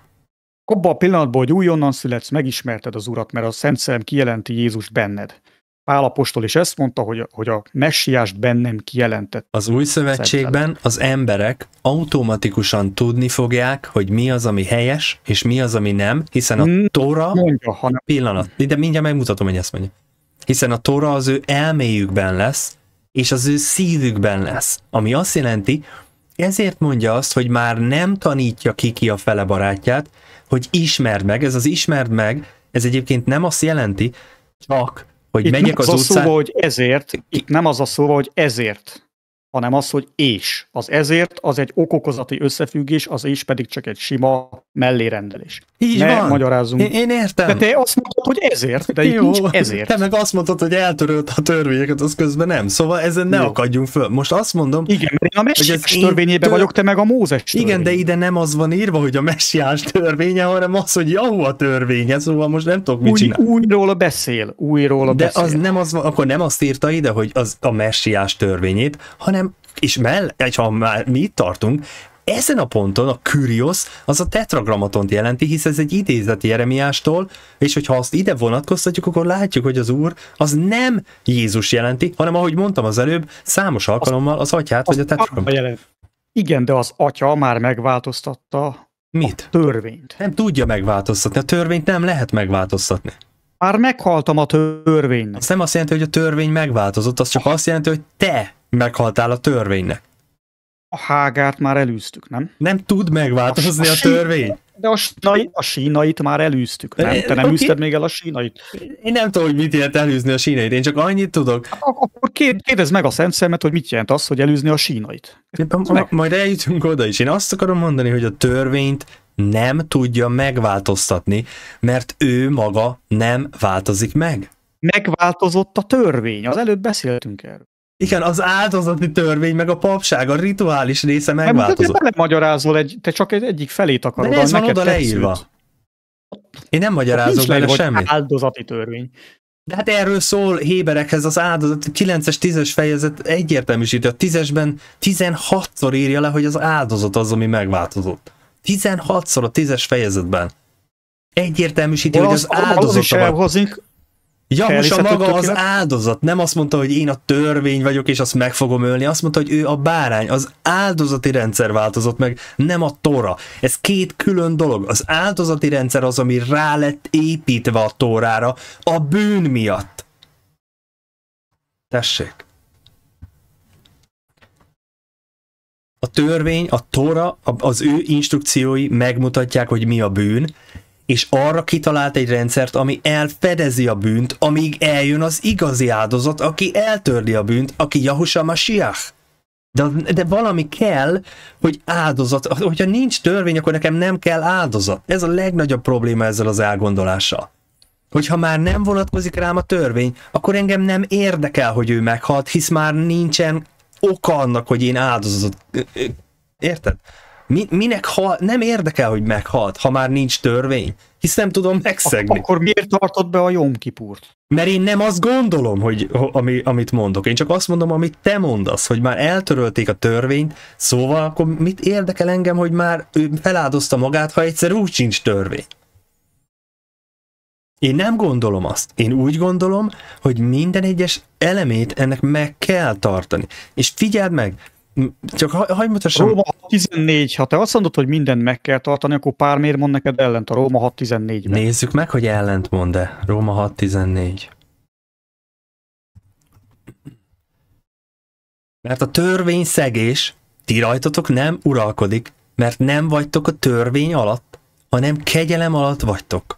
Abban a pillanatban, hogy újonnan születsz, megismerted az urat, mert a Szent Szellem kijelenti Jézust benned. Pálapostól is ezt mondta, hogy, hogy a messiást bennem kijelentett. Az új szövetségben az emberek automatikusan tudni fogják, hogy mi az, ami helyes, és mi az, ami nem, hiszen a Tóra... Mondja, nem. Pillanat, de mindjárt megmutatom, hogy ezt mondja. Hiszen a Tóra az ő elméjükben lesz, és az ő szívükben lesz. Ami azt jelenti, ezért mondja azt, hogy már nem tanítja ki ki a fele barátját, hogy ismerd meg, ez az ismerd meg, ez egyébként nem azt jelenti, csak hogy itt menjek az, az utcán... Szóval, hogy ezért, itt nem az a szó, hogy ezért hanem az, hogy és. Az ezért, az egy okokozati összefüggés, az és pedig csak egy sima mellérendelés. Így ne van. magyarázzunk. Én, én értem. De te azt mondtad, hogy ezért, de Jó. nincs ezért. Te meg azt mondtad, hogy eltörölt a törvényeket, az közben nem. Szóval ezen ne Jó. akadjunk föl. Most azt mondom... Igen, mert én a messiás törvényébe tör... vagyok, te meg a Mózes törvény. Igen, de ide nem az van írva, hogy a messiás törvénye, hanem az, hogy Jahu a törvénye, szóval most nem tudok mit Új, csinálni. Újról beszél, újról de beszél. De az nem az van, akkor nem azt írta ide, hogy az a messiás törvényét, hanem hanem, és mell, és ha már mi itt tartunk, ezen a ponton a Kyrios az a tetragramatont jelenti, hisz ez egy idézet Jeremiástól, és hogyha azt ide vonatkoztatjuk, akkor látjuk, hogy az Úr az nem Jézus jelenti, hanem ahogy mondtam az előbb, számos alkalommal az atyát, az, vagy a tetragrammatont. Igen, de az atya már megváltoztatta Mit? A törvényt. Nem tudja megváltoztatni, a törvényt nem lehet megváltoztatni. Már meghaltam a törvénynek. Azt nem azt jelenti, hogy a törvény megváltozott, az csak azt jelenti, hogy te meghaltál a törvénynek. A hágát már elűztük, nem? Nem tud megváltozni a, a törvény. De a, sínai, a sínait már elűztük, nem? Te nem okay. üzted még el a sínait? Én nem tudom, hogy mit jelent elűzni a sínait, én csak annyit tudok. Hát, akkor kérdezd meg a szemszemet, hogy mit jelent az, hogy elűzni a sínait. Majd eljutunk oda is. Én azt akarom mondani, hogy a törvényt nem tudja megváltoztatni, mert ő maga nem változik meg. Megváltozott a törvény, az előbb beszéltünk erről. Igen, az áldozati törvény, meg a papság, a rituális része hát megváltozott. Nem, magyarázol, egy, te csak egy, egyik felét akarod. De ez van oda leírva. Szült. Én nem magyarázok bele semmit. áldozati törvény. De hát erről szól Héberekhez az áldozat, 9-es, 10-es fejezet egyértelműsíti. A 10-esben 16-szor írja le, hogy az áldozat az, ami megváltozott. 16-szor a 10-es fejezetben. Egyértelműsíti, Olasz, hogy az áldozat... Az is elhozik, Ja, most a maga az áldozat. Nem azt mondta, hogy én a törvény vagyok, és azt meg fogom ölni. Azt mondta, hogy ő a bárány. Az áldozati rendszer változott meg, nem a Tora. Ez két külön dolog. Az áldozati rendszer az, ami rá lett építve a tórára a bűn miatt. Tessék. A törvény, a Tora, az ő instrukciói megmutatják, hogy mi a bűn, és arra kitalált egy rendszert, ami elfedezi a bűnt, amíg eljön az igazi áldozat, aki eltörli a bűnt, aki Yahusha Mashiach. De, de valami kell, hogy áldozat, hogyha nincs törvény, akkor nekem nem kell áldozat. Ez a legnagyobb probléma ezzel az elgondolással. Hogyha már nem vonatkozik rám a törvény, akkor engem nem érdekel, hogy ő meghalt, hisz már nincsen oka annak, hogy én áldozatot... Érted? Mi, minek hal, nem érdekel, hogy meghalt, ha már nincs törvény, hisz nem tudom megszegni. Ak- akkor miért tartod be a Jomkipurt? Mert én nem azt gondolom, hogy, ami, amit mondok. Én csak azt mondom, amit te mondasz, hogy már eltörölték a törvényt, szóval akkor mit érdekel engem, hogy már ő feláldozta magát, ha egyszer úgy sincs törvény? Én nem gondolom azt. Én úgy gondolom, hogy minden egyes elemét ennek meg kell tartani. És figyeld meg, csak ha, hagyd mutassam. Róma 6.14, ha te azt mondod, hogy mindent meg kell tartani, akkor pár miért mond neked ellent a Róma 6.14-ben? Nézzük meg, hogy ellent mond-e. Róma 6.14. Mert a törvény szegés, ti rajtatok nem uralkodik, mert nem vagytok a törvény alatt, hanem kegyelem alatt vagytok.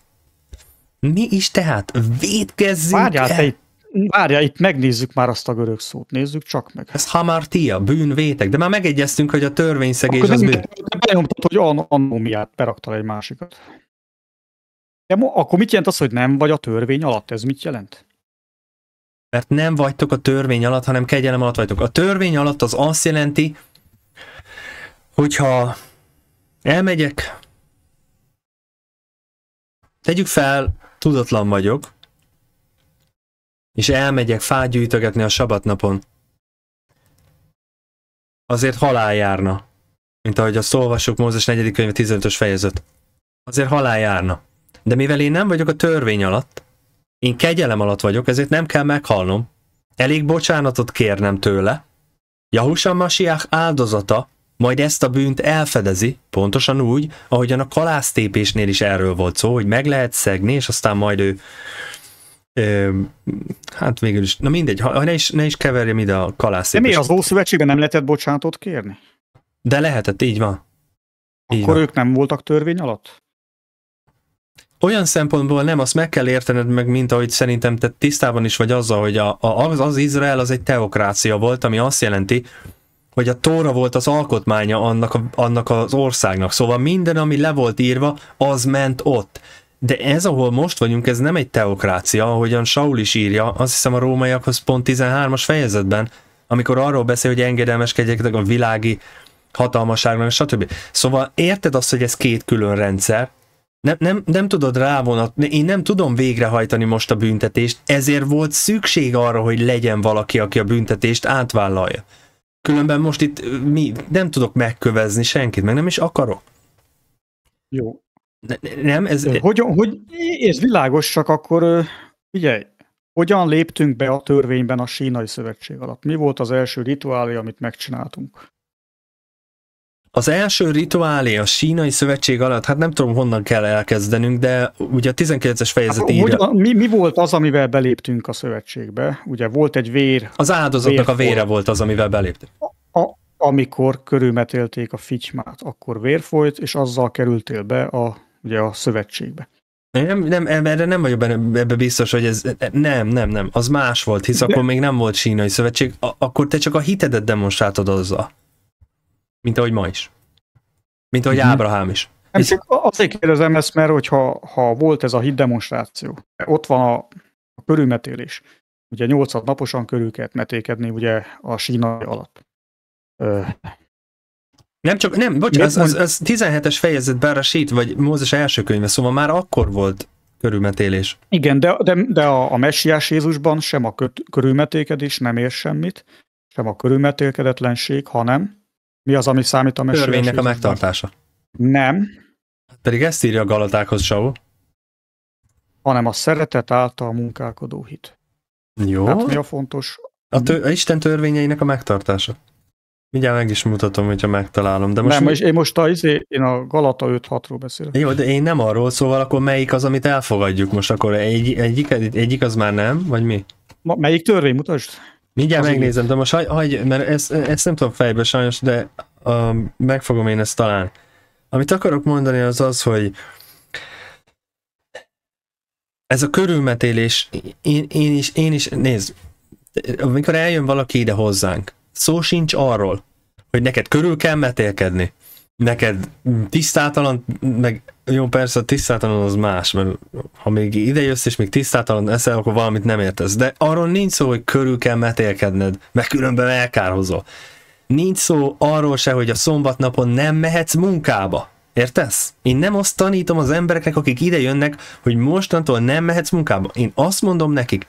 Mi is tehát védkezzünk Várjál, el. te itt Várja, itt megnézzük már azt a görög szót, nézzük csak meg. Ez hamartia, bűnvétek, de már megegyeztünk, hogy a törvényszegés Akkor az bűn. Benyomtad, hogy an- anomiát beraktál egy másikat. De mo- akkor mit jelent az, hogy nem vagy a törvény alatt? Ez mit jelent? Mert nem vagytok a törvény alatt, hanem kegyelem alatt vagytok. A törvény alatt az azt jelenti, hogyha elmegyek, tegyük fel, tudatlan vagyok, és elmegyek fát gyűjtögetni a sabatnapon. Azért halál járna, mint ahogy azt olvassuk Mózes 4. könyve 15-ös fejezet. Azért halál járna. De mivel én nem vagyok a törvény alatt, én kegyelem alatt vagyok, ezért nem kell meghalnom. Elég bocsánatot kérnem tőle. Jahusan Masiach áldozata majd ezt a bűnt elfedezi, pontosan úgy, ahogyan a kalásztépésnél is erről volt szó, hogy meg lehet szegni, és aztán majd ő Ö, hát végül is, na mindegy, ha, ne, is, ne is keverjem ide a kalászét. De mi az Ószövetségben nem lehetett bocsánatot kérni? De lehetett, így van. Így Akkor van. ők nem voltak törvény alatt? Olyan szempontból nem, azt meg kell értened meg, mint ahogy szerintem te tisztában is vagy azzal, hogy a, a, az, az Izrael az egy teokrácia volt, ami azt jelenti, hogy a Tóra volt az alkotmánya annak, a, annak az országnak. Szóval minden, ami le volt írva, az ment ott. De ez, ahol most vagyunk, ez nem egy teokrácia, ahogyan Saul is írja, azt hiszem a rómaiakhoz pont 13-as fejezetben, amikor arról beszél, hogy engedelmeskedjetek a világi hatalmaságnak, stb. Szóval érted azt, hogy ez két külön rendszer, nem, nem, nem tudod rávonatni, én nem tudom végrehajtani most a büntetést, ezért volt szükség arra, hogy legyen valaki, aki a büntetést átvállalja. Különben most itt mi, nem tudok megkövezni senkit, meg nem is akarok. Jó, nem, ez... Hogyan, hogy, ez világos, csak akkor figyelj, hogyan léptünk be a törvényben a sínai szövetség alatt? Mi volt az első rituálé, amit megcsináltunk? Az első rituálé a sínai szövetség alatt, hát nem tudom honnan kell elkezdenünk, de ugye a 19-es fejezet hát, írja. mi, mi volt az, amivel beléptünk a szövetségbe? Ugye volt egy vér... Az áldozatnak a vére volt az, amivel beléptünk. A, a, amikor körülmetélték a figymát, akkor vér folyt, és azzal kerültél be a ugye a szövetségbe. Nem, nem, erre nem vagyok benne, ebbe biztos, hogy ez, nem, nem, nem, az más volt, hisz akkor még nem volt sínai szövetség, a, akkor te csak a hitedet demonstráltad azzal. Mint ahogy ma is. Mint ahogy mm-hmm. Ábrahám is. Nem, hisz... azért kérdezem ezt, mert hogyha ha volt ez a hit demonstráció, ott van a, a körülmetélés, ugye 8 naposan körül kellett metékedni ugye a sínai alatt. Nem csak, nem, bocsánat, az, az, az 17-es fejezet bár a sít, vagy Mózes első könyve, szóval már akkor volt körülmetélés. Igen, de, de, de a, a messiás Jézusban sem a köt, körülmetékedés nem ér semmit, sem a körülmetélkedetlenség, hanem mi az, ami számít a messiás Törvénynek Jézusban? a megtartása. Nem. Pedig ezt írja a Galatákhoz Saul. Hanem a szeretet által munkálkodó hit. Jó. Hát mi a fontos? A tő, a Isten törvényeinek a megtartása. Mindjárt meg is mutatom, hogyha megtalálom. De most nem, mi... és én most a, izé, én a Galata 5-6-ról beszélek. Jó, de én nem arról, szóval akkor melyik az, amit elfogadjuk most akkor? Egy, egyik, egyik az már nem, vagy mi? Ma, melyik törvény? Mutasd. Mindjárt az megnézem, így. de most hagy, hagy mert ezt, ezt nem tudom fejbe sajnos, de uh, meg fogom én ezt talán. Amit akarok mondani az az, hogy ez a körülmetélés, én, én, is, én is, nézd, amikor eljön valaki ide hozzánk, Szó sincs arról, hogy neked körül kell metélkedni. Neked tisztátalan, meg jó persze a tisztátalan az más, mert ha még ide jössz és még tisztátalan eszel, akkor valamit nem értesz. De arról nincs szó, hogy körül kell metélkedned, meg különben elkárhozol. Nincs szó arról se, hogy a szombatnapon nem mehetsz munkába. Értesz? Én nem azt tanítom az embereknek, akik ide jönnek, hogy mostantól nem mehetsz munkába. Én azt mondom nekik,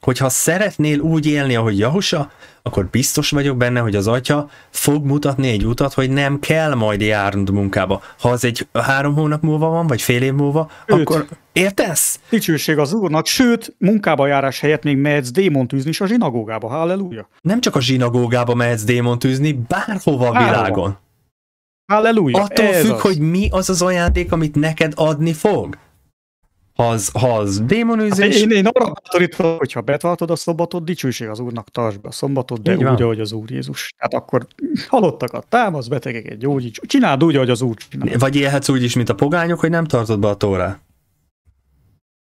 hogyha szeretnél úgy élni, ahogy Jahusa, akkor biztos vagyok benne, hogy az atya fog mutatni egy utat, hogy nem kell majd járnod munkába. Ha az egy három hónap múlva van, vagy fél év múlva, Őt. akkor értesz? Dicsőség az úrnak, sőt, munkába járás helyett még mehetsz démontűzni is a zsinagógába, halleluja. Nem csak a zsinagógába mehetsz démontűzni, bárhova a világon. Halleluja. Attól Ez függ, az. hogy mi az az ajándék, amit neked adni fog ha az, ha az démonőzés... Hát én, én arra bátorítom, hogyha betváltod a szombatot, dicsőség az Úrnak, tartsd be a szombatot, de úgy, ahogy az Úr Jézus. Hát akkor halottakat támasz, betegeket gyógyíts, csináld úgy, ahogy az Úr csinál. Vagy élhetsz úgy is, mint a pogányok, hogy nem tartod be a tórát.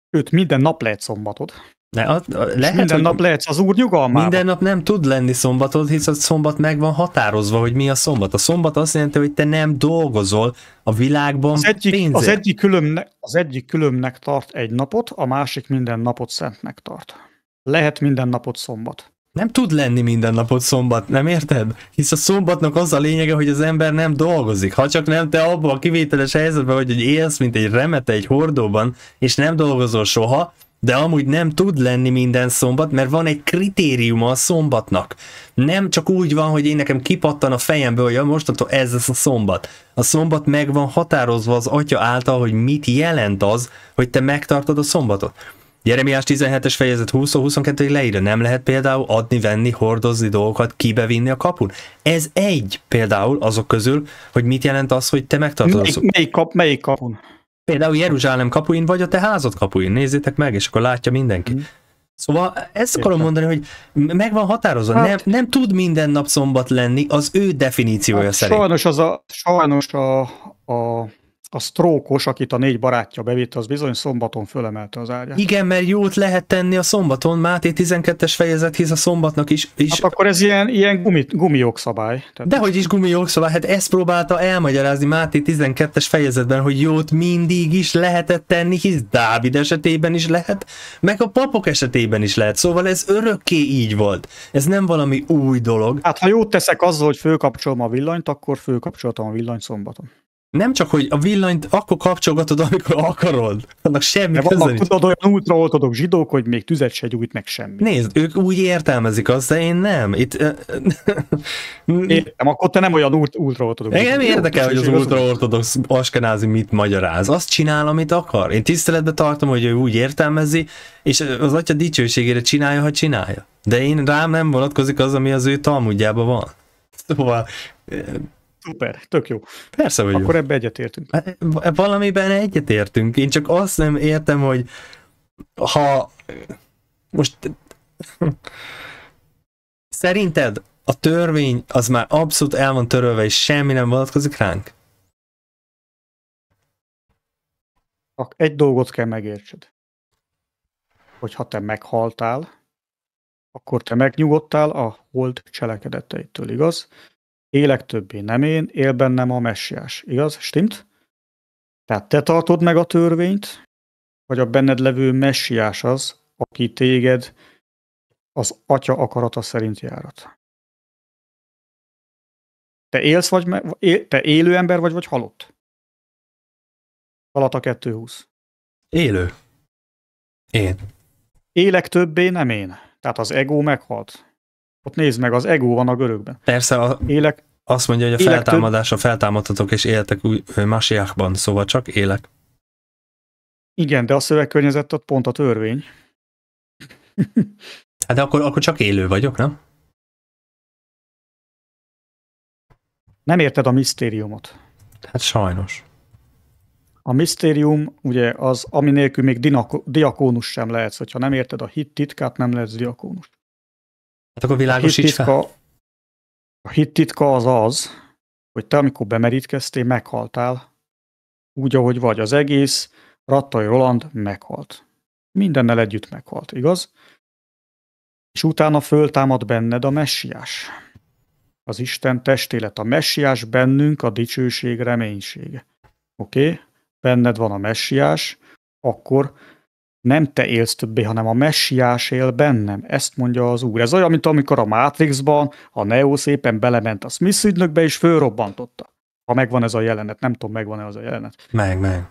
Őt minden nap lehet szombatod. Ne, a, a, lehet, minden hogy nap lehet az úr nyugalmába. Minden nap nem tud lenni szombatod, hisz a szombat meg van határozva, hogy mi a szombat. A szombat azt jelenti, hogy te nem dolgozol a világban az egyik, pénzért. Az egyik, különne, az egyik különnek tart egy napot, a másik minden napot szentnek tart. Lehet minden napot szombat. Nem tud lenni minden napot szombat, nem érted? Hisz a szombatnak az a lényege, hogy az ember nem dolgozik. Ha csak nem te abban a kivételes helyzetben vagy, hogy élsz, mint egy remete egy hordóban, és nem dolgozol soha, de amúgy nem tud lenni minden szombat, mert van egy kritérium a szombatnak. Nem csak úgy van, hogy én nekem kipattan a fejemből, hogy ja, mostantól ez lesz a szombat. A szombat meg van határozva az atya által, hogy mit jelent az, hogy te megtartod a szombatot. Jeremiás 17-es fejezet 20-22 leírja, nem lehet például adni, venni, hordozni dolgokat, kibevinni a kapun. Ez egy például azok közül, hogy mit jelent az, hogy te megtartod melyik, a szombatot. Melyik, kap, melyik kapun? Például Jeruzsálem kapuin vagy a te házad kapuin, nézzétek meg, és akkor látja mindenki. Mm. Szóval ezt akarom mondani, hogy meg van határozva, hát, nem, nem tud minden nap szombat lenni az ő definíciója hát szerint. Sajnos, az a, sajnos a, a a sztrókos, akit a négy barátja bevitt, az bizony szombaton fölemelte az ágyát. Igen, mert jót lehet tenni a szombaton, Máté 12-es fejezet, hisz a szombatnak is... is... Hát akkor ez ilyen, ilyen gumi, gumijogszabály. Tehát... Dehogy is gumijogszabály, hát ezt próbálta elmagyarázni Máté 12-es fejezetben, hogy jót mindig is lehetett tenni, hisz Dávid esetében is lehet, meg a papok esetében is lehet, szóval ez örökké így volt. Ez nem valami új dolog. Hát ha jót teszek azzal, hogy fölkapcsolom a villanyt, akkor fölkapcsoltam a villanyt szombaton nem csak, hogy a villanyt akkor kapcsolgatod, amikor akarod. Annak semmi De köze nincs. tudod olyan ultraortodok zsidók, hogy még tüzet se gyújt meg semmi. Nézd, ők úgy értelmezik azt, de én nem. Itt, Értem, akkor te nem olyan Én nem érdekel, hogy az ultraortodox askenázi mit magyaráz. Azt csinál, amit akar. Én tiszteletbe tartom, hogy ő úgy értelmezi, és az atya dicsőségére csinálja, ha csinálja. De én rám nem vonatkozik az, ami az ő talmudjában van. Szóval Szuper, tök jó. Persze, hogy Akkor jó. ebbe egyetértünk. E, e, valamiben egyetértünk. Én csak azt nem értem, hogy ha most szerinted a törvény az már abszolút el van törölve, és semmi nem vonatkozik ránk? Egy dolgot kell megértsed. Hogy ha te meghaltál, akkor te megnyugodtál a hold cselekedeteitől, igaz? élek többé nem én, él bennem a messiás. Igaz? Stimmt? Tehát te tartod meg a törvényt, vagy a benned levő messiás az, aki téged az atya akarata szerint járat. Te élsz, vagy me- te élő ember vagy, vagy halott? Halata 220. Élő. Én. Élek többé, nem én. Tehát az ego meghalt. Ott nézd meg, az ego van a görögben. Persze, a, élek, azt mondja, hogy a feltámadásra feltámadhatok, és éltek új másiákban, szóval csak élek. Igen, de a szövegkörnyezet ott pont a törvény. hát de akkor, akkor csak élő vagyok, nem? Nem érted a misztériumot. Hát sajnos. A misztérium, ugye, az, ami nélkül még dinako, diakónus sem lehetsz. Hogyha nem érted a hit titkát, nem lehetsz diakónus. Hát akkor világosíts fel. A hittitka az az, hogy te amikor bemerítkeztél, meghaltál. Úgy, ahogy vagy az egész, Rattai Roland meghalt. Mindennel együtt meghalt, igaz? És utána föltámad benned a messiás. Az Isten testélet, a messiás bennünk a dicsőség reménység. Oké? Okay? Benned van a messiás, akkor nem te élsz többé, hanem a messiás él bennem. Ezt mondja az úr. Ez olyan, mint amikor a Matrixban a Neo szépen belement a Smith ügynökbe, és fölrobbantotta. Ha megvan ez a jelenet, nem tudom, megvan-e az a jelenet. Meg, meg.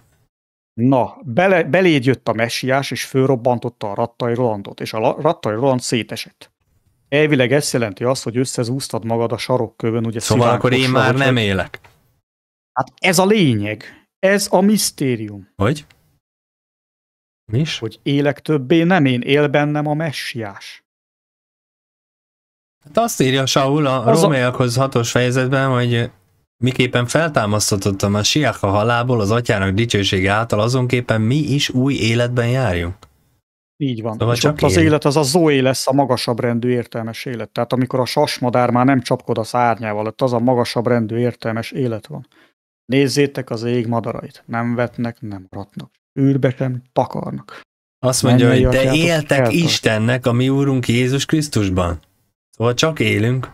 Na, bele, beléd jött a messiás, és fölrobbantotta a Rattai Rolandot, és a Rattai Roland szétesett. Elvileg ez jelenti azt, hogy összezúztad magad a sarokkövön, ugye Szóval akkor én már nem élek. Hát ez a lényeg. Ez a misztérium. Hogy? is? Hogy élek többé, nem én, él bennem a messiás. Hát azt írja Saul a az Rómaiakhoz a... hatos fejezetben, hogy miképpen feltámasztatott a messiák a halából az atyának dicsősége által, azonképpen mi is új életben járjunk. Így van. Szóval és csak az élet az a zoé lesz a magasabb rendű értelmes élet. Tehát amikor a sasmadár már nem csapkod a szárnyával, ott az a magasabb rendű értelmes élet van. Nézzétek az ég madarait, nem vetnek, nem ratnak űrbe sem takarnak. Azt mondja, Mennyi hogy de éltek eltart. Istennek, a mi úrunk Jézus Krisztusban. Szóval csak élünk.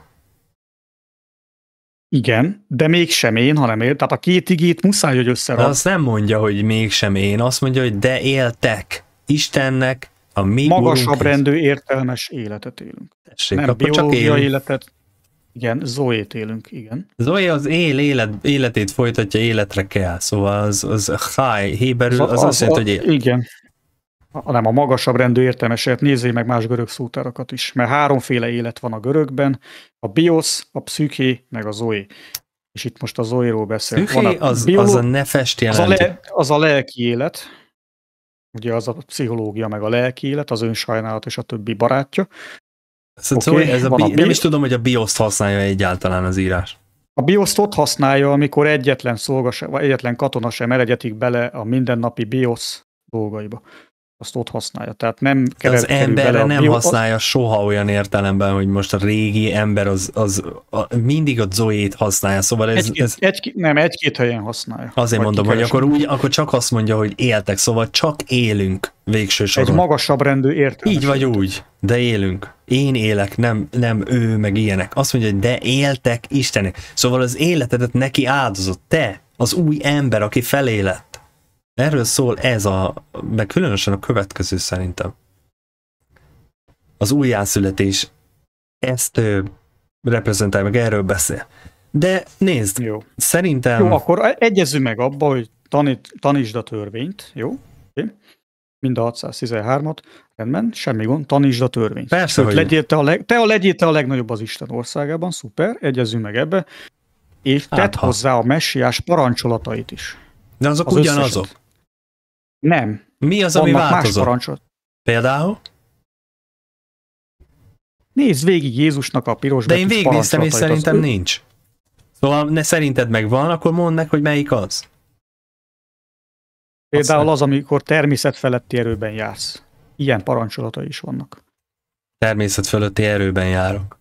Igen, de mégsem én, hanem él. Tehát a két igét muszáj, hogy összerad. Azt nem mondja, hogy mégsem én, azt mondja, hogy de éltek Istennek, a mi Magasabb rendű értelmes életet élünk. Tessék, nem biológia csak életet, igen, Zoét élünk, igen. Zoé az él élet, életét folytatja, életre kell, szóval az, az high, héberül, az, az, az azt jelenti, hogy él. Igen, hanem a magasabb rendű értelmeset nézzé meg más görög szótárakat is, mert háromféle élet van a görögben, a biosz, a psziché, meg a zoé. És itt most a zoéról beszél. Psziché van a az, az a nefest jelent. Az a, le- az a lelki élet, ugye az a pszichológia, meg a lelki élet, az önsajnálat és a többi barátja. Szóval okay, ez a bi- a nem is tudom, hogy a BIOS-t használja egyáltalán az írás. A BIOS-t ott használja, amikor egyetlen, szolgas, vagy egyetlen katona sem elegyetik bele a mindennapi BIOS dolgaiba azt ott használja. Tehát nem kell. Az ember nem nem használja az... soha olyan értelemben, hogy most a régi ember az, az a, mindig a zoét használja, szóval ez... Egy, ez... Egy, nem, egy-két helyen használja. Azért mondom, hogy akkor, úgy, akkor csak azt mondja, hogy éltek, szóval csak élünk végső soron. Egy magasabb rendű értelem. Így vagy úgy, de élünk. Én élek, nem, nem ő, meg ilyenek. Azt mondja, hogy de éltek Istenek. Szóval az életedet neki áldozott. Te, az új ember, aki felélet Erről szól ez a, meg különösen a következő szerintem. Az újjászületés ezt ő, reprezentál, meg erről beszél. De nézd, jó. szerintem... Jó, akkor egyezünk meg abba, hogy tanít, tanítsd a törvényt, jó? Okay. Mind a 613-at, rendben, semmi gond, tanítsd a törvényt. Persze, Sőt, hogy legyél te, a leg, te a legyél te a legnagyobb az Isten országában, szuper, egyezünk meg ebbe, és tedd hát, hozzá a messiás parancsolatait is. De azok az ugyanazok. Összeset. Nem. Mi az, ami változott? Más parancsot. Például? Nézd végig Jézusnak a piros De én végignéztem, és szerintem az... nincs. Szóval ne szerinted meg van, akkor mondd meg, hogy melyik az. Például az, amikor természet feletti erőben jársz. Ilyen parancsolatai is vannak. Természet fölötti erőben járok.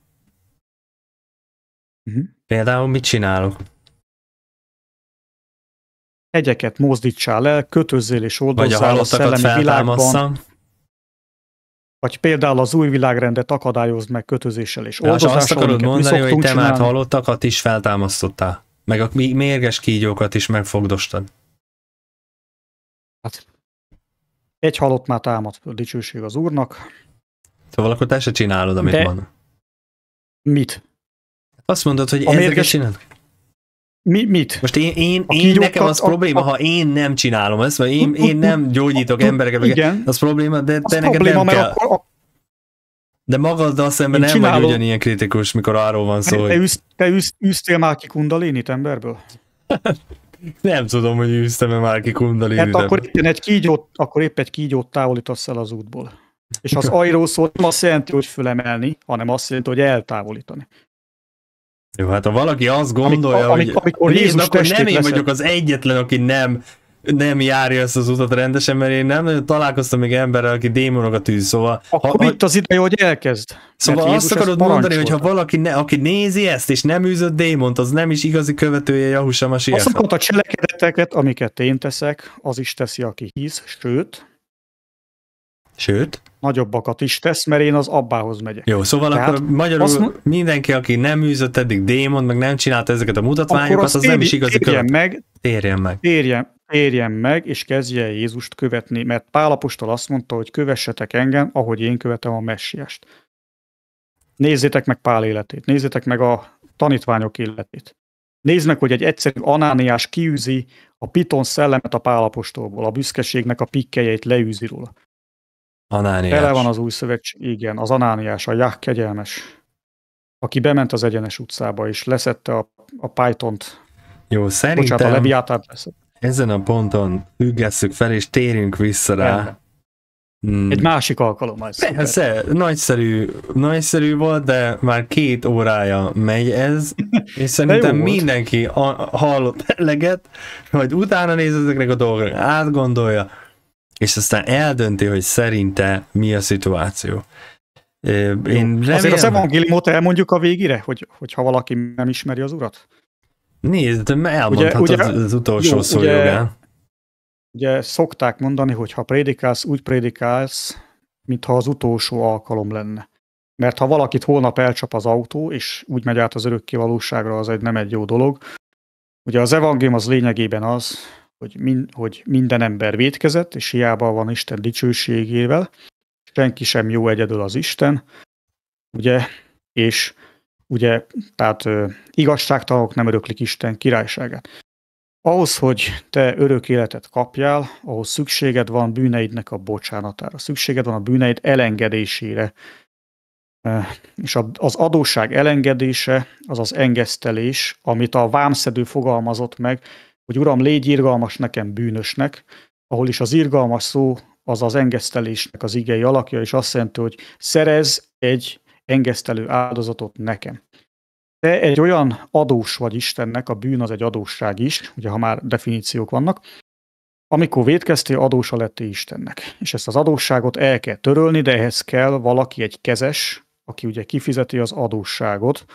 Uh-huh. Például mit csinálok? hegyeket mozdítsál el, kötözzél és oldozzál a, a szellemi világban. Vagy például az új világrendet akadályozd meg kötözéssel és oldozással. Azt akarod mondani, hogy te már halottakat is feltámasztottál. Meg a mérges kígyókat is megfogdostad. Hát, egy halott már támad, a dicsőség az úrnak. Szóval akkor te se csinálod, amit De... van. Mit? Azt mondod, hogy a mérges... csinálod? Mi, mit? Most én, én, én nekem az a, probléma, a, ha én nem csinálom ezt, vagy én, én nem gyógyítok a, embereket, igen, az probléma, de te neked probléma, nem kell. Akkor a... De magaddal szemben nem csinálom. vagy ugyanilyen kritikus, mikor arról van szó, Te, hogy... üsz, te üsz, üsztél már ki kundalinit emberből? nem tudom, hogy üsztem e már ki kundalinit. Hát akkor egy kígyót, akkor épp egy kígyót távolítasz el az útból. És az ajró szó nem azt jelenti, hogy fölemelni, hanem azt jelenti, hogy eltávolítani. Jó, hát ha valaki azt gondolja, amikor, hogy amikor Jézus Jézus akkor nem én veszed. vagyok az egyetlen, aki nem nem járja ezt az utat rendesen, mert én nem találkoztam még emberrel, aki démonokat tűz, szóval... Akkor ha, itt az ideje, hogy elkezd. Szóval Jézus azt akarod mondani, hogy ha valaki, ne, aki nézi ezt, és nem űzött démont, az nem is igazi követője Jahusa Azt Azokat a cselekedeteket, amiket én teszek, az is teszi, aki hisz, sőt, Sőt, nagyobbakat is tesz, mert én az abbához megyek. Jó, szóval Tehát akkor magyarul azt, mindenki, aki nem űzött eddig démon, meg nem csinált ezeket a mutatványokat, az, az nem is igazi térjen követ. meg, térjen meg. Térjen, térjen meg, és kezdje Jézust követni, mert Pálapostól azt mondta, hogy kövessetek engem, ahogy én követem a messiest. Nézzétek meg Pál életét, nézzétek meg a tanítványok életét. Nézd meg, hogy egy egyszerű anániás kiűzi a piton szellemet a pálapostóból, a büszkeségnek a pikkelyeit leűzi róla. Anániás. Tele van az új szövetség, igen, az Anániás, a Jah kegyelmes, aki bement az egyenes utcába és leszette a, a Python-t. Jó, szerintem Bocsánat, a leszett. ezen a ponton függesszük fel és térjünk vissza rá. Mm. Egy másik alkalommal. Persze, nagyszerű, nagyszerű volt, de már két órája megy ez, és szerintem mindenki a, hallott eleget, hogy utána néz ezeknek a dolgoknak, átgondolja, és aztán eldönti, hogy szerinte mi a szituáció. Én remélem... Azért az evangéliumot elmondjuk a végére, hogy, hogyha ha valaki nem ismeri az urat? Nézd, elmondhatod ugye, ugye, az utolsó jó, szó ugye, jogán. Ugye szokták mondani, hogy ha prédikálsz, úgy prédikálsz, mintha az utolsó alkalom lenne. Mert ha valakit holnap elcsap az autó, és úgy megy át az örökké valóságra, az egy nem egy jó dolog. Ugye az evangélium az lényegében az, hogy, min, hogy minden ember vétkezett, és hiába van Isten dicsőségével, senki sem jó egyedül az Isten, ugye, és ugye, tehát ö, igazságtalanok nem öröklik Isten királyságát. Ahhoz, hogy te örök életet kapjál, ahhoz szükséged van bűneidnek a bocsánatára, szükséged van a bűneid elengedésére, és az adósság elengedése az az engesztelés, amit a vámszedő fogalmazott meg, hogy Uram, légy irgalmas nekem bűnösnek, ahol is az irgalmas szó az az engesztelésnek az igei alakja, és azt jelenti, hogy szerez egy engesztelő áldozatot nekem. Te egy olyan adós vagy Istennek, a bűn az egy adósság is, ugye ha már definíciók vannak, amikor védkeztél, adósa lettél Istennek. És ezt az adósságot el kell törölni, de ehhez kell valaki egy kezes, aki ugye kifizeti az adósságot,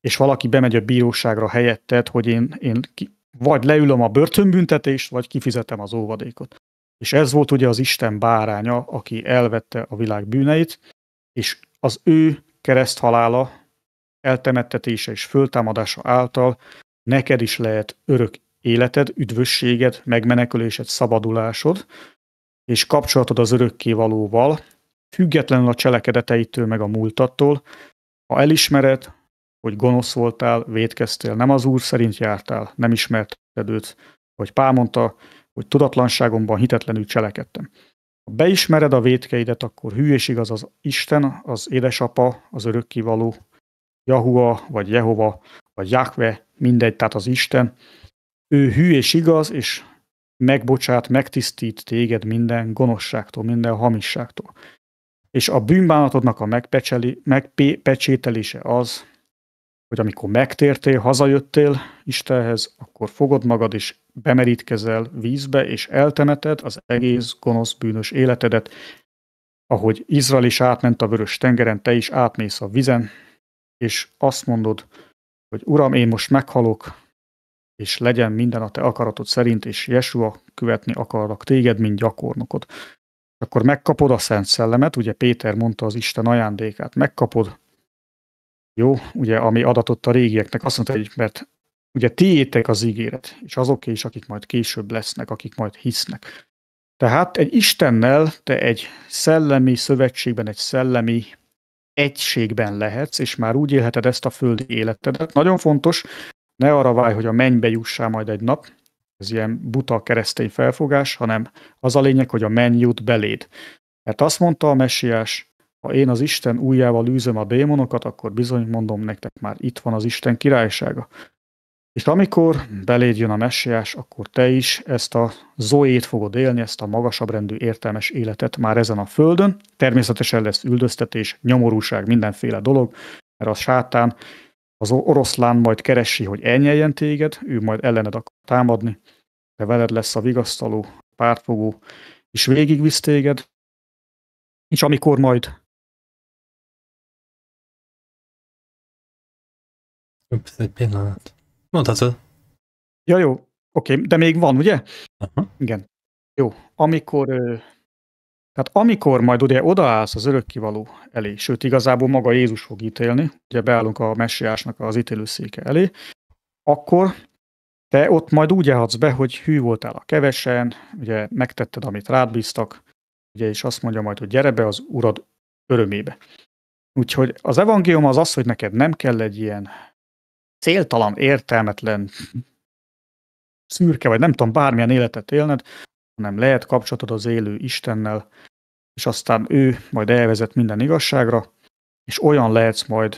és valaki bemegy a bíróságra helyetted, hogy én, én vagy leülöm a börtönbüntetést, vagy kifizetem az óvadékot. És ez volt ugye az Isten báránya, aki elvette a világ bűneit, és az ő kereszthalála, eltemettetése és föltámadása által neked is lehet örök életed, üdvösséged, megmenekülésed, szabadulásod, és kapcsolatod az örökkévalóval, függetlenül a cselekedeteitől meg a múltattól, ha elismered, hogy gonosz voltál, védkeztél, nem az Úr szerint jártál, nem ismerted őt, vagy Pál mondta, hogy tudatlanságomban hitetlenül cselekedtem. Ha beismered a védkeidet, akkor hű és igaz az Isten, az édesapa, az örökkivaló, Jahua, vagy Jehova, vagy Jahve, mindegy, tehát az Isten. Ő hű és igaz, és megbocsát, megtisztít téged minden gonoszságtól, minden hamisságtól. És a bűnbánatodnak a megpecsételése az, hogy amikor megtértél, hazajöttél Istenhez, akkor fogod magad is bemerítkezel vízbe, és eltemeted az egész gonosz bűnös életedet, ahogy Izrael is átment a vörös tengeren, te is átmész a vizen, és azt mondod, hogy Uram, én most meghalok, és legyen minden a te akaratod szerint, és Jesua követni akarlak téged, mint gyakornokod. Akkor megkapod a Szent Szellemet, ugye Péter mondta az Isten ajándékát, megkapod, jó, ugye, ami adatott a régieknek, azt mondta, hogy mert ugye tiétek az ígéret, és azoké is, akik majd később lesznek, akik majd hisznek. Tehát egy Istennel te egy szellemi szövetségben, egy szellemi egységben lehetsz, és már úgy élheted ezt a földi életedet. Nagyon fontos, ne arra válj, hogy a mennybe jussál majd egy nap, ez ilyen buta keresztény felfogás, hanem az a lényeg, hogy a menny jut beléd. Mert azt mondta a messiás, ha én az Isten újjával űzöm a démonokat, akkor bizony mondom nektek már itt van az Isten királysága. És amikor beléd jön a messiás, akkor te is ezt a zoét fogod élni, ezt a magasabb rendű értelmes életet már ezen a földön. Természetesen lesz üldöztetés, nyomorúság, mindenféle dolog, mert a sátán az oroszlán majd keresi, hogy elnyeljen téged, ő majd ellened akar támadni, de veled lesz a vigasztaló, pártfogó, és végigvisz téged, és amikor majd Ups, egy pillanat. Mondhatod. Ja, jó. Oké, okay, de még van, ugye? Aha. Igen. Jó. Amikor, tehát amikor majd ugye odaállsz az örökkivaló elé, sőt, igazából maga Jézus fog ítélni, ugye beállunk a messiásnak az ítélőszéke elé, akkor te ott majd úgy állhatsz be, hogy hű voltál a kevesen, ugye megtetted, amit rád bíztak, ugye, és azt mondja majd, hogy gyere be az urad örömébe. Úgyhogy az evangélium az az, hogy neked nem kell egy ilyen céltalan, értelmetlen, szürke, vagy nem tudom, bármilyen életet élned, hanem lehet kapcsolatod az élő Istennel, és aztán ő majd elvezet minden igazságra, és olyan lehetsz majd,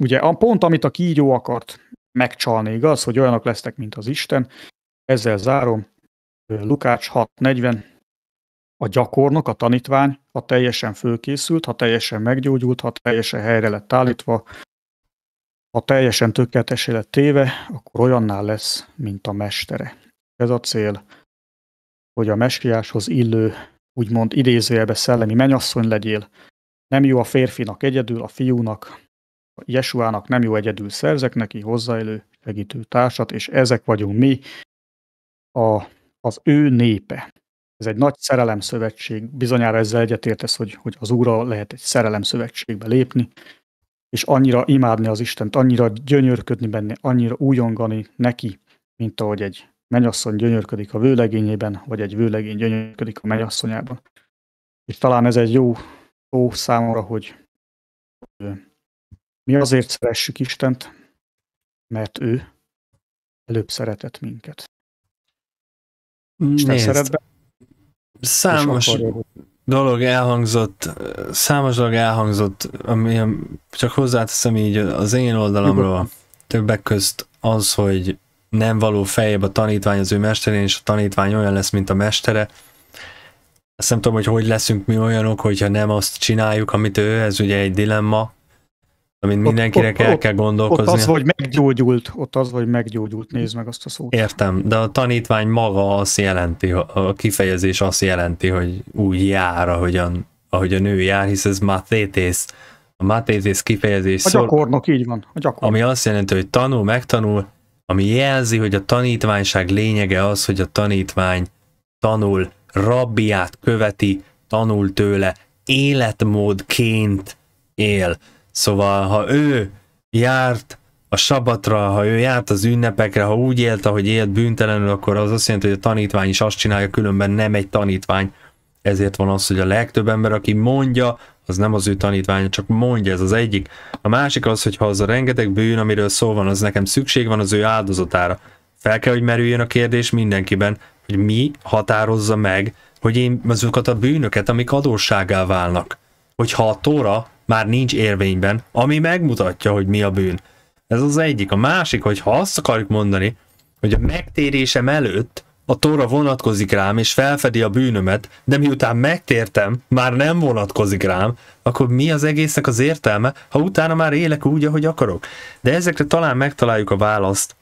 ugye pont amit a kígyó akart megcsalni, igaz, hogy olyanok lesznek, mint az Isten, ezzel zárom, Lukács 6.40, a gyakornok, a tanítvány, ha teljesen fölkészült, ha teljesen meggyógyult, ha teljesen helyre lett állítva, ha teljesen tökéletesé lett téve, akkor olyanná lesz, mint a mestere. Ez a cél, hogy a messiáshoz illő, úgymond idézőjelbe szellemi menyasszony legyél. Nem jó a férfinak egyedül, a fiúnak, a Jesuának nem jó egyedül szerzek neki hozzáélő segítő társat, és ezek vagyunk mi, a, az ő népe. Ez egy nagy szerelemszövetség, bizonyára ezzel egyetértesz, hogy, hogy az Úra lehet egy szerelemszövetségbe lépni, és annyira imádni az Istent, annyira gyönyörködni benne, annyira újongani neki, mint ahogy egy menyasszony gyönyörködik a vőlegényében, vagy egy vőlegény gyönyörködik a menyasszonyában. És talán ez egy jó szó számomra, hogy mi azért szeressük Istent, mert ő előbb szeretett minket. Isten számos, akarja, hogy dolog elhangzott, számos dolog elhangzott, ami csak hozzáteszem így az én oldalamról, többek közt az, hogy nem való fejébe a tanítvány az ő mesterén, és a tanítvány olyan lesz, mint a mestere. Azt nem tudom, hogy hogy leszünk mi olyanok, hogyha nem azt csináljuk, amit ő, ez ugye egy dilemma, Amint mindenkinek ott, ott, el ott, kell gondolkozni. Ott az, hogy meggyógyult, ott az, hogy meggyógyult, nézd meg azt a szót. Értem, de a tanítvány maga azt jelenti, a kifejezés azt jelenti, hogy úgy jár, ahogyan, ahogy a nő jár, hisz ez matétész. A matétész kifejezés A gyakornok, szor, így van. A gyakornok. Ami azt jelenti, hogy tanul, megtanul, ami jelzi, hogy a tanítványság lényege az, hogy a tanítvány tanul, rabbiát követi, tanul tőle, életmódként él. Szóval, ha ő járt a sabatra, ha ő járt az ünnepekre, ha úgy élt, ahogy élt bűntelenül, akkor az azt jelenti, hogy a tanítvány is azt csinálja, különben nem egy tanítvány. Ezért van az, hogy a legtöbb ember, aki mondja, az nem az ő tanítványa, csak mondja, ez az egyik. A másik az, hogy ha az a rengeteg bűn, amiről szó van, az nekem szükség van az ő áldozatára. Fel kell, hogy merüljön a kérdés mindenkiben, hogy mi határozza meg, hogy én azokat a bűnöket, amik adósságá válnak. Hogyha a Tóra már nincs érvényben, ami megmutatja, hogy mi a bűn. Ez az egyik. A másik, hogy ha azt akarjuk mondani, hogy a megtérésem előtt a Tóra vonatkozik rám, és felfedi a bűnömet, de miután megtértem, már nem vonatkozik rám, akkor mi az egésznek az értelme, ha utána már élek úgy, ahogy akarok? De ezekre talán megtaláljuk a választ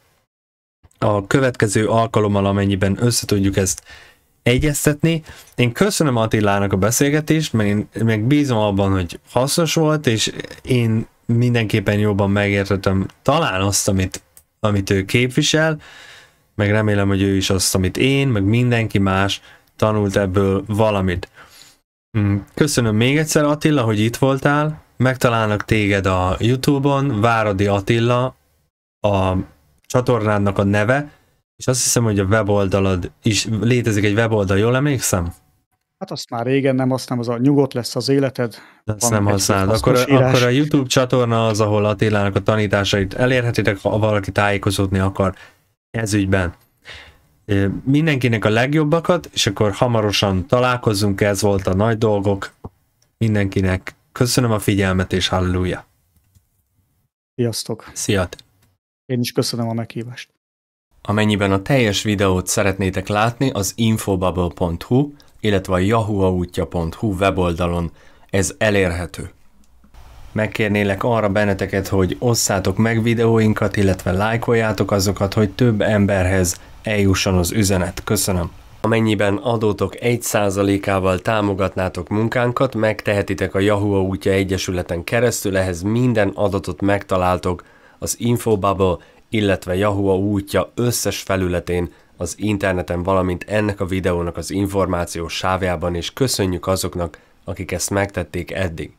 a következő alkalommal, amennyiben összetudjuk ezt egyeztetni. Én köszönöm Attilának a beszélgetést, meg, én, meg bízom abban, hogy hasznos volt, és én mindenképpen jobban megértettem talán azt, amit, amit ő képvisel, meg remélem, hogy ő is azt, amit én, meg mindenki más tanult ebből valamit. Mm, köszönöm még egyszer Attila, hogy itt voltál, megtalálnak téged a Youtube-on, Váradi Attila, a csatornádnak a neve, és azt hiszem, hogy a weboldalad is létezik egy weboldal, jól emlékszem? Hát azt már régen nem, azt nem az a nyugodt lesz az életed. Ezt nem használod. Akkor, akkor a YouTube csatorna az, ahol Attilának a tanításait elérhetitek, ha valaki tájékozódni akar ez ügyben. Mindenkinek a legjobbakat, és akkor hamarosan találkozunk, ez volt a nagy dolgok. Mindenkinek köszönöm a figyelmet, és halleluja! Sziasztok! Sziat! Én is köszönöm a meghívást. Amennyiben a teljes videót szeretnétek látni, az infobubble.hu, illetve a yahuaútja.hu weboldalon ez elérhető. Megkérnélek arra benneteket, hogy osszátok meg videóinkat, illetve lájkoljátok azokat, hogy több emberhez eljusson az üzenet. Köszönöm! Amennyiben adótok 1%-ával támogatnátok munkánkat, megtehetitek a Yahoo útja egyesületen keresztül, ehhez minden adatot megtaláltok az Infobubble illetve Yahoo útja összes felületén, az interneten, valamint ennek a videónak az információs sávjában, és köszönjük azoknak, akik ezt megtették eddig.